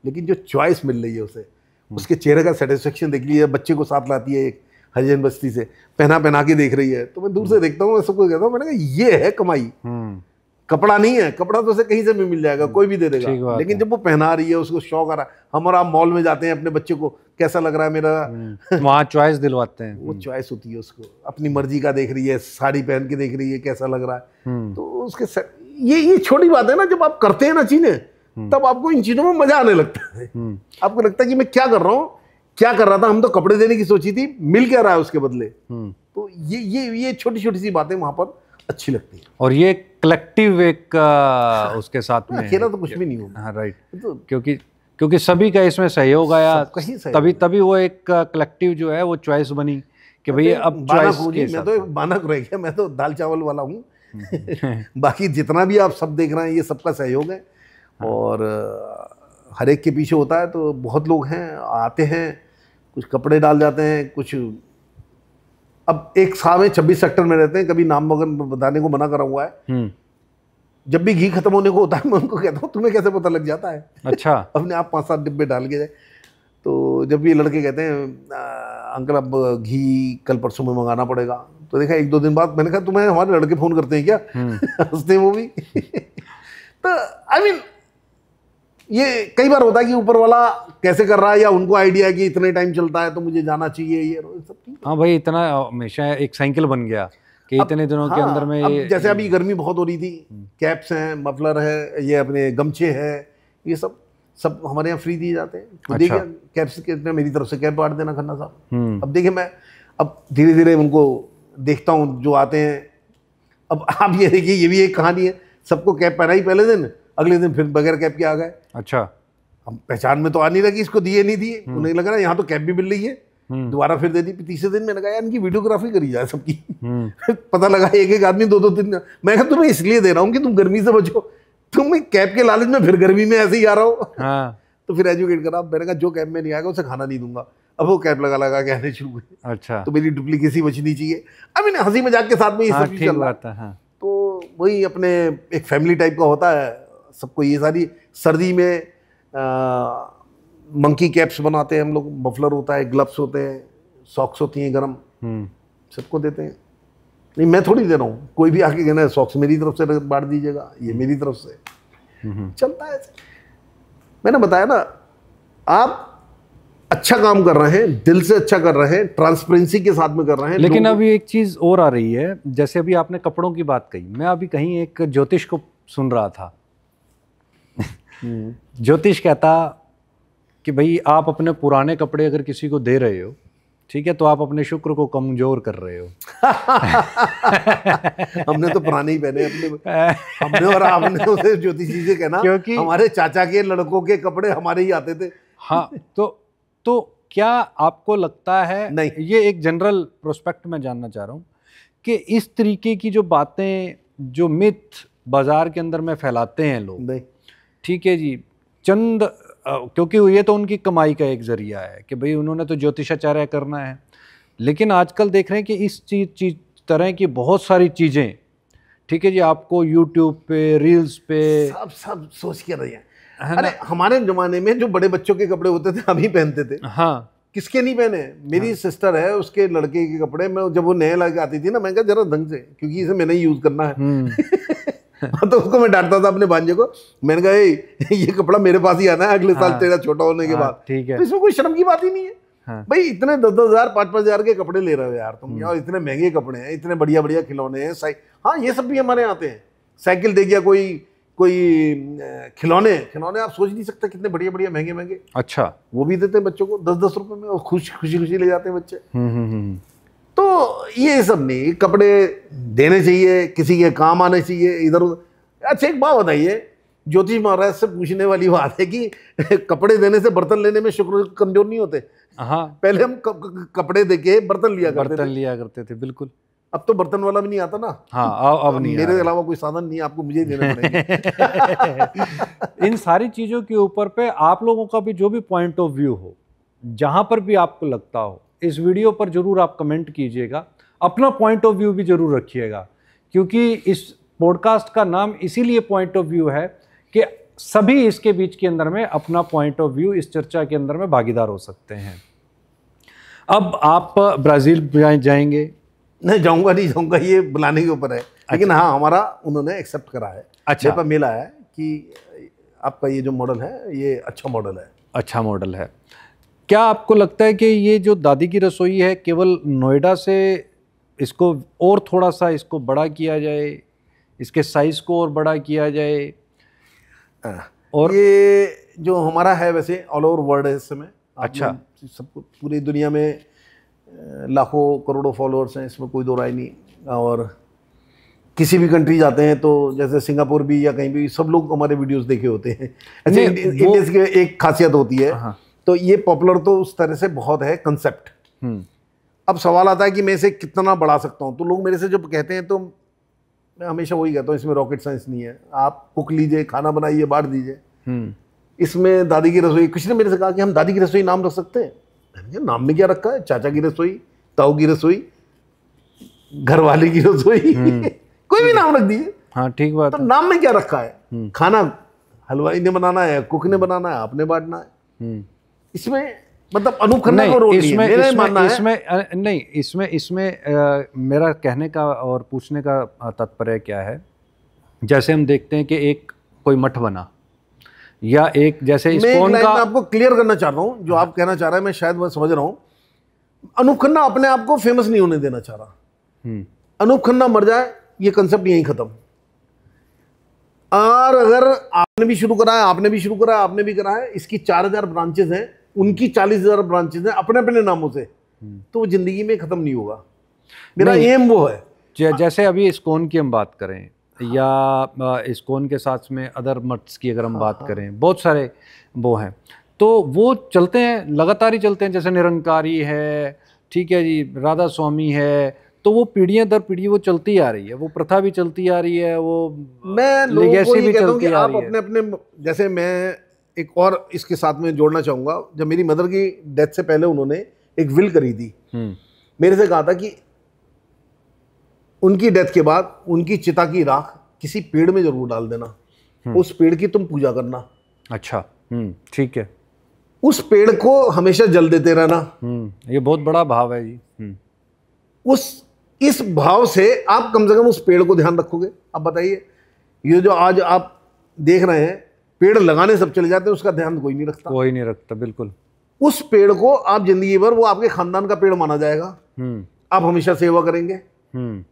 लेकिन जो चॉइस मिल रही है उसे हम्म। उसके चेहरे का सेटिस्फेक्शन देख लिया बच्चे को साथ लाती है एक हरिजन बस्ती से पहना पहना के देख रही है तो मैं दूर से देखता हूँ मैं सबको कहता हूँ मैंने कहा ये है कमाई हम्म। कपड़ा नहीं है कपड़ा तो उसे कहीं से भी मिल जाएगा हम्म। कोई भी दे देगा लेकिन जब वो पहना रही है उसको शौक आ रहा है हम और आप मॉल में जाते हैं अपने बच्चे को कैसा लग रहा है मेरा वहाँ चॉइस दिलवाते हैं वो चॉइस होती है उसको अपनी मर्जी का देख रही है साड़ी पहन के देख रही है कैसा लग रहा है तो उसके ये ये छोटी बात है ना जब आप करते हैं ना चीज़ें हम्म। तब आपको इन चीज़ों में मजा आने लगता है हम्म। आपको लगता है कि मैं क्या कर रहा हूँ क्या कर रहा था हम तो कपड़े देने की सोची थी मिल क्या रहा है उसके बदले हम्म। तो ये ये ये छोटी छोटी सी बातें वहां पर अच्छी लगती है और ये कलेक्टिव एक आ, उसके साथ में अकेला तो कुछ भी नहीं होगा हाँ, राइट तो, क्योंकि क्योंकि सभी का इसमें सहयोग आया तभी तभी वो एक कलेक्टिव जो है वो चॉइस बनी कि भैया अब चॉइस मैं तो बानक रह गया मैं तो दाल चावल वाला हूँ बाकी जितना भी आप सब देख रहे हैं ये सबका सहयोग है हाँ। और हर एक के पीछे होता है तो बहुत लोग हैं आते हैं कुछ कपड़े डाल जाते हैं कुछ अब एक साहब है छब्बीस सेक्टर में रहते हैं कभी नाम वगैरह बताने को मना करा हुआ है हम्म। जब भी घी खत्म होने को होता है मैं उनको कहता हूँ तुम्हें कैसे पता लग जाता है अच्छा अपने आप पाँच सात डिब्बे डाल के जाए तो जब भी लड़के कहते हैं अंकल अब घी कल परसों में मंगाना पड़ेगा तो देखा एक दो दिन बाद मैंने कहा तुम्हें हमारे लड़के फ़ोन करते हैं क्या हम्म। हंसते हैं वो भी तो आई I मीन mean, ये कई बार होता है कि ऊपर वाला कैसे कर रहा है या उनको आइडिया है कि इतने टाइम चलता है तो मुझे जाना चाहिए ये सब हाँ भाई इतना हमेशा एक साइकिल बन गया कि इतने दिनों हाँ, के अंदर में ये जैसे अभी हम्म। गर्मी बहुत हो रही थी हम्म। कैप्स हैं मफलर है ये अपने गमछे हैं ये सब सब हमारे यहाँ फ्री दिए जाते हैं तो अच्छा। देखिए कैप्स मेरी तरफ से कैप बांट देना खन्ना साहब हम्म। अब देखिए मैं अब धीरे धीरे उनको देखता हूँ जो आते हैं अब आप ये देखिए ये भी एक कहानी है सबको कैप पहना ही पहले दिन अगले दिन फिर बगैर कैब के आ गए अच्छा हम पहचान में तो आ नहीं लगी इसको दिए नहीं दिए हम्म। उन्हें लग रहा यहाँ तो कैब भी मिल रही है हम्म। दोबारा फिर दे दी तीसरे दिन मैंने कहा इनकी वीडियोग्राफी करी जाए सबकी हम्म। पता लगा एक एक आदमी दो दो तीन मैं कहा तुम्हें इसलिए दे रहा हूँ कि तुम गर्मी से बचो तुम कैब के लालच में फिर गर्मी में ऐसे ही आ रहा हो हाँ। तो फिर एजुकेट करा मैंने कहा जो कैब में नहीं आएगा उसे खाना नहीं दूंगा अब वो कैब लगा लगा के आने शुरू हुए अच्छा तो मेरी डुप्लीकेसी बचनी चाहिए अब इन्हें हंसी मजाक के साथ में ये हाँ, सब चल रहा था हाँ। तो वही अपने एक फैमिली टाइप का होता है सबको ये सारी सर्दी में मंकी कैप्स बनाते हैं हम लोग मफलर होता है ग्लव्स होते हैं सॉक्स होती हैं गर्म हम्म। सबको देते हैं नहीं मैं थोड़ी दे रहा हूँ कोई भी आके कहना है सॉक्स मेरी तरफ से बांट दीजिएगा ये मेरी तरफ से हम्म। चलता है मैंने बताया ना आप अच्छा काम कर रहे हैं दिल से अच्छा कर रहे हैं ट्रांसपेरेंसी के साथ में कर रहे हैं लेकिन अभी एक चीज़ और आ रही है जैसे अभी आपने कपड़ों की बात कही मैं अभी कहीं एक ज्योतिष को सुन रहा था हम्म। ज्योतिष कहता कि भाई आप अपने पुराने कपड़े अगर किसी को दे रहे हो ठीक है तो आप अपने शुक्र को कमजोर कर रहे हो हमने तो पुराने ही पहने अपने हमने और आपने उसे ज्योतिष जी से कहना क्योंकि हमारे चाचा के लड़कों के कपड़े हमारे ही आते थे हाँ तो तो क्या आपको लगता है नहीं ये एक जनरल प्रोस्पेक्ट में जानना चाह रहा हूँ कि इस तरीके की जो बातें जो मिथ बाजार के अंदर में फैलाते हैं लोग नहीं ठीक है जी चंद क्योंकि ये तो उनकी कमाई का एक ज़रिया है कि भाई उन्होंने तो ज्योतिषाचार्य करना है लेकिन आजकल देख रहे हैं कि इस चीज़ चीज तरह की बहुत सारी चीज़ें ठीक है जी आपको यूट्यूब पे रील्स पे सब सब सोच के रही है अरे हमारे ज़माने में जो बड़े बच्चों के कपड़े होते थे अभी पहनते थे हाँ किसके नहीं पहने मेरी हाँ। सिस्टर है उसके लड़के के कपड़े मैं जब वो नए लग आती थी ना मैं कहा जरा ढंग से क्योंकि इसे मैंने यूज़ करना है हम्म। तो उसको मैं डांटता था अपने भांजे को मैंने कहा ये कपड़ा मेरे पास ही आना है अगले साल हाँ। तेरा छोटा होने के हाँ, बाद ठीक है तो इसमें कोई शर्म की बात ही नहीं है हाँ। भाई इतने दस दस हजार पाँच पाँच हजार के कपड़े ले रहे हो यार तुम हम्म। यार इतने महंगे कपड़े हैं इतने बढ़िया बढ़िया खिलौने हैं साइ हाँ ये सब भी हमारे आते हैं साइकिल दे गया कोई कोई खिलौने खिलौने आप सोच नहीं सकते कितने बढ़िया बढ़िया महंगे महंगे अच्छा वो भी देते हैं बच्चों को दस दस रुपए में और खुश खुशी खुशी ले जाते हैं बच्चे हम्म, हम्म, तो ये सब नहीं कपड़े देने चाहिए किसी के काम आने चाहिए इधर उधर अच्छा एक बात बताइए ज्योतिष महाराज से पूछने वाली बात है कि कपड़े देने से बर्तन लेने में शुक्र कमजोर नहीं होते हाँ पहले हम कपड़े दे के बर्तन लिया करते बर्तन लिया करते थे बिल्कुल अब तो बर्तन वाला भी नहीं आता ना हाँ अब अब नहीं मेरे अलावा कोई साधन नहीं आपको मुझे देना पड़ेगा इन सारी चीज़ों के ऊपर पे आप लोगों का भी जो भी पॉइंट ऑफ व्यू हो जहाँ पर भी आपको लगता हो इस वीडियो पर ज़रूर आप कमेंट कीजिएगा अपना पॉइंट ऑफ व्यू भी ज़रूर रखिएगा क्योंकि इस पॉडकास्ट का नाम इसीलिए पॉइंट ऑफ व्यू है कि सभी इसके बीच के अंदर में अपना पॉइंट ऑफ व्यू इस चर्चा के अंदर में भागीदार हो सकते हैं अब आप ब्राज़ील जाएंगे नहीं जाऊंगा नहीं जाऊंगा ये बुलाने के ऊपर है अच्छा। लेकिन हाँ हमारा उन्होंने एक्सेप्ट करा है अच्छा पर मिला है कि आपका ये जो मॉडल है ये अच्छा मॉडल है अच्छा मॉडल है क्या आपको लगता है कि ये जो दादी की रसोई है केवल नोएडा से इसको और थोड़ा सा इसको बड़ा किया जाए इसके साइज़ को और बड़ा किया जाए और ये जो हमारा है वैसे ऑल ओवर वर्ल्ड है इस समय अच्छा सब पूरी दुनिया में लाखों करोड़ों फॉलोअर्स हैं इसमें कोई दो राय नहीं और किसी भी कंट्री जाते हैं तो जैसे सिंगापुर भी या कहीं भी सब लोग हमारे वीडियोस देखे होते हैं अच्छा इंडियंस की एक खासियत होती है हाँ। तो ये पॉपुलर तो उस तरह से बहुत है कंसेप्ट हम्म। अब सवाल आता है कि मैं इसे कितना बढ़ा सकता हूँ तो लोग मेरे से जब कहते हैं तो मैं हमेशा वही कहता हूँ इसमें रॉकेट साइंस नहीं है आप कुक लीजिए खाना बनाइए बांट दीजिए हम्म। इसमें दादी की रसोई किसी ने मेरे से कहा कि हम दादी की रसोई नाम रख सकते हैं नाम में क्या रखा है चाचा की रसोई ताऊ की रसोई घर वाले की रसोई हम्म। कोई भी नाम रख दीजिए हाँ ठीक बात तो नाम में क्या रखा है खाना हलवाई ने बनाना है कुक ने बनाना है आपने बांटना है इसमें मतलब अनुकरण नहीं रोल इसमें मेरा इसमें, मानना इसमें, है इसमें नहीं इसमें इसमें मेरा कहने का और पूछने का तात्पर्य क्या है जैसे हम देखते हैं कि एक कोई मठ बना या एक जैसे मैं का आपको क्लियर करना चाह रहा हूँ जो आप कहना चाह रहे हैं मैं शायद मैं समझ रहा हूँ अनूप खन्ना अपने आप को फेमस नहीं होने देना चाह रहा हम्म। अनूप खन्ना मर जाए ये कंसेप्ट यहीं खत्म और अगर आपने भी शुरू करा है आपने भी शुरू करा है आपने भी करा है इसकी चार हजार ब्रांचेज हैं उनकी चालीस हजार ब्रांचेज हैं अपने अपने नामों से तो वो जिंदगी में खत्म नहीं होगा मेरा एम वो है जैसे अभी इस्कोन की हम बात करें या इस्कोन के साथ में अदर मट्स की अगर हम हाँ, बात हाँ। करें बहुत सारे वो हैं तो वो चलते हैं लगातार ही चलते हैं जैसे निरंकारी है ठीक है जी राधा स्वामी है तो वो पीढ़ियाँ दर पीढ़ी वो चलती आ रही है वो प्रथा भी चलती आ रही है वो मैं लोगों को ये कहता हूँ कि आप अपने अपने जैसे मैं एक और इसके साथ में जोड़ना चाहूँगा जब मेरी मदर की डेथ से पहले उन्होंने एक विल करी थी हम्म। मेरे से कहा था कि उनकी डेथ के बाद उनकी चिता की राख किसी पेड़ में जरूर डाल देना हम्म। उस पेड़ की तुम पूजा करना अच्छा हम्म, ठीक है उस पेड़ को हमेशा जल देते रहना ये बहुत बड़ा भाव है जी उस इस भाव से आप कम से कम उस पेड़ को ध्यान रखोगे आप बताइए ये जो आज आप देख रहे हैं पेड़ लगाने सब चले जाते हैं उसका ध्यान कोई नहीं रखता कोई नहीं रखता बिल्कुल उस पेड़ को आप जिंदगी भर वो आपके खानदान का पेड़ माना जाएगा हम्म। आप हमेशा सेवा करेंगे हम्म।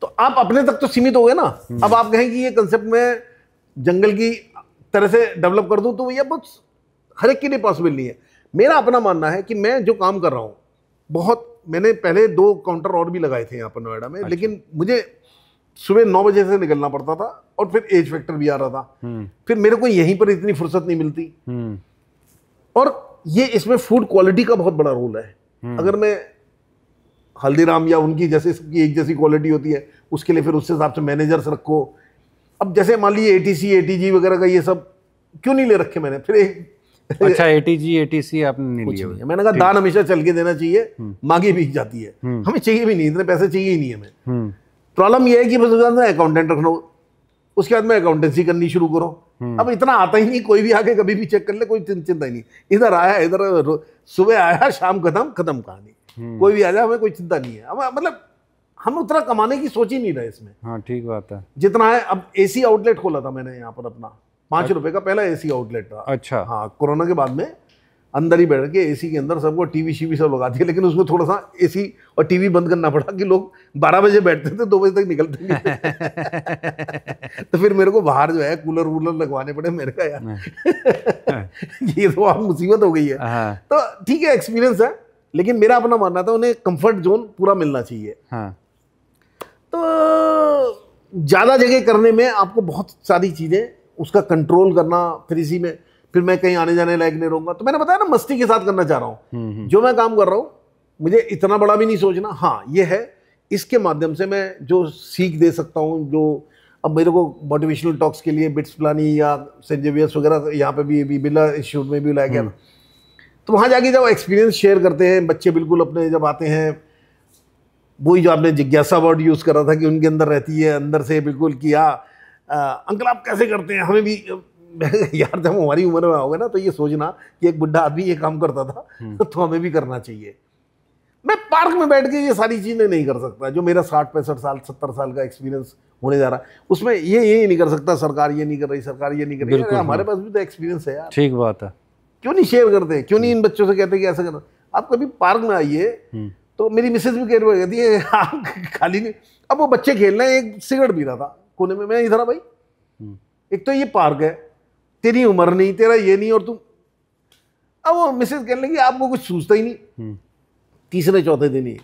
तो आप अपने तक तो सीमित हो गए ना हम्म। अब आप कहें कि ये कंसेप्ट में जंगल की तरह से डेवलप कर दूं तो भैया बहुत हर एक के लिए पॉसिबल नहीं है मेरा अपना मानना है कि मैं जो काम कर रहा हूं बहुत मैंने पहले दो काउंटर और भी लगाए थे यहाँ पर नोएडा में अच्छा। लेकिन मुझे सुबह नौ बजे से निकलना पड़ता था और फिर एज फैक्टर भी आ रहा था हम्म। फिर मेरे को यहीं पर इतनी फुर्सत नहीं मिलती हम्म। और ये इसमें फूड क्वालिटी का बहुत बड़ा रोल है हम्म। अगर मैं हल्दीराम या उनकी जैसे की एक जैसी क्वालिटी होती है उसके लिए फिर उस हिसाब से मैनेजर्स रखो अब जैसे मान लीजिए A T C A T G वगैरह का ये सब क्यों नहीं ले रखे मैंने फिर एक अच्छा एटीजी एटीसी आपने नहीं लिया मैंने कहा दान हमेशा चल के देना चाहिए मांगी भी जाती है हमें चाहिए भी नहीं इतने पैसे चाहिए ही नहीं हमें प्रॉब्लम यह है कि मैं अकाउंटेंट रखना उसके बाद मैं अकाउंटेंसी करनी शुरू करो हम्म। अब इतना आता ही नहीं कोई भी आके कभी भी चेक कर ले कोई चिंता ही नहीं इधर आया इधर सुबह आया शाम खत्म खत्म कहानी हम्म। कोई भी आ जाए हमें कोई चिंता नहीं है अब मतलब हम उतना कमाने की सोच ही नहीं रहे इसमें हाँ ठीक बात है जितना है अब ए आउटलेट खोला था मैंने यहाँ पर अपना पाँच अच्छा। रुपए का पहला ए आउटलेट था अच्छा हाँ कोरोना के बाद में अंदर ही बैठ के एसी के अंदर सबको टीवी शीवी सब लगा दिया लेकिन उसमें थोड़ा सा एसी और टीवी बंद करना पड़ा कि लोग बारह बजे बैठते थे दो बजे तक निकलते थे तो फिर मेरे को बाहर जो है कूलर वूलर लगवाने पड़े मेरे का यार हाँ। ये तो आप मुसीबत हो गई है हाँ। तो ठीक है एक्सपीरियंस है लेकिन मेरा अपना मानना था उन्हें कंफर्ट जोन पूरा मिलना चाहिए हाँ। तो ज़्यादा जगह करने में आपको बहुत सारी चीज़ें उसका कंट्रोल करना फिर इसी में फिर मैं कहीं आने जाने लायक नहीं रहूंगा तो मैंने बताया ना मस्ती के साथ करना चाह रहा हूँ हम्म, हम्म। जो मैं काम कर रहा हूँ मुझे इतना बड़ा भी नहीं सोचना हाँ ये है इसके माध्यम से मैं जो सीख दे सकता हूँ जो अब मेरे को मोटिवेशनल टॉक्स के लिए बिट्स प्लानी या सेंजेवियस वगैरह यहाँ पे भी अभी बिरला इंस्टीट्यूट में भी लाया गया हम्म। तो वहाँ जाके जब एक्सपीरियंस शेयर करते हैं बच्चे बिल्कुल अपने जब आते हैं वही जो आपने जिज्ञासा वर्ड यूज़ करा था कि उनके अंदर रहती है अंदर से बिल्कुल किया हाँ, अंकल आप कैसे करते हैं हमें भी यार जब हमारी उम्र में आओगे ना तो ये सोचना कि एक बुढ़ा आदमी ये काम करता था हम्म। तो हमें भी करना चाहिए मैं पार्क में बैठ के ये सारी चीज़ें नहीं कर सकता जो मेरा साठ पैंसठ साल सत्तर साल का एक्सपीरियंस होने जा रहा है उसमें ये ये नहीं कर सकता सरकार ये नहीं कर रही सरकार ये नहीं कर रही हमारे हाँ। पास भी तो एक्सपीरियंस है यार ठीक बात है क्यों नहीं शेयर करते क्यों नहीं इन हम्म। बच्चों से कहते कि ऐसा करना आप कभी पार्क में आइए हम्म। तो मेरी मिसेज भी कह रही कहती है आप खाली नहीं अब वो बच्चे खेल रहे हैं एक सिगरेट पी रहा था कोने में मैं इधर भाई एक तो ये पार्क है तेरी उम्र नहीं तेरा ये नहीं और तुम अब वो मिसेज कह लगी आपको कुछ सूझता ही नहीं हम्म। तीसरे चौथे दिन ही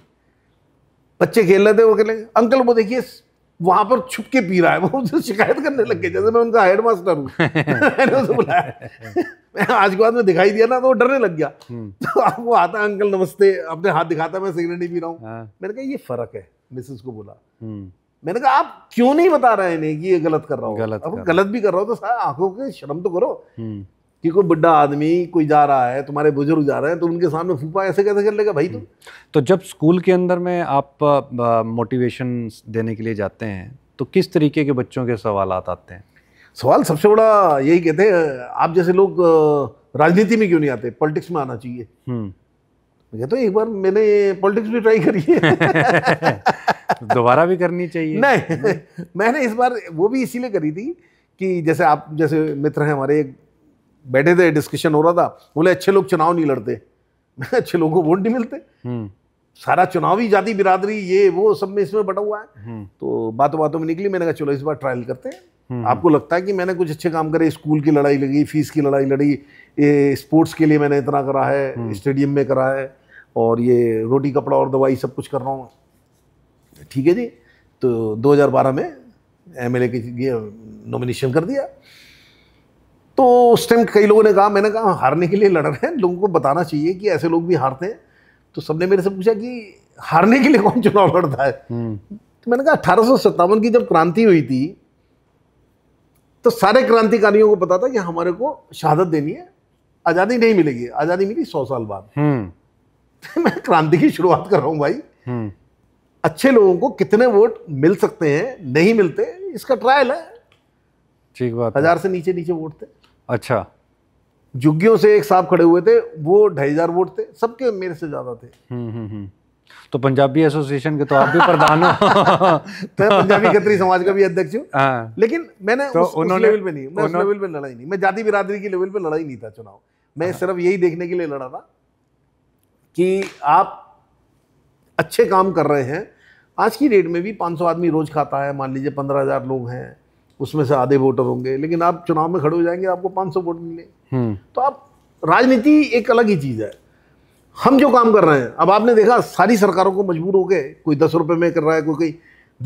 बच्चे खेल रहे थे वो कह लेंगे अंकल वो देखिए वहां पर छुप के पी रहा है वो उनसे शिकायत करने लग गए जैसे मैं उनका हेड मास्टर हूँ मैंने उसे बुलाया मैं आज के बाद में दिखाई दिया ना तो वो डरने लग गया हम्म। तो आप वो आता अंकल नमस्ते अपने हाथ दिखाता मैं सिगरेट नहीं पी रहा हूँ हाँ। मैंने कहा ये फर्क है मिसेस को बोला हम्म। मैंने कहा आप क्यों नहीं बता रहे इन्हें कि ये गलत कर रहा हूँ गलत अब गलत भी कर रहा हो तो आंखों के शर्म तो करो हम्म। कि कोई बुढ़ा आदमी कोई जा रहा है तुम्हारे बुजुर्ग जा रहे हैं तो उनके सामने फूफा ऐसे कैसे कर लेगा भाई तुम हम्म। तो जब स्कूल के अंदर में आप मोटिवेशन देने के लिए जाते हैं तो किस तरीके के बच्चों के सवाल आते हैं सवाल सबसे बड़ा यही कहते हैं आप जैसे लोग राजनीति में क्यों नहीं आते पॉलिटिक्स में आना चाहिए हम्म। मुझे तो एक बार मैंने पॉलिटिक्स भी ट्राई करी है दोबारा भी करनी चाहिए नहीं मैंने इस बार वो भी इसीलिए करी थी कि जैसे आप जैसे मित्र हैं हमारे एक बैठे थे डिस्कशन हो रहा था बोले अच्छे लोग चुनाव नहीं लड़ते अच्छे लोगों को वोट नहीं मिलते हम्म। सारा चुनावी जाति बिरादरी ये वो सब में इसमें बटा हुआ है हम्म। तो बातों बातों में निकली मैंने कहा चलो इस बार ट्रायल करते हैं हम्म। आपको लगता है कि मैंने कुछ अच्छे काम करे स्कूल की लड़ाई लगी फीस की लड़ाई लड़ी स्पोर्ट्स के लिए मैंने इतना करा है स्टेडियम में करा है और ये रोटी कपड़ा और दवाई सब कुछ कर रहा हूँ ठीक है जी तो 2012 में एम एल ए के नॉमिनेशन कर दिया तो उस टाइम कई लोगों ने कहा मैंने कहा हाँ, हारने के लिए लड़ रहे हैं लोगों को बताना चाहिए कि ऐसे लोग भी हारते हैं तो सबने मेरे से पूछा कि हारने के लिए कौन चुनाव लड़ता है हम्म। तो मैंने कहा अठारह की जब क्रांति हुई थी तो सारे क्रांतिकारियों को पता था कि हमारे को शहादत देनी है आज़ादी नहीं मिलेगी आज़ादी मिली सौ साल बाद हम्म। मैं क्रांति की शुरुआत कर रहा हूँ भाई हम्म। अच्छे लोगों को कितने वोट मिल सकते हैं नहीं मिलते इसका ट्रायल है ठीक बात हजार से नीचे नीचे वोट थे अच्छा जुग्गियों से एक साहब खड़े हुए थे वो ढाई हजार वोट थे सबके मेरे से ज्यादा थे हम्म, हम्म, तो पंजाबी एसोसिएशन के तो आप भी प्रधान हो तो पंजाबी खत्री समाज का भी अध्यक्ष हूँ हाँ। लेकिन मैंने तो उस, उस लेवल पे नहीं मैं उस लेवल पे लड़ाई नहीं मैं जाति बिरादरी की लेवल पे लड़ाई नहीं था चुनाव मैं हाँ। सिर्फ यही देखने के लिए लड़ा था कि आप अच्छे काम कर रहे हैं आज की डेट में भी 500 आदमी रोज़ खाता है मान लीजिए पंद्रह हज़ार लोग हैं उसमें से आधे वोटर होंगे लेकिन आप चुनाव में खड़े हो जाएंगे आपको 500 वोट मिले हम्म। तो आप राजनीति एक अलग ही चीज़ है हम जो काम कर रहे हैं अब आपने देखा सारी सरकारों को मजबूर हो गए कोई दस रुपये में कर रहा है कोई कोई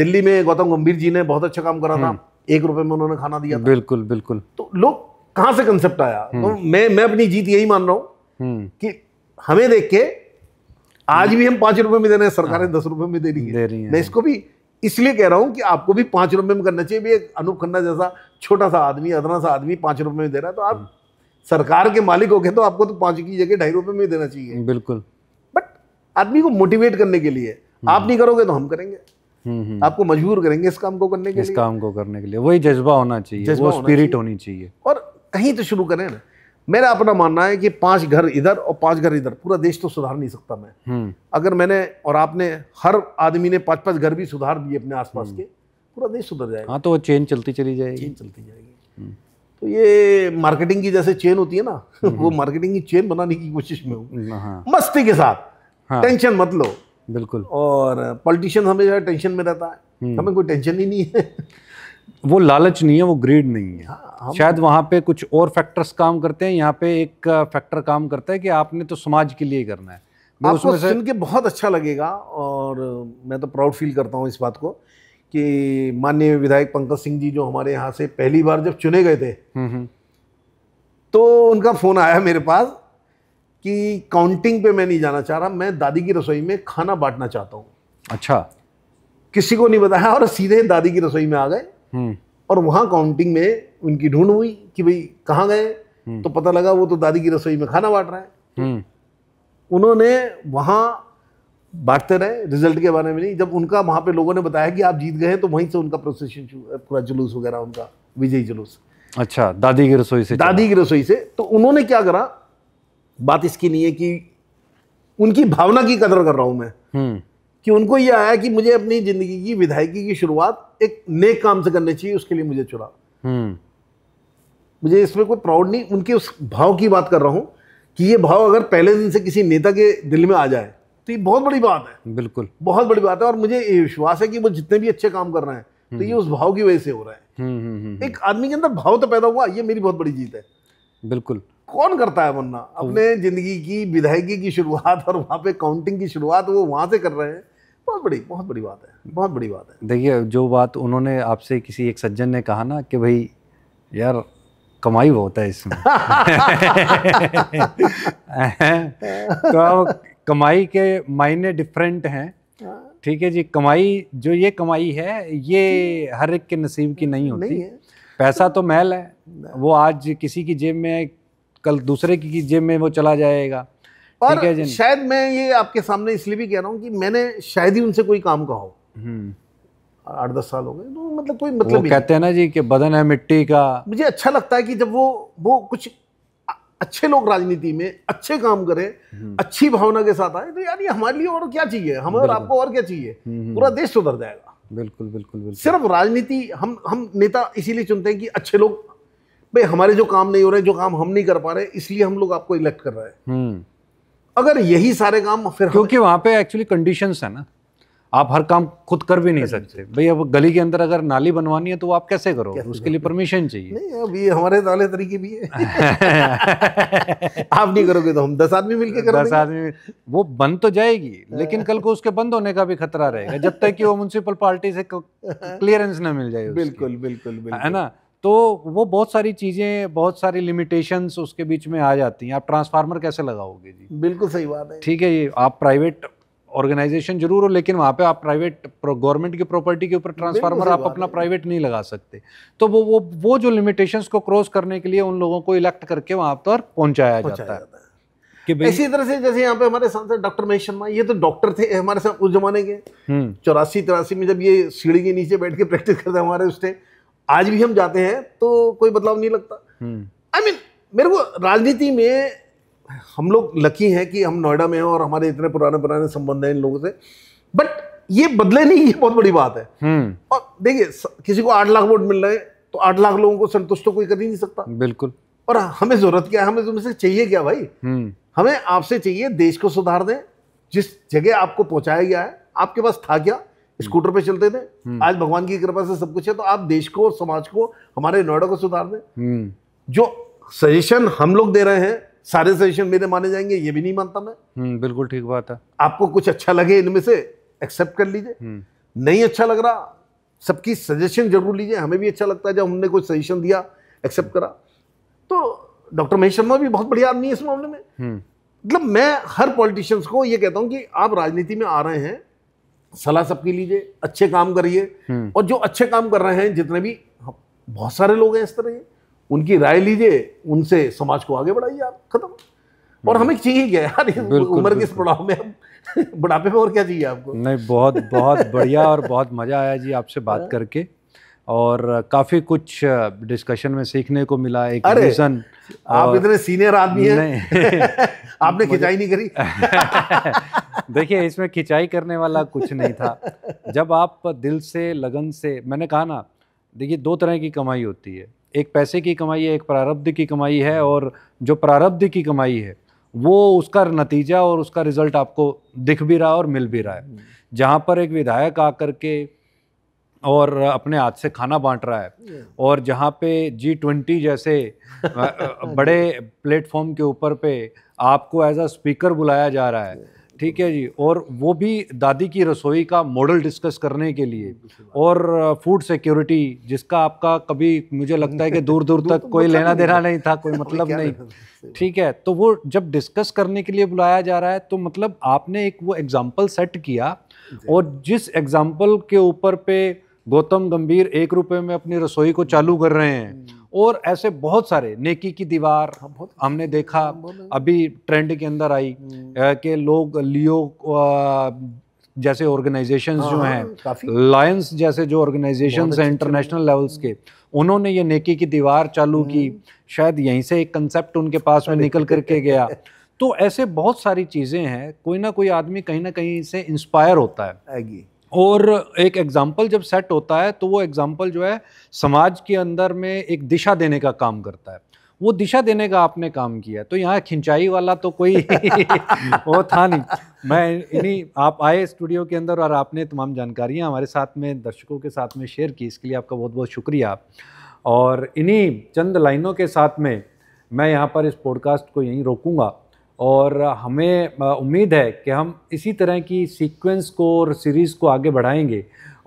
दिल्ली में गौतम गंभीर जी ने बहुत अच्छा काम करा था हम्म। एक रुपये में उन्होंने खाना दिया था बिल्कुल बिल्कुल तो लोग कहाँ से कंसेप्ट आया हम्म। तो मैं मैं अपनी जीत यही मान रहा हूँ कि हमें देख के आज भी हम पांच रुपए में दे रहे हैं सरकारें हाँ। दस रुपए में दे रही है दे रही है मैं इसको भी इसलिए कह रहा हूं कि आपको भी पांच रुपए में करना चाहिए भी एक अनूप खन्ना जैसा छोटा सा आदमी अदना सा आदमी पांच रुपए में दे रहा है तो आप हाँ। सरकार के मालिक हो गए तो आपको तो पांच की जगह ढाई रुपए में देना चाहिए बिल्कुल बट आदमी को मोटिवेट करने के लिए हम्म। आप नहीं करोगे तो हम करेंगे हम्म, हम्म। आपको मजबूर करेंगे इस काम को करने के इस लिए काम को करने के लिए वही जज्बा होना चाहिए वो स्पिरिट होनी चाहिए और कहीं तो शुरू करें ना मेरा अपना मानना है कि पांच घर इधर और पांच घर इधर पूरा देश तो सुधार नहीं सकता मैं हम्म। अगर मैंने और आपने हर आदमी ने पांच पांच घर भी सुधार दिए अपने आसपास हम्म। के पूरा देश सुधर जाएगा हाँ तो वो चेन चलती चली जाएगी चेन चलती जाएगी हम्म। तो ये मार्केटिंग की जैसे चेन होती है ना वो मार्केटिंग की चेन बनाने की कोशिश में हूँ हाँ। मस्ती के साथ हाँ। टेंशन मत लो बिल्कुल और पॉलिटिशियन हमेशा टेंशन में रहता है हमें कोई टेंशन ही नहीं है वो लालच नहीं है वो ग्रीड नहीं है हाँ, शायद वहाँ पे कुछ और फैक्टर्स काम करते हैं यहाँ पे एक फैक्टर काम करता है कि आपने तो समाज के लिए करना है उसमें सुन के बहुत अच्छा लगेगा और मैं तो प्राउड फील करता हूँ इस बात को कि माननीय विधायक पंकज सिंह जी जो हमारे यहाँ से पहली बार जब चुने गए थे हम्म, हम्म। तो उनका फ़ोन आया मेरे पास कि काउंटिंग पे मैं नहीं जाना चाह रहा मैं दादी की रसोई में खाना बांटना चाहता हूँ अच्छा किसी को नहीं बताया और सीधे दादी की रसोई में आ गए हम्म। और वहाँ काउंटिंग में उनकी ढूंढ हुई कि भाई कहाँ गए हम्म। तो पता लगा वो तो दादी की रसोई में खाना बांट रहा है हम्म। उन्होंने वहाँ बांटते रहे रिजल्ट के बारे में नहीं जब उनका वहाँ पे लोगों ने बताया कि आप जीत गए तो वहीं से उनका प्रोसेशन पूरा जुलूस वगैरह उनका विजयी जुलूस अच्छा दादी की रसोई से दादी की रसोई से तो उन्होंने क्या करा बात इसकी नहीं है कि उनकी भावना की कदर कर रहा हूँ मैं कि उनको ये आया कि मुझे अपनी ज़िंदगी की विधायकी की शुरुआत एक नेक काम से करनी चाहिए उसके लिए मुझे चुना हम्म। मुझे इसमें कोई प्राउड नहीं उनके उस भाव की बात कर रहा हूँ कि ये भाव अगर पहले दिन से किसी नेता के दिल में आ जाए तो ये बहुत बड़ी बात है बिल्कुल बहुत बड़ी बात है और मुझे विश्वास है कि वो जितने भी अच्छे काम कर रहे हैं तो ये हम्म। उस भाव की वजह से हो रहा है हम्म, एक आदमी के अंदर भाव तो पैदा हुआ ये मेरी बहुत बड़ी जीत है बिल्कुल कौन करता है वरना तो अपने जिंदगी की विधायकी की शुरुआत और वहां पे काउंटिंग की शुरुआत वो वहां से कर रहे हैं बहुत बड़ी बहुत बड़ी बात है बहुत बड़ी बात है देखिए जो बात उन्होंने आपसे किसी एक सज्जन ने कहा ना कि भाई यार कमाई बहुत है इसमें तो कमाई के मायने डिफरेंट हैं हाँ। ठीक है जी कमाई जो ये कमाई है ये हर एक के नसीब की नहीं होती नहीं है। पैसा तो-, तो महल है वो आज किसी की जेब में कल दूसरे की जेब में वो चला जाएगा पर शायद मैं ये आपके सामने इसलिए भी कह रहा हूँ कि मैंने शायद ही उनसे कोई काम कहा हो हम्म। आठ दस साल हो गए तो मतलब कोई मतलब वो कहते हैं ना जी कि बदन है मिट्टी का मुझे अच्छा लगता है कि जब वो वो कुछ अच्छे लोग राजनीति में अच्छे काम करें हम्म। अच्छी भावना के साथ आए तो यार ये हमारे लिए और क्या चाहिए हमें और आपको और क्या चाहिए हम्म, पूरा देश सुधर जाएगा बिल्कुल बिल्कुल बिल्कुल सिर्फ राजनीति हम हम नेता इसीलिए चुनते हैं कि अच्छे लोग भाई हमारे जो काम नहीं हो रहे जो काम हम नहीं कर पा रहे इसलिए हम लोग आपको इलेक्ट कर रहे हैं अगर यही सारे काम फिर क्योंकि वहां पे एक्चुअली कंडीशन है ना आप हर काम खुद कर भी नहीं सकते भाई अब गली के अंदर अगर नाली बनवानी है तो आप कैसे करो कैसे उसके लिए परमिशन चाहिए नहीं अब ये हमारे नाले तरीके भी है आप नहीं करोगे तो हम दस आदमी मिलके करेंगे दस आदमी वो बंद तो जाएगी लेकिन हाँ। कल को उसके बंद होने का भी खतरा रहेगा जब तक कि वो म्यूनसिपल पार्टी से क्लियरेंस ना मिल जाए बिल्कुल बिल्कुल है ना तो वो बहुत सारी चीज़ें बहुत सारी लिमिटेशंस उसके बीच में आ जाती हैं आप ट्रांसफार्मर कैसे लगाओगे जी बिल्कुल सही बात है ठीक है ये आप प्राइवेट ऑर्गेनाइजेशन जरूर हो लेकिन वहाँ पे आप प्राइवेट गवर्नमेंट की प्रॉपर्टी के ऊपर ट्रांसफार्मर आप अपना प्राइवेट नहीं लगा सकते तो वो वो वो जो लिमिटेशंस को क्रॉस करने के लिए उन लोगों को इलेक्ट करके वहाँ पर पहुँचाया जाता, जाता है कि इसी तरह से जैसे यहाँ पे हमारे सांसद डॉक्टर महेश शर्मा ये तो डॉक्टर थे हमारे साथ उस जमाने के हम्म। चौरासी तिरासी में जब ये सीढ़ी के नीचे बैठ के प्रैक्टिस करते हमारे उस टाइम आज भी हम जाते हैं तो कोई बदलाव नहीं लगता आई हम्म। मीन मेरे को राजनीति में हम लोग लकी हैं कि हम नोएडा में हैं और हमारे इतने पुराने पुराने संबंध हैं इन लोगों से बट ये बदले नहीं ये बहुत बड़ी बात है हम्म। और देखिए किसी को आठ लाख वोट मिल रहे हैं तो आठ लाख लोगों को संतुष्ट तो कोई कर ही नहीं सकता बिल्कुल और हमें जरूरत क्या है हमें तुमसे चाहिए क्या भाई हम्म। हमें आपसे चाहिए देश को सुधार दें जिस जगह आपको पहुंचाया गया है आपके पास था क्या हम्म। स्कूटर पे चलते थे हम्म। आज भगवान की कृपा से सब कुछ है तो आप देश को समाज को हमारे नोएडा को सुधार दें हम्म। जो सजेशन हम लोग दे रहे हैं सारे सजेशन मेरे माने जाएंगे ये भी नहीं मानता मैं बिल्कुल ठीक बात है आपको कुछ अच्छा लगे इनमें से एक्सेप्ट कर लीजिए नहीं अच्छा लग रहा सबकी सजेशन जरूर लीजिए हमें भी अच्छा लगता है जब हमने कोई सजेशन दिया एक्सेप्ट करा तो डॉक्टर महेश शर्मा भी बहुत बढ़िया आदमी है इस मामले में मतलब मैं हर पॉलिटिशियंस को ये कहता हूँ कि आप राजनीति में आ रहे हैं सलाह सबकी लीजिए अच्छे काम करिए हम्म। और जो अच्छे काम कर रहे हैं जितने भी हाँ, बहुत सारे लोग हैं इस तरह उनकी राय लीजिए उनसे समाज को आगे बढ़ाइए आप खत्म और हमें हम्म। चाहिए क्या यार उम्र के इस पड़ाव में हम बुढ़ापे में और क्या चाहिए आपको नहीं बहुत बहुत बढ़िया और बहुत मज़ा आया जी आपसे बात हाँ। करके और काफ़ी कुछ डिस्कशन में सीखने को मिला एक रीजन आप इतने सीनियर आदमी हैं आपने खिंचाई नहीं करी देखिए इसमें खिंचाई करने वाला कुछ नहीं था जब आप दिल से लगन से मैंने कहा ना देखिए दो तरह की कमाई होती है एक पैसे की कमाई है एक प्रारब्ध की कमाई है और जो प्रारब्ध की कमाई है वो उसका नतीजा और उसका रिजल्ट आपको दिख भी रहा है और मिल भी रहा है जहाँ पर एक विधायक आकर के और अपने हाथ से खाना बांट रहा है और जहाँ पे हाँ जी ट्वेंटी जैसे बड़े प्लेटफॉर्म के ऊपर पे आपको एज अ स्पीकर बुलाया जा रहा है ठीक है जी और वो भी दादी की रसोई का मॉडल डिस्कस करने के लिए और फूड सिक्योरिटी जिसका आपका कभी मुझे लगता है कि दूर दूर तक तो कोई लेना देना नहीं था कोई मतलब नहीं ठीक है तो वो जब डिस्कस करने के लिए बुलाया जा रहा है तो मतलब आपने एक वो एग्ज़ाम्पल सेट किया और जिस एग्ज़ाम्पल के ऊपर पे गौतम गंभीर एक रुपए में अपनी रसोई को चालू कर रहे हैं हम्म। और ऐसे बहुत सारे नेकी की दीवार हाँ, हमने देखा हाँ, अभी ट्रेंड के अंदर आई हम्म। कि लोग लियो जैसे ऑर्गेनाइजेशंस हाँ, जो हैं लायंस जैसे जो ऑर्गेनाइजेशंस हैं इंटरनेशनल लेवल्स हम्म। के उन्होंने ये नेकी की दीवार चालू की शायद यहीं से एक कंसेप्ट उनके पास में निकल करके गया तो ऐसे बहुत सारी चीज़ें हैं कोई ना कोई आदमी कहीं ना कहीं से इंस्पायर होता है और एक एग्ज़ाम्पल जब सेट होता है तो वो एग्ज़ाम्पल जो है समाज के अंदर में एक दिशा देने का काम करता है वो दिशा देने का आपने काम किया तो यहाँ खिंचाई वाला तो कोई वो था नहीं मैं इन्हीं आप आए स्टूडियो के अंदर और आपने तमाम जानकारियाँ हमारे साथ में दर्शकों के साथ में शेयर की इसके लिए आपका बहुत बहुत शुक्रिया और इन्हीं चंद लाइनों के साथ में मैं यहाँ पर इस पॉडकास्ट को यहीं रोकूँगा और हमें उम्मीद है कि हम इसी तरह की सीक्वेंस को और सीरीज़ को आगे बढ़ाएंगे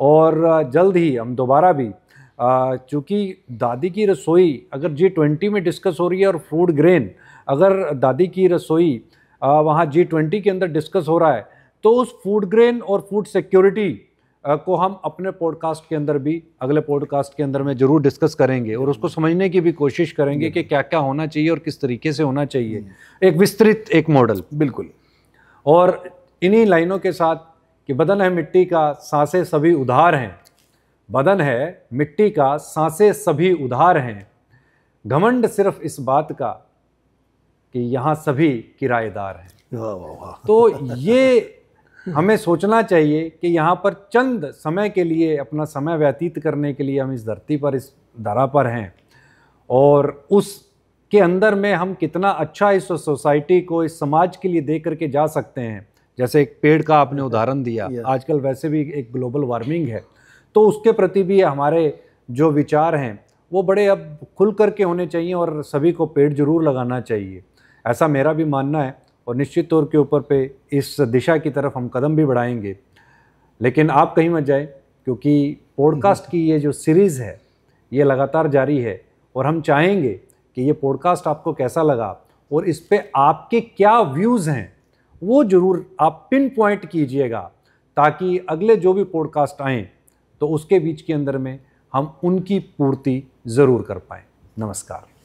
और जल्द ही हम दोबारा भी चूँकि दादी की रसोई अगर जी ट्वेंटी में डिस्कस हो रही है और फूड ग्रेन अगर दादी की रसोई वहाँ जी ट्वेंटी के अंदर डिस्कस हो रहा है तो उस फूड ग्रेन और फूड सिक्योरिटी को हम अपने पॉडकास्ट के अंदर भी अगले पॉडकास्ट के अंदर में जरूर डिस्कस करेंगे और उसको समझने की भी कोशिश करेंगे कि क्या क्या होना चाहिए और किस तरीके से होना चाहिए हम्म। एक विस्तृत एक मॉडल बिल्कुल और इन्हीं लाइनों के साथ कि बदन है मिट्टी का सांसें सभी उधार हैं बदन है मिट्टी का सांसें सभी उधार हैं घमंड सिर्फ इस बात का कि यहाँ सभी किराएदार हैं तो ये हमें सोचना चाहिए कि यहाँ पर चंद समय के लिए अपना समय व्यतीत करने के लिए हम इस धरती पर इस धरा पर हैं और उस के अंदर में हम कितना अच्छा इस सोसाइटी को इस समाज के लिए दे करके जा सकते हैं जैसे एक पेड़ का आपने उदाहरण दिया आजकल वैसे भी एक ग्लोबल वार्मिंग है तो उसके प्रति भी हमारे जो विचार हैं वो बड़े अब खुल करके होने चाहिए और सभी को पेड़ जरूर लगाना चाहिए ऐसा मेरा भी मानना है और निश्चित तौर के ऊपर पे इस दिशा की तरफ हम कदम भी बढ़ाएंगे लेकिन आप कहीं मत जाए क्योंकि पॉडकास्ट हम्म। की ये जो सीरीज़ है ये लगातार जारी है और हम चाहेंगे कि ये पॉडकास्ट आपको कैसा लगा और इस पर आपके क्या व्यूज़ हैं वो ज़रूर आप पिन पॉइंट कीजिएगा ताकि अगले जो भी पॉडकास्ट आएँ तो उसके बीच के अंदर में हम उनकी पूर्ति ज़रूर कर पाएँ नमस्कार